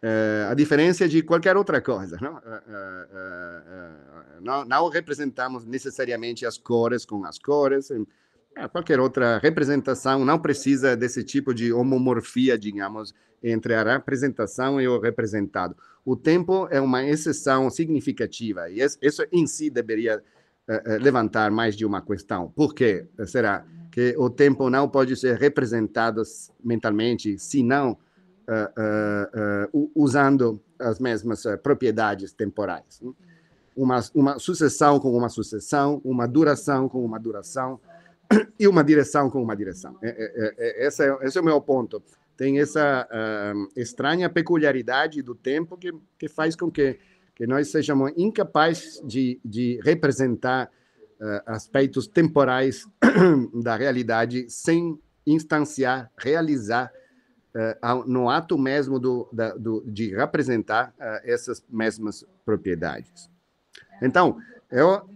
É, a diferença de qualquer outra coisa, não? Eh, eh, não? não? representamos necessariamente as cores com as cores, qualquer outra representação não precisa desse tipo de homomorfia, digamos, entre a representação e o representado. O tempo é uma exceção significativa e isso em si deveria eh, eh, levantar mais de uma questão. Por quê? será que o tempo não pode ser representado mentalmente, se não eh, usando as mesmas propriedades temporais? Né? Uma, uma sucessão com uma sucessão, uma duração com uma duração e uma direção com uma direção. É, é, é, esse, é, esse é o meu ponto. Tem essa uh, estranha peculiaridade do tempo que, que faz com que que nós sejamos incapazes de, de representar uh, aspectos temporais (coughs) da realidade sem instanciar, realizar uh, no ato mesmo do, da, do, de representar uh, essas mesmas propriedades. Então, eu,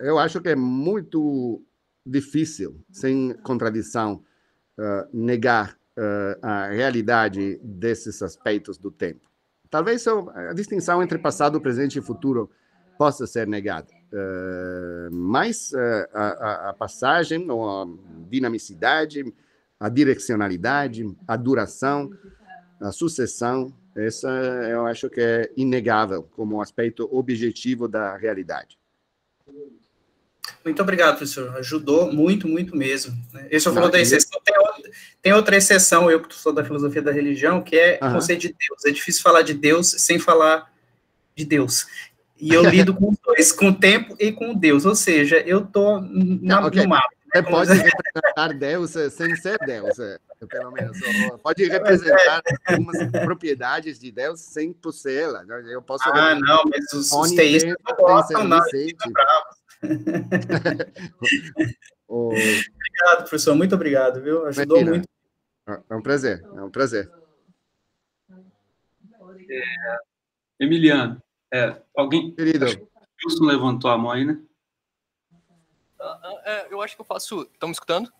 eu acho que é muito difícil, sem contradição, negar a realidade desses aspectos do tempo. Talvez a distinção entre passado, presente e futuro possa ser negada, eh, mas eh, a, a passagem, ou a dinamicidade, a direcionalidade, a duração, a sucessão, essa eu acho que é inegável como aspecto objetivo da realidade. Muito obrigado, professor. Ajudou muito, muito mesmo. Né? Eu eu falou da exceção. Tem outra, tem outra, exceção, eu que sou da filosofia da religião, que é uhum. o conceito de Deus. É difícil falar de Deus sem falar de Deus. E eu lido com os dois, com o tempo e com Deus. Ou seja, eu estou okay. mapa. Né? Você pode representar Deus eh, sem ser Deus, eh, pelo menos. Pode representar algumas propriedades de Deus sem possuí-la. Né? Eu posso. Ah, não, mas os, os teístas não gostam, não. (laughs) o... Obrigado, professor. Muito obrigado, viu? Ajudou Imagina. muito. É um prazer, é um prazer. É, Emiliano, é, alguém. Querido. Que Wilson levantou a mão aí, né? Ah, ah, é, eu acho que eu faço. Estão me escutando?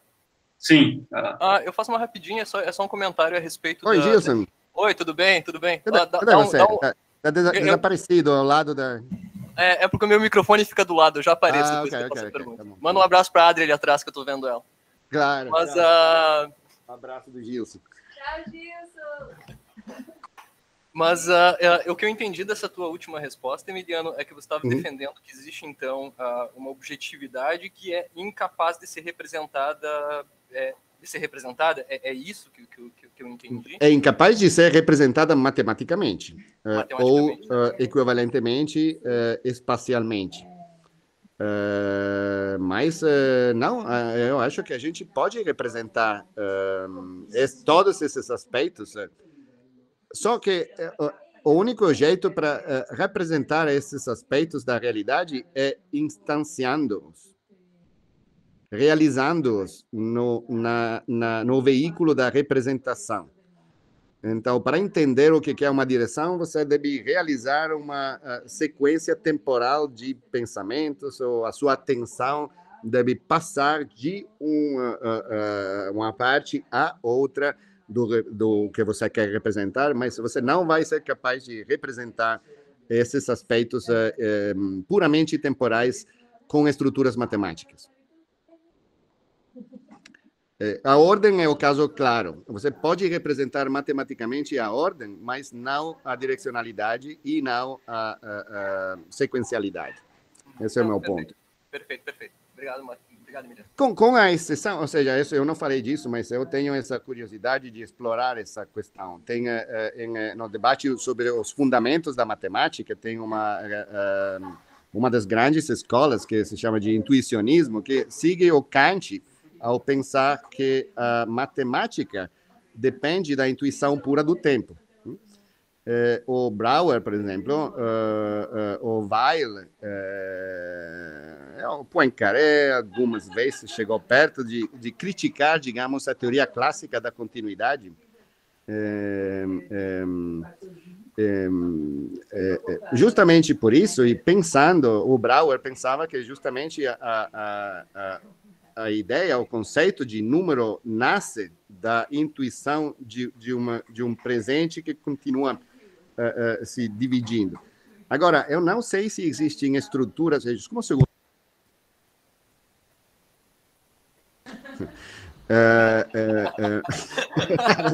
Sim. Ah, eu faço uma rapidinha, é só, é só um comentário a respeito. Oi, da... Gilson. Oi, tudo bem? Tudo bem? Cadê, ah, dá, cadê dá você? um... Tá, tá eu... desaparecido ao lado da. É, é porque o meu microfone fica do lado, eu já apareço ah, depois okay, que okay, a okay, tá pergunta. Tá Manda um abraço pra Adri ali atrás, que eu tô vendo ela. Claro. Mas, claro. Uh... Um abraço do Gilson. Tchau, Gilson! Mas uh, uh, o que eu entendi dessa tua última resposta, Emiliano, é que você estava uhum. defendendo que existe, então, uh, uma objetividade que é incapaz de ser representada é, de ser representada? É, é isso que, que, que, eu entendi? É incapaz de ser representada matematicamente, eh, matematicamente. ou uh, equivalentemente uh, espacialmente. Uh, mas não, eu acho que a gente pode representar es, todos esses aspectos. Só que o único jeito para representar esses aspectos da realidade é instanciando-os realizando-os no, na, na, no veículo da representação. Então, para entender o que é uma direção, você deve realizar uma ah, sequência temporal de pensamentos, ou a sua atenção deve passar de uma, ah, ah, uma parte a outra do, do que você quer representar, mas você não vai ser capaz de representar esses aspectos eh, eh, puramente temporais com estruturas matemáticas. Eh, a ordem é o caso claro. Você pode representar matematicamente a ordem, mas não a direcionalidade e não a, a, a sequencialidade. Esse é o meu ponto. Perfeito, perfeito. Obrigado, Marcos. Obrigado, com, com a exceção, ou seja, eu não falei disso, mas eu tenho essa curiosidade de explorar essa questão. Tem, uh, em, no debate sobre os fundamentos da matemática, tem uma, uh, uma das grandes escolas que se chama de intuicionismo, que segue o Kant, ao pensar que a matemática depende da intuição pura do tempo. Eh, o Brauer, por exemplo, eh, eh, o Weil, é o Poincaré, algumas vezes chegou perto de, de criticar, digamos, a teoria clássica da continuidade. É, é, é, justamente por isso, e pensando, o Brauer pensava que justamente a, a, a, a ideia, o conceito de número nasce da intuição de, de, uma, de um presente que continua uh, uh, se dividindo. Agora, eu não sei se existem estruturas. Como se (laughs) eu... Uh, eh,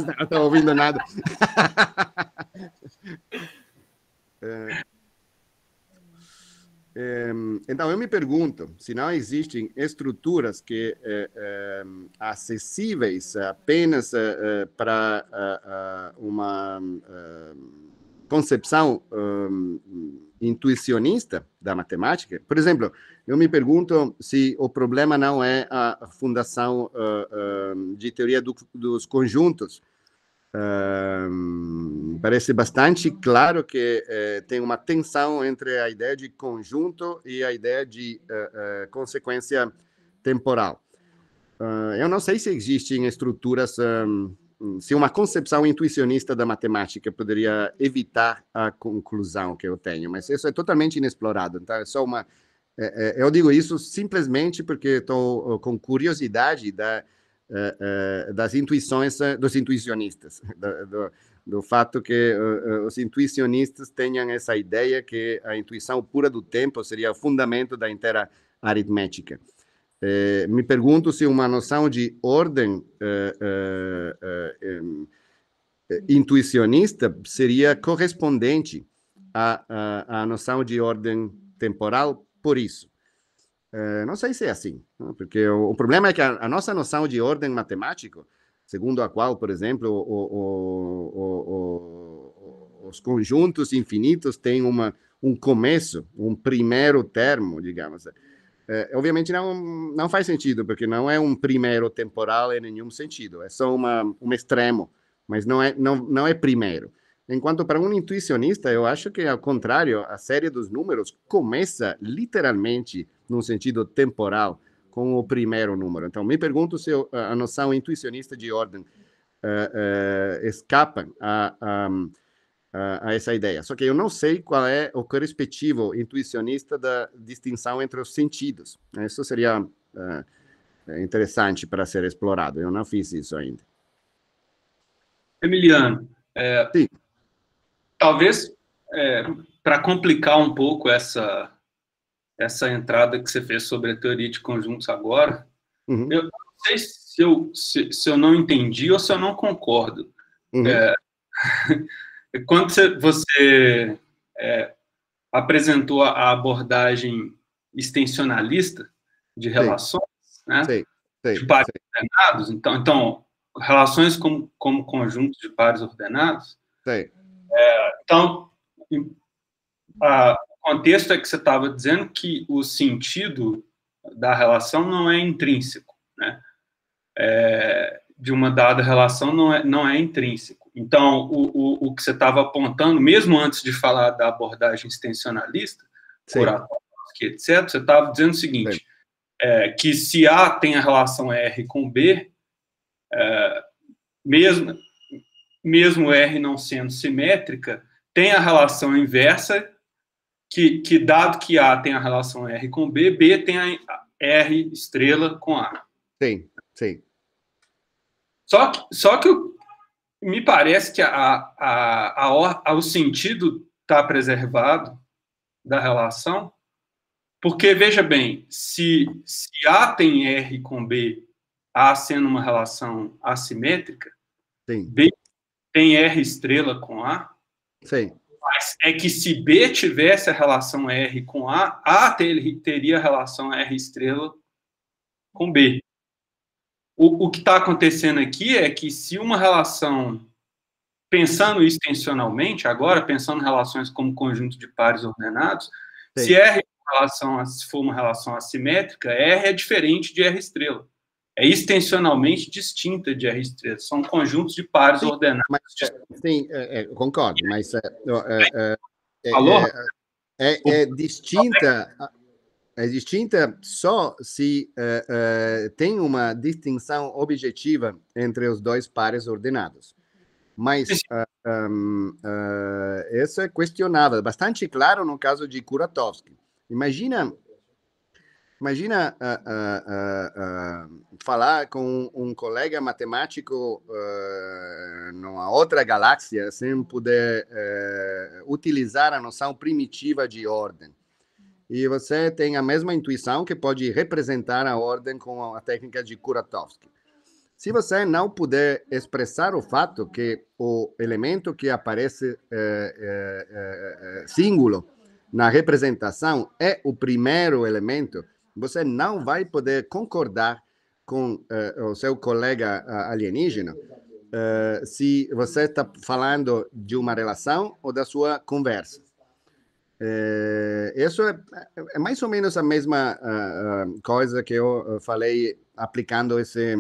(laughs) não estou ouvindo nada. (laughs) Eh, então, eu me pergunto se não existem estruturas que é, é, acessíveis apenas é, para uma concepção intuicionista da matemática. Por exemplo, eu me pergunto se o problema não é a fundação de teoria do, dos conjuntos, parece bastante claro que eh, tem uma tensão entre a ideia de conjunto e a ideia de eh, eh, consequência temporal. eu não sei se existem estruturas, um, se uma concepção intuicionista da matemática poderia evitar a conclusão que eu tenho, mas isso é totalmente inexplorado. Então, é só uma. eu digo isso simplesmente porque estou com curiosidade da eh, eh, das intuições eh, dos intuicionistas, (laughs) do, do, do fato que os intuicionistas tenham essa ideia que a intuição pura do tempo seria o fundamento da inteira aritmética. me pergunto se uma noção de ordem intuicionista seria correspondente à, à, à noção de ordem temporal, por isso. Eh, não sei se é assim, né, porque o, o, problema é que a, a, nossa noção de ordem matemático, segundo a qual, por exemplo, o, o, os conjuntos infinitos têm uma, um começo, um primeiro termo, digamos. É, obviamente não, não faz sentido, porque não é um primeiro temporal em nenhum sentido, é só uma, um extremo, mas não é, não, não é primeiro. Enquanto para um intuicionista, eu acho que, ao contrário, a série dos números começa literalmente num sentido temporal, com o primeiro número. Então, me pergunto se a noção intuicionista de ordem uh, uh, escapa a, a, essa ideia. Só que eu não sei qual é o correspectivo intuicionista da distinção entre os sentidos. Isso seria uh, interessante para ser explorado. Eu não fiz isso ainda. Emiliano, é, talvez é, para complicar um pouco essa essa entrada que você fez sobre a teoria de conjuntos agora. Uhum. Eu não sei se eu, se, se, eu não entendi ou se eu não concordo. Uhum. É, (laughs) quando você, você é, apresentou a abordagem extensionalista de relações, Sim. né? Sim. Sim. de pares ordenados, então, então relações como, como conjuntos de pares ordenados. É, então, a, contexto é que você estava dizendo que o sentido da relação não é intrínseco, né? É, de uma dada relação não é, não é intrínseco. Então, o, o, o que você estava apontando, mesmo antes de falar da abordagem extensionalista, etc., você estava dizendo o seguinte, é, que se A tem a relação R com B, é, mesmo, mesmo R não sendo simétrica, tem a relação inversa que, que dado que A tem a relação R com B, B tem a R estrela com A. Sim, sim. Só que, só que me parece que a, a, a, a o sentido está preservado da relação, porque, veja bem, se, se A tem R com B, A sendo uma relação assimétrica, Sim. B tem R estrela com A, Sim é que se B tivesse a relação R com A, A teria a relação R estrela com B. O, o que está acontecendo aqui é que se uma relação, pensando extensionalmente, agora pensando relações como conjunto de pares ordenados, Sim. se R relação se for uma relação assimétrica, R é diferente de R estrela é extensionalmente distinta de R3. É, são conjuntos de pares sim, ordenados. Mas, é, sim, é, é, concordo, mas. É, é, é distinta. É distinta só se tem uma distinção objetiva entre os dois pares ordenados. Mas um, ah, ah, ah, isso é questionável, bastante claro no caso de Kuratowski. Imagina Imagina uh, uh, uh, falar com um colega matemático uh, numa outra galáxia sem poder eh, utilizar a noção primitiva de ordem. E você tem a mesma intuição que pode representar a ordem com a técnica de Kuratowski. Se você não puder expressar o fato que o elemento que aparece é, é, é, símbolo na representação é o primeiro elemento, você não vai poder concordar com uh, o seu colega alienígena uh, se você está falando de uma relação ou da sua conversa. Uh, isso é, é, mais ou menos a mesma coisa que eu falei aplicando esse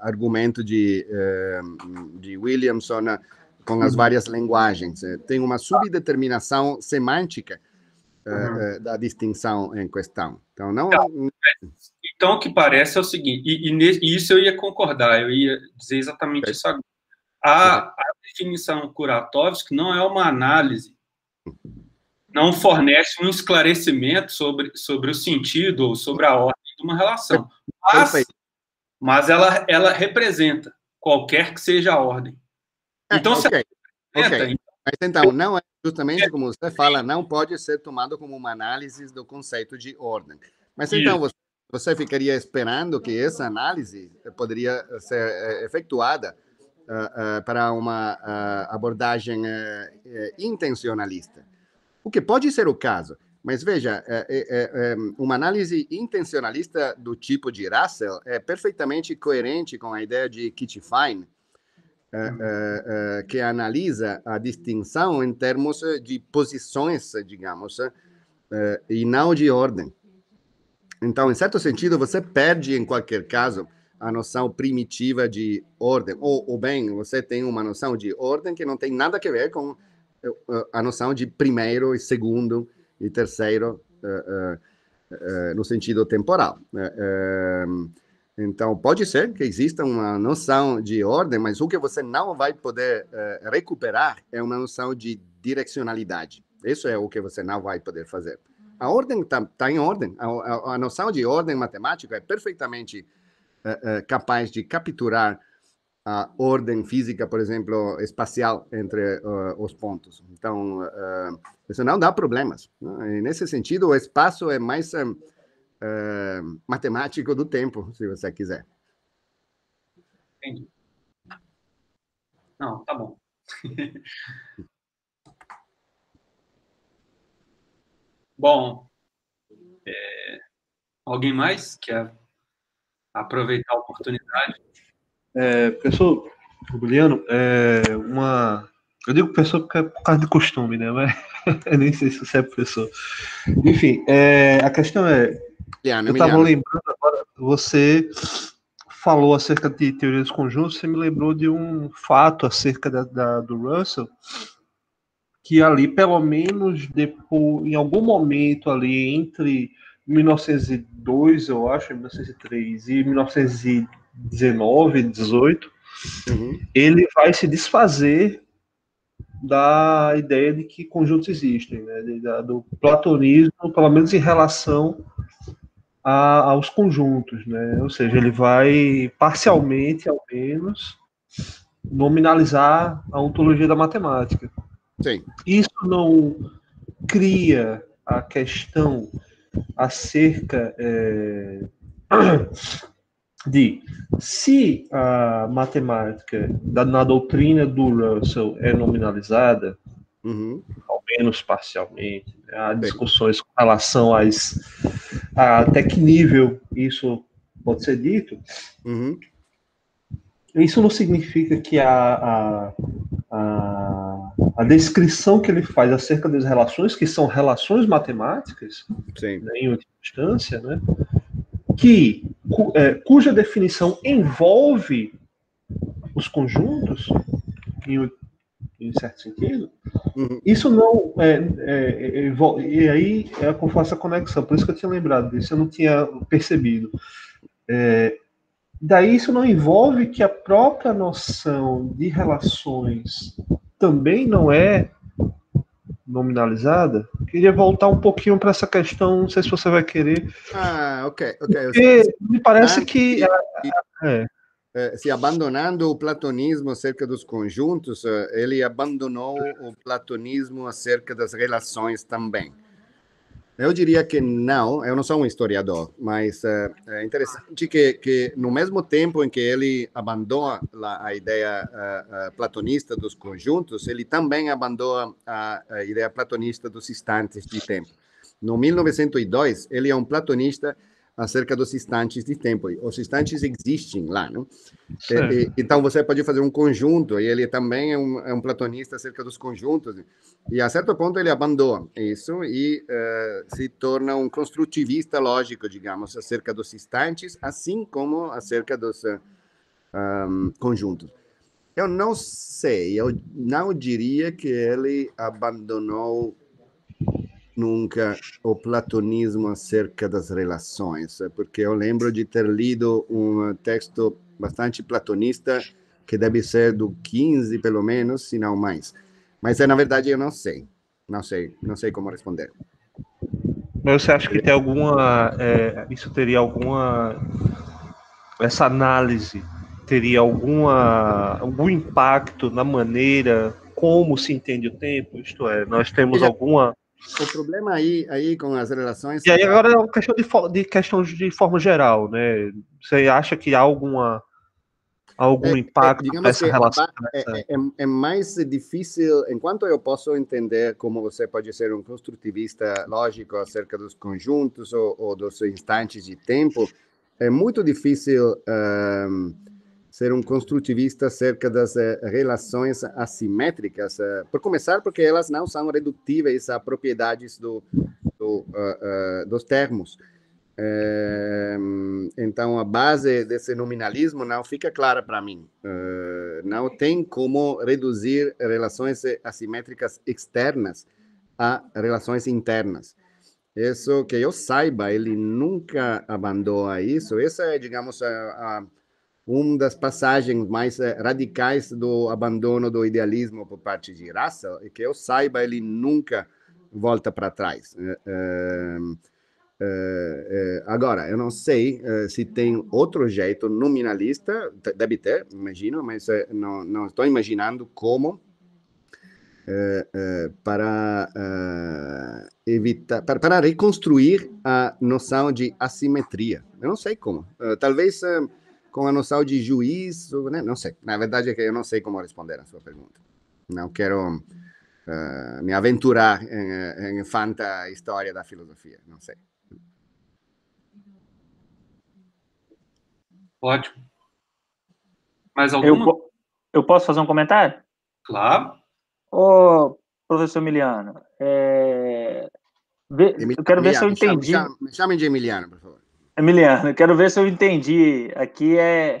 argumento de, de Williamson com as uhum. várias linguagens. Tem uma subdeterminação semântica eh, eh, da distinção em questão. Então, não. Então, é, então, o que parece é o seguinte, e, e, isso eu ia concordar, eu ia dizer exatamente é. isso agora. A, uhum. a definição Kuratovsky não é uma análise, não fornece um esclarecimento sobre, sobre o sentido ou sobre a ordem de uma relação. Mas, mas ela, ela representa qualquer que seja a ordem. Ah, então, okay. se ela representa, okay. Mas então, não é justamente é. como você fala, não pode ser tomado como uma análise do conceito de ordem. Mas então, você, você ficaria esperando que essa análise poderia ser eh, efetuada uh, uh, para uma uh, abordagem eh, eh, intencionalista. O que pode ser o caso, mas veja, é, é, é, uma análise intencionalista do tipo de Russell é perfeitamente coerente com a ideia de Kitty Fine, eh, uhum. eh, eh, que analisa a distinção em termos de posições, digamos, e não de ordem. Então, em certo sentido, você perde, em qualquer caso, a noção primitiva de ordem, ou, ou bem, você tem uma noção de ordem que não tem nada a ver com a noção de primeiro e segundo e terceiro no sentido temporal. Né? Então, pode ser que exista uma noção de ordem, mas o que você não vai poder uh, recuperar é uma noção de direcionalidade. Isso é o que você não vai poder fazer. A ordem está tá em ordem. A, a, a, noção de ordem matemática é perfeitamente uh, uh, capaz de capturar a ordem física, por exemplo, espacial entre os pontos. Então, isso não dá problemas. Né? nesse sentido, o espaço é mais uh, matemático do tempo, se você quiser. Entendi. Não, tá bom. (laughs) bom, é, alguém mais quer aproveitar a oportunidade? É, pessoal, Juliano, é uma eu digo pessoa porque é por causa de costume, né? Mas (laughs) nem sei se você é professor. Enfim, é, a questão é: eu estava lembrando agora, você falou acerca de teorias conjuntos você me lembrou de um fato acerca da, da, do Russell, que ali, pelo menos depois, em algum momento ali entre 1902, eu acho, 1903 e 1919, 18, uhum. ele vai se desfazer da ideia de que conjuntos existem, né? do platonismo, pelo menos em relação a, aos conjuntos, né? Ou seja, ele vai parcialmente, ao menos, nominalizar a ontologia da matemática. Sim. Isso não cria a questão acerca é, (clears throat) de se a matemática da, na doutrina do Russell é nominalizada, Uhum. Ao menos parcialmente. Né? Há discussões com relação às, a até que nível isso pode ser dito. Uhum. Isso não significa que a, a, a, a, descrição que ele faz acerca das relações, que são relações matemáticas, Sim. Né, em última instância, né, que, cu, é, cuja definição envolve os conjuntos, em, em certo sentido, uhum. isso não. É, é, é, é e aí é com força a conexão, por isso que eu tinha lembrado disso, eu não tinha percebido. É, daí isso não envolve que a própria noção de relações também não é nominalizada. Queria voltar um pouquinho para essa questão, não sei se você vai querer. Ah, ok, ok. Porque me parece ah, que. E, é. Eh, se abandonando o platonismo acerca dos conjuntos, eh, ele abandonou o platonismo acerca das relações também. Eu diria que não, eu não sou um historiador, mas eh, é interessante que, que no mesmo tempo em que ele abandona a ideia platonista dos conjuntos, ele também abandona a, a ideia platonista dos instantes de tempo. No 1902, ele é um platonista acerca dos instantes de tempo. Os instantes existem lá, não? Né? E, então você pode fazer um conjunto, e ele também é um, é um, platonista acerca dos conjuntos. Né? E a certo ponto ele abandona isso e uh, se torna um construtivista lógico, digamos, acerca dos instantes, assim como acerca dos uh, eh, um, conjuntos. Eu não sei, eu não diria que ele abandonou nunca o platonismo acerca das relações, é porque eu lembro de ter lido um texto bastante platonista, que deve ser do 15, pelo menos, se não mais. Mas, é, na verdade, eu não sei. Não sei, não sei como responder. Mas você acha que tem alguma... É, isso teria alguma... Essa análise teria alguma, algum impacto na maneira como se entende o tempo? Isto é, nós temos alguma o problema aí, aí com as relações. E aí agora é uma questão de, de questão de forma geral, né? Você acha que há alguma algum é, é impacto é, dessa relação? É, é, é, é, mais difícil, enquanto eu posso entender como você pode ser um construtivista lógico acerca dos conjuntos ou, ou dos instantes de tempo, é muito difícil. Um, ser um construtivista acerca das eh, relações assimétricas, eh, por começar, porque elas não são redutíveis a propriedades do, do, uh, uh, dos termos. Eh, então, a base desse nominalismo não fica clara para mim. Eh, não tem como reduzir relações assimétricas externas a relações internas. Isso que eu saiba, ele nunca abandona isso. Essa é, digamos, a, a uma das passagens mais eh, radicais do abandono do idealismo por parte de Russell, e que eu saiba, ele nunca volta para trás. Eh, ehm, eh, agora, eu não sei se tem outro jeito nominalista, deve ter, imagino, mas não, não estou imaginando como para evitar, para, reconstruir a noção de assimetria. Eu não sei como. talvez com a noção de juízo, né? Não sei. Na verdade é que eu não sei como responder à sua pergunta. Não quero uh, me aventurar em, eh, em fanta história da filosofia. Não sei. Ótimo. Mais alguma? Eu, eu posso fazer um comentário? Claro. Ô, oh, professor Emiliano, é... eu quero ver se eu entendi. Me me chamem de Emiliano, por favor. Emiliano, quero ver se eu entendi. Aqui é,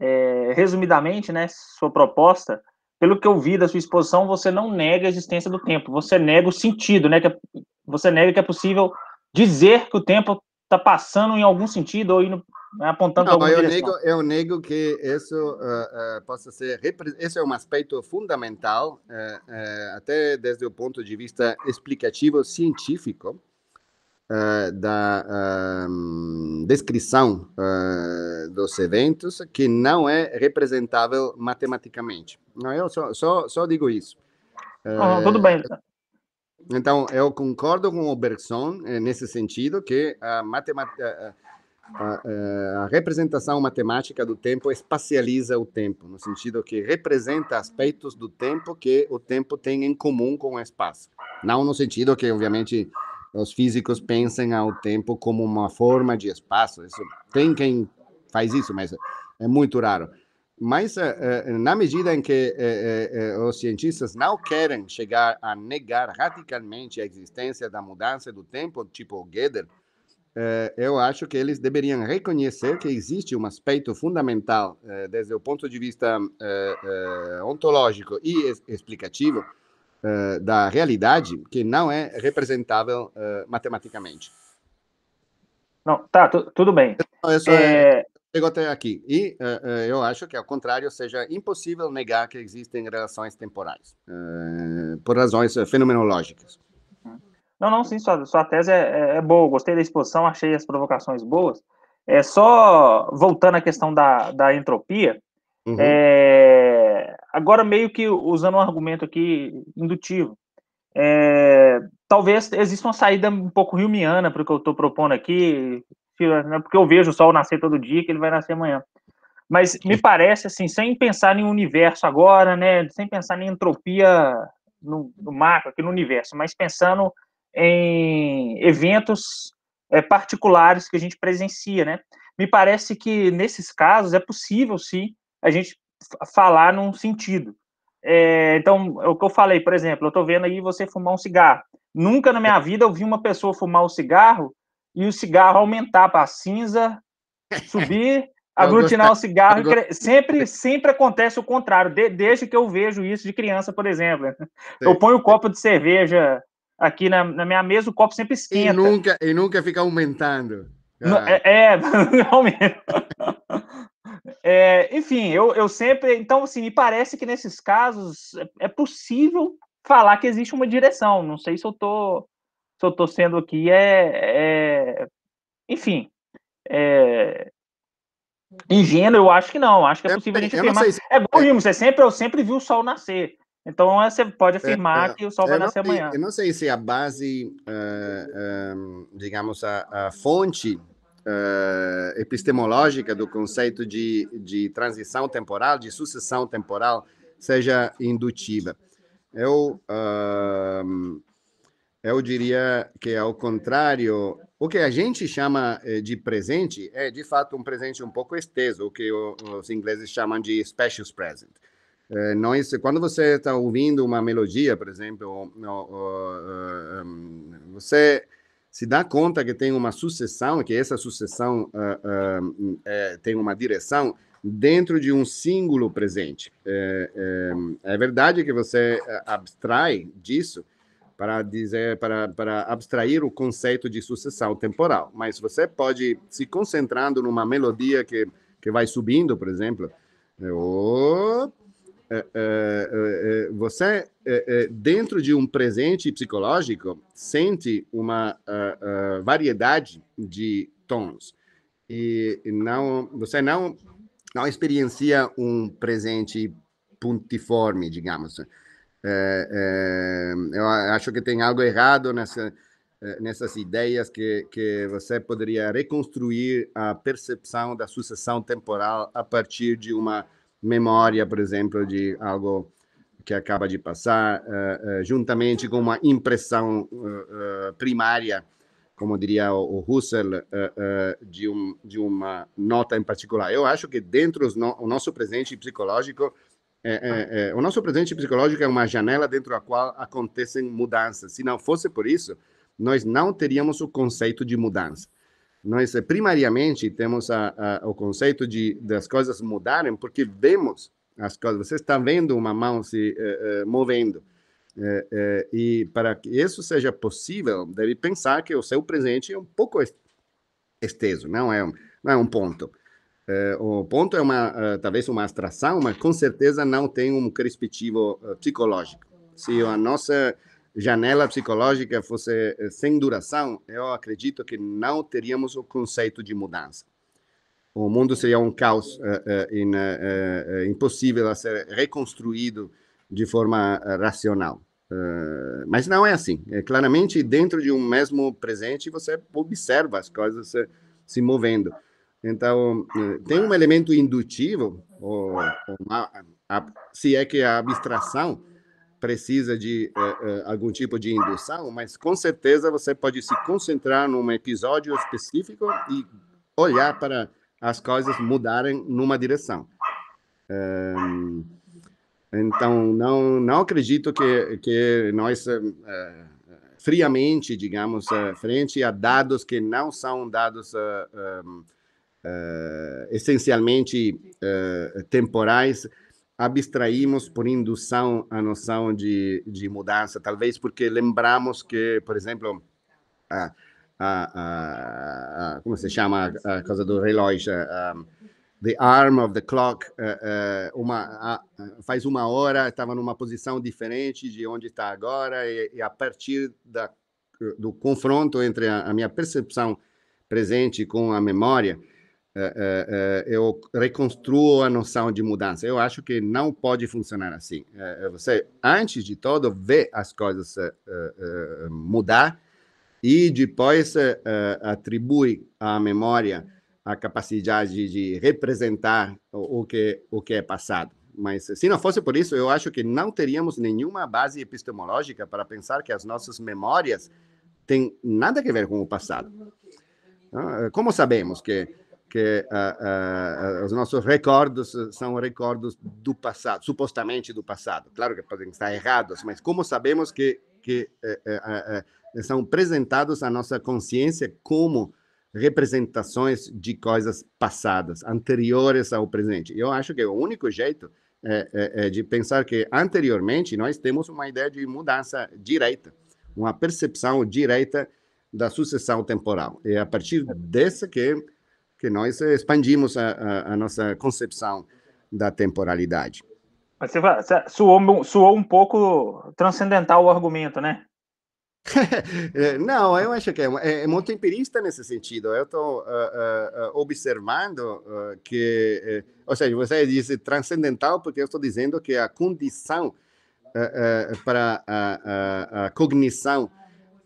é, resumidamente, né, sua proposta. Pelo que eu vi da sua exposição, você não nega a existência do tempo, você nega o sentido, né? Que é, você nega que é possível dizer que o tempo está passando em algum sentido ou indo, né, apontando não, para alguma eu direção. Nego, eu nego que isso uh, uh, possa ser... Esse é um aspecto fundamental, uh, até desde o ponto de vista explicativo científico, uh, da uh, descrição uh, dos eventos que não é representável matematicamente. Não, eu só, só, só digo isso. tudo bem. Então. então, eu concordo com o Bergson eh, nesse sentido que a, matemática, a, a, representação matemática do tempo espacializa o tempo, no sentido que representa aspectos do tempo que o tempo tem em comum com o espaço. Não no sentido que, obviamente, os físicos pensem ao tempo como uma forma de espaço. Isso, tem quem faz isso, mas é muito raro. Mas eh, eh, na medida em que eh, os cientistas não querem chegar a negar radicalmente a existência da mudança do tempo, tipo Gödel, eu acho que eles deveriam reconhecer que existe um aspecto fundamental desde o ponto de vista ontológico e explicativo eh, da realidade que não é representável uh, matematicamente. Não, tá, tudo bem. Eu só é... até aqui. E uh, eu acho que, ao contrário, seja impossível negar que existem relações temporais, por razões fenomenológicas. Não, não, sim, sua, sua tese é, é, é boa, gostei da exposição, achei as provocações boas. É só voltando à questão da, da entropia, uhum. é, Agora, meio que usando um argumento aqui indutivo, é, talvez exista uma saída um pouco riumiana para o que eu estou propondo aqui, né, porque eu vejo o sol nascer todo dia, que ele vai nascer amanhã. Mas me parece, assim, sem pensar em universo agora, né, sem pensar em entropia no, no macro, aqui no universo, mas pensando em eventos é, particulares que a gente presencia, né? Me parece que nesses casos é possível, sim, a gente falar num sentido. É, então, é o que eu falei, por exemplo, eu estou vendo aí você fumar um cigarro. Nunca na minha vida eu vi uma pessoa fumar o um cigarro e o cigarro aumentar para cinza, (laughs) subir, aglutinar o cigarro. Cre... Sempre, sempre acontece o contrário. De, desde que eu vejo isso de criança, por exemplo. Eu ponho o um copo de cerveja aqui na, na, minha mesa, o copo sempre esquenta. E nunca, e nunca fica aumentando. Ah. É, é aumenta. (laughs) É, enfim, eu, eu sempre. Então, assim, me parece que nesses casos é, é possível falar que existe uma direção. Não sei se eu tô, se eu tô sendo aqui. É, é enfim. É, ingênuo, eu acho que não. Acho que é possível a gente afirmar. Se... É bom, é. Rimo, você é sempre, eu sempre vi o sol nascer. Então, você pode afirmar é, que o sol vai nascer amanhã. Eu não sei se a base, uh, digamos, a, a fonte uh, epistemológica do conceito de, de transição temporal, de sucessão temporal, seja indutiva. Eu, uh, eu diria que, ao contrário, o que a gente chama eh, de presente é, de fato, um presente um pouco esteso, o que os ingleses chamam de special present. Eh, é, nós, quando você está ouvindo uma melodia, por exemplo, você se dá conta que tem uma sucessão, que essa sucessão uh, uh, tem uma direção dentro de um símbolo presente. É, é, é verdade que você é, abstrai disso para dizer para, para abstrair o conceito de sucessão temporal, mas você pode se concentrando numa melodia que que vai subindo, por exemplo. Opa! É, é, é, você, dentro de um presente psicológico, sente uma ah, ah, variedade de tons. E não, você não, não experiencia um presente puntiforme, digamos. eu acho que tem algo errado nessa, nessas ideias que, que você poderia reconstruir a percepção da sucessão temporal a partir de uma memória, por exemplo, de algo que acaba de passar, uh, uh, juntamente com uma impressão uh, primária, como diria o, o Husserl, de, um, de uma nota em particular. Eu acho que dentro do nosso presente psicológico, é, é, é, o nosso presente psicológico é uma janela dentro da qual acontecem mudanças. Se não fosse por isso, nós não teríamos o conceito de mudança nós eh, primariamente temos a, a, o conceito de das coisas mudarem porque vemos as coisas. Você está vendo uma mão se uh, uh, movendo. Uh, e para que isso seja possível, deve pensar que o seu presente é um pouco esteso, não é um, não é um ponto. o ponto é uma talvez uma abstração, mas com certeza não tem um perspectivo psicológico. Se a nossa janela psicológica fosse eh, sem duração, eu acredito que não teríamos o conceito de mudança. O mundo seria um caos eh, eh, impossível a ser reconstruído de forma racional. Uh, mas não é assim. É, claramente, dentro de um mesmo presente, você observa as coisas se, se movendo. Então, tem um elemento indutivo, ou, ou uma, a, se é que a abstração precisa de é, algum tipo de indução, mas com certeza você pode se concentrar num episódio específico e olhar para as coisas mudarem numa direção. Eh, então, não, não acredito que, que nós friamente, digamos, frente a dados que não são dados uh, essencialmente uh, temporais, abstraímos por indução a noção de, de mudança, talvez porque lembramos que, por exemplo, a, a, a, como se chama a, coisa do relógio? the arm of the clock, uma, faz uma hora estava numa posição diferente de onde está agora, e, e a partir da, do confronto entre a, minha percepção presente com a memória, é, é, é, eu reconstruo a noção de mudança. Eu acho que não pode funcionar assim. Você, antes de tudo, vê as coisas mudar e depois atribui à memória a capacidade de representar o que o que é passado. Mas se não fosse por isso, eu acho que não teríamos nenhuma base epistemológica para pensar que as nossas memórias têm nada a ver com o passado. Ah, como sabemos que que uh, uh, os nossos recordos eh, são recordos do passado, supostamente do passado. Claro que podem estar errados, mas como sabemos que, que uh, são apresentados à nossa consciência como representações de coisas passadas, anteriores ao presente? Eu acho que o único jeito é, é, de pensar que anteriormente nós temos uma ideia de mudança direta, uma percepção direta da sucessão temporal. E a partir dessa que que nós expandimos a, a, a nossa concepção da temporalidade. Mas você fala, suou, suou um pouco transcendental o argumento, né? (laughs) É, não, eu acho que é, é, é muito empirista nesse sentido. Eu estou uh, uh, observando uh, que, eh, ou seja, você disse transcendental porque eu estou dizendo que a condição eh, eh, para a, a, a cognição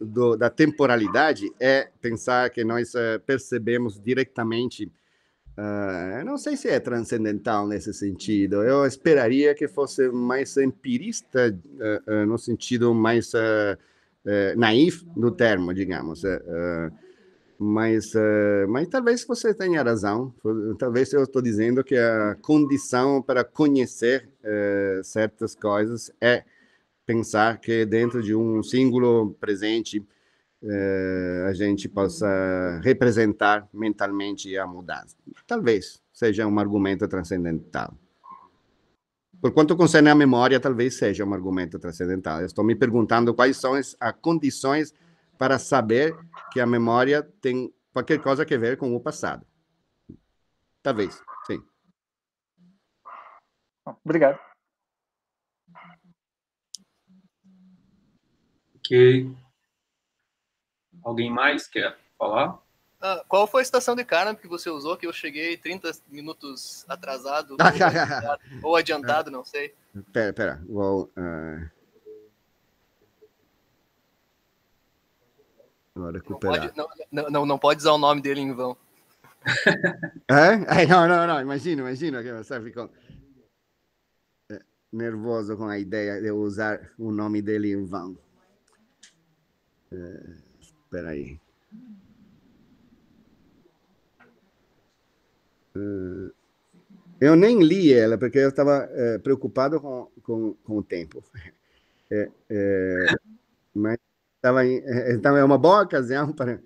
do, da temporalidade é pensar que nós eh, percebemos diretamente Uh, não sei se é transcendental nesse sentido. Eu esperaria que fosse mais empirista, uh, uh, no sentido mais naif do termo, digamos. mas, mas talvez você tenha razão. Talvez eu estou dizendo que a condição para conhecer certas coisas é pensar que dentro de um símbolo presente eh, a gente possa representar mentalmente a mudança. Talvez seja um argumento transcendental. Por quanto concerne a memória, talvez seja um argumento transcendental. Eu estou me perguntando quais são as condições para saber que a memória tem qualquer coisa a ver com o passado. Talvez, sim. Obrigado. Alguém mais quer falar? Ah, qual foi a estação de Carnaby que você usou? Que eu cheguei 30 minutos atrasado ah, ou adiantado, ou adiantado não sei. Pera, pera. Well, uh... Vou recuperar. Não pode, não, não, não pode usar o nome dele em vão. (laughs) Não, não, não. Imagina, imagina que você ficou eh, nervoso com a ideia de usar o nome dele em vão. Espera é, aí. Eh, eu nem li ela, porque eu estava é, eh, preocupado com, com, com, o tempo. É, (laughs) é, mas estava então é uma boa ocasião (laughs) para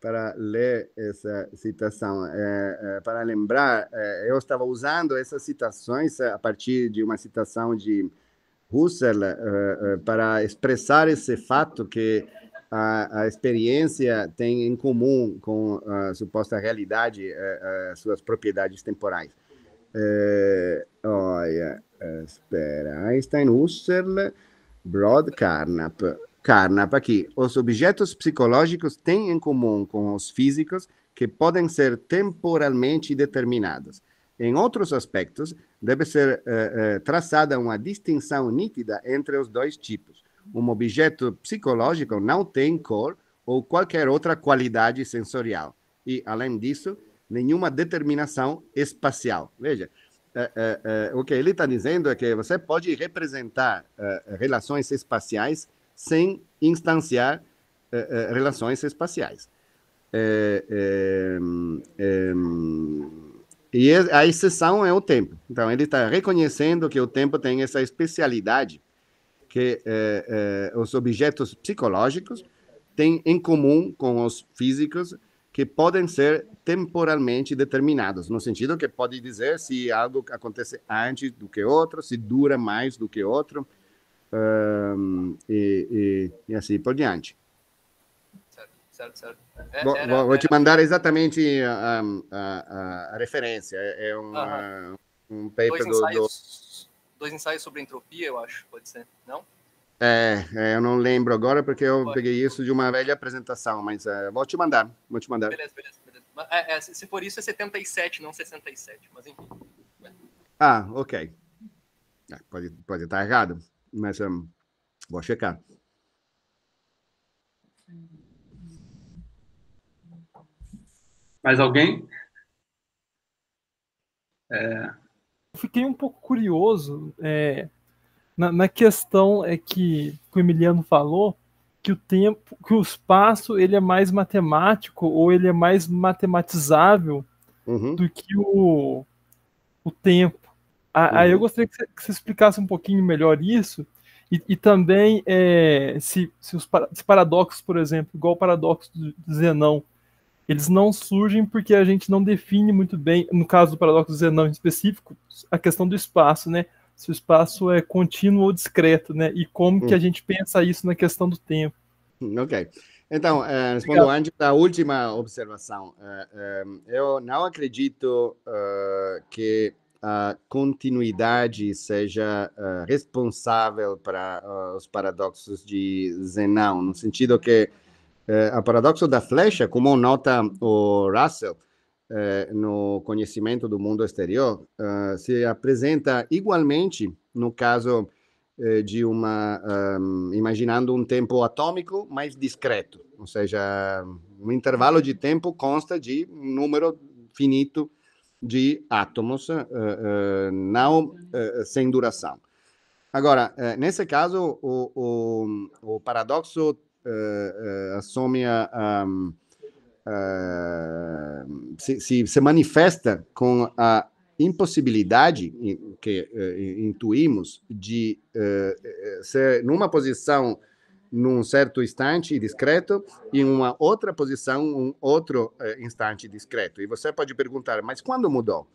para ler essa citação para lembrar eu estava usando essas citações a partir de uma citação de Husserl para expressar esse fato que a, a experiência tem em comum com a suposta realidade é, é, suas propriedades temporais. É, olha, espera, Einstein, Husserl, Broad, Carnap. Carnap aqui. Os objetos psicológicos têm em comum com os físicos que podem ser temporalmente determinados. Em outros aspectos, deve ser uh, uh, traçada uma distinção nítida entre os dois tipos um objeto psicológico não tem cor ou qualquer outra qualidade sensorial. E, além disso, nenhuma determinação espacial. Veja, é, é, é, o que ele está dizendo é que você pode representar eh, eh, relações espaciais sem instanciar eh, relações espaciais. e a exceção é o tempo. Então, ele está reconhecendo que o tempo tem essa especialidade que eh, eh, os objetos psicológicos têm em comum com os físicos que podem ser temporalmente determinados, no sentido que pode dizer se algo acontece antes do que outro, se dura mais do que outro, um, ehm, e, e, e, assim por diante. Certo, certo, é, vou, vou, te mandar exatamente a, a, a, referência, é um, uh -huh. um paper do, do dois ensaios sobre entropia, eu acho, pode ser, não? É, é eu não lembro agora porque eu pode. peguei isso de uma velha apresentação, mas é, vou te mandar, vou te mandar. Beleza, beleza, beleza. É, é se for isso é 77, não 67, mas enfim. Ah, ok. É, pode, pode estar errado, mas um, vou checar. Mais alguém? É fiquei um pouco curioso é, na, na, questão é que, que, o Emiliano falou que o tempo, que o espaço ele é mais matemático ou ele é mais matematizável uhum. do que o, o tempo. A, uhum. Aí eu gostaria que você, explicasse um pouquinho melhor isso e, e também é, se, se os para, se paradoxos, por exemplo, igual o paradoxo do Zenão, eles não surgem porque a gente não define muito bem, no caso do paradoxo do Zenão em específico, a questão do espaço, né? Se o espaço é contínuo ou discreto, né? E como hum. que a hum. gente pensa isso na questão do tempo. Hum, ok. Então, é, respondo antes da última observação. Eh, eh, eu não acredito que a continuidade seja responsável para os paradoxos de Zenão, no sentido que é, a paradoxo da flecha, como nota o Russell é, no conhecimento do mundo exterior, uh, se apresenta igualmente no caso é, de uma um, é, imaginando um tempo atômico mais discreto, ou seja, um intervalo de tempo consta de um número finito de átomos, uh, não sem duração. Agora, nesse caso, o, o, o paradoxo uh, eh, eh, assome a, a, a se, se, se, manifesta com a impossibilidade que uh, intuímos de uh, ser numa posição num certo instante discreto e uma outra posição um outro instante discreto e você pode perguntar mas quando mudou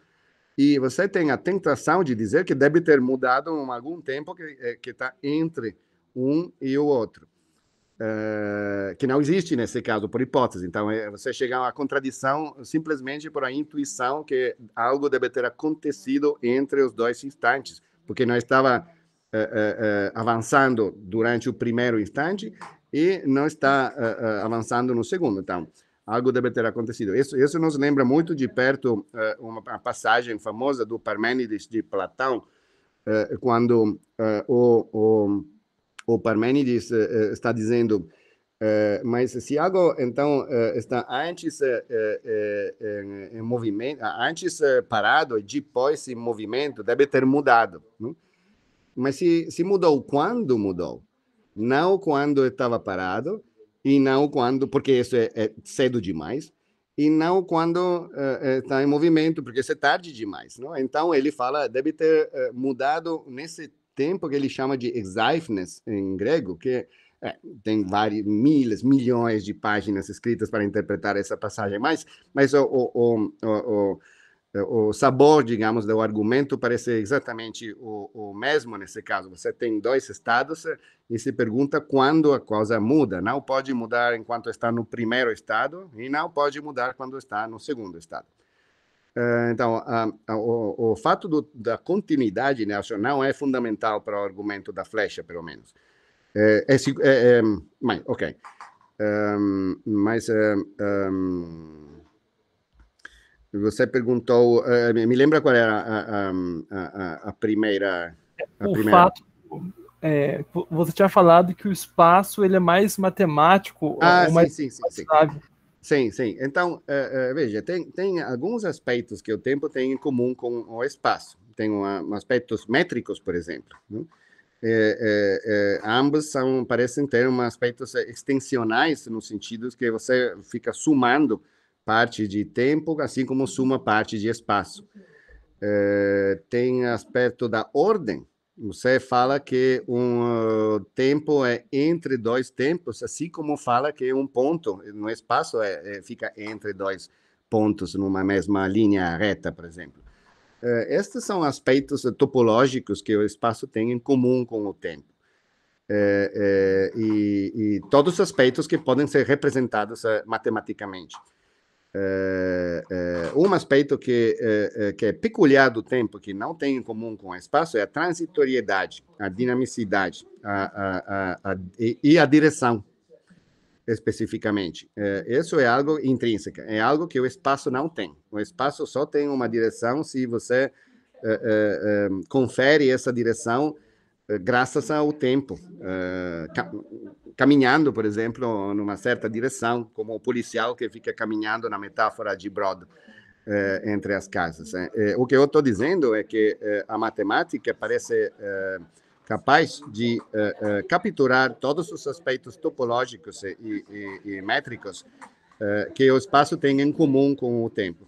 e você tem a tentação de dizer que deve ter mudado em algum tempo que que está entre um e o outro eh, que não existe nesse caso por hipótese. Então, é, você chega a uma contradição simplesmente por a intuição que algo deve ter acontecido entre os dois instantes, porque não estava eh, eh, avançando durante o primeiro instante e não está avançando no segundo. Então, algo deve ter acontecido. Isso, isso nos lembra muito de perto uma passagem famosa do Parmênides de Platão, quando o, o o Parmenides uh, eh, está dizendo, uh, mas Siago, então, uh, está antes em movimento, ah, antes parado e depois em movimento, deve ter mudado. Não? Mas se, se mudou, quando mudou? Não quando estava parado, e não quando, porque isso é, é cedo demais, e não quando está em movimento, porque isso é tarde demais. Não? Então, ele fala, deve ter uh, mudado nesse tempo que ele chama de exaifnes em grego, que é, tem várias milhas, milhões de páginas escritas para interpretar essa passagem, mas, mas o, o, o, o, o sabor, digamos, do argumento parece exatamente o, o mesmo nesse caso. Você tem dois estados e se pergunta quando a coisa muda. Não pode mudar enquanto está no primeiro estado e não pode mudar quando está no segundo estado. Então, a, a, o, o, fato do, da continuidade nacional é fundamental para o argumento da flecha, pelo menos. É, é, é, é mas, ok. Um, mas um, você perguntou, me lembra qual era a, a, a primeira? o primeira... fato é, você tinha falado que o espaço ele é mais matemático. Ah, mais sim, sim, sim, sim, Sim, sim. Então, uh, uh, veja, tem, tem alguns aspectos que o tempo tem em comum com o espaço. Tem uma, um aspectos métricos, por exemplo. Né? É, é, é, ambos são, parecem ter um aspectos extensionais, no sentido que você fica sumando parte de tempo, assim como suma parte de espaço. Eh, tem aspecto da ordem, você fala que um uh, tempo é entre dois tempos, assim como fala que um ponto no espaço é, é fica entre dois pontos numa mesma linha reta, por exemplo. Eh, estes são aspectos topológicos que o espaço tem em comum com o tempo. Eh, eh, e, e, todos os aspectos que podem ser representados matematicamente. É, é, um aspecto que, é, é, que é peculiar do tempo, que não tem em comum com o espaço, é a transitoriedade, a dinamicidade a, a, a, e a direção, especificamente. É, isso é algo intrínseco, é algo que o espaço não tem. O espaço só tem uma direção se você confere essa direção eh, graças ao tempo. Eh, caminhando, por exemplo, numa certa direção, como o policial que fica caminhando na metáfora de Brod eh, entre as casas. Né? O que eu estou dizendo é que a matemática parece capaz de capturar todos os aspectos topológicos e, e, e métricos que o espaço tem em comum com o tempo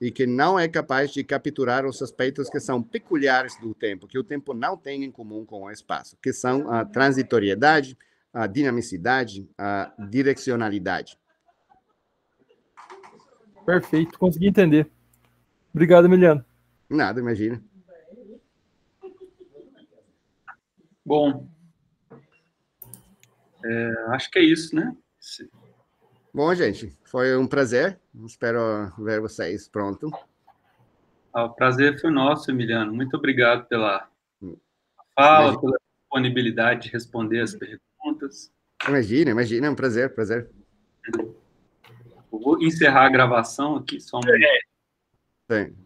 e que não é capaz de capturar os aspectos que são peculiares do tempo, que o tempo não tem em comum com o espaço, que são a transitoriedade, a dinamicidade, a direcionalidade. Perfeito, consegui entender. Obrigado, Emiliano. Nada, imagina. Bom, é, acho que é isso, né? Bom, gente, foi um prazer. Espero ver vocês pronto. Ah, o prazer foi nosso, Emiliano. Muito obrigado pela hum. fala, imagina. pela disponibilidade de responder as perguntas. Imagina, imagina. É um prazer, prazer. vou encerrar a gravação aqui só um é. Sim.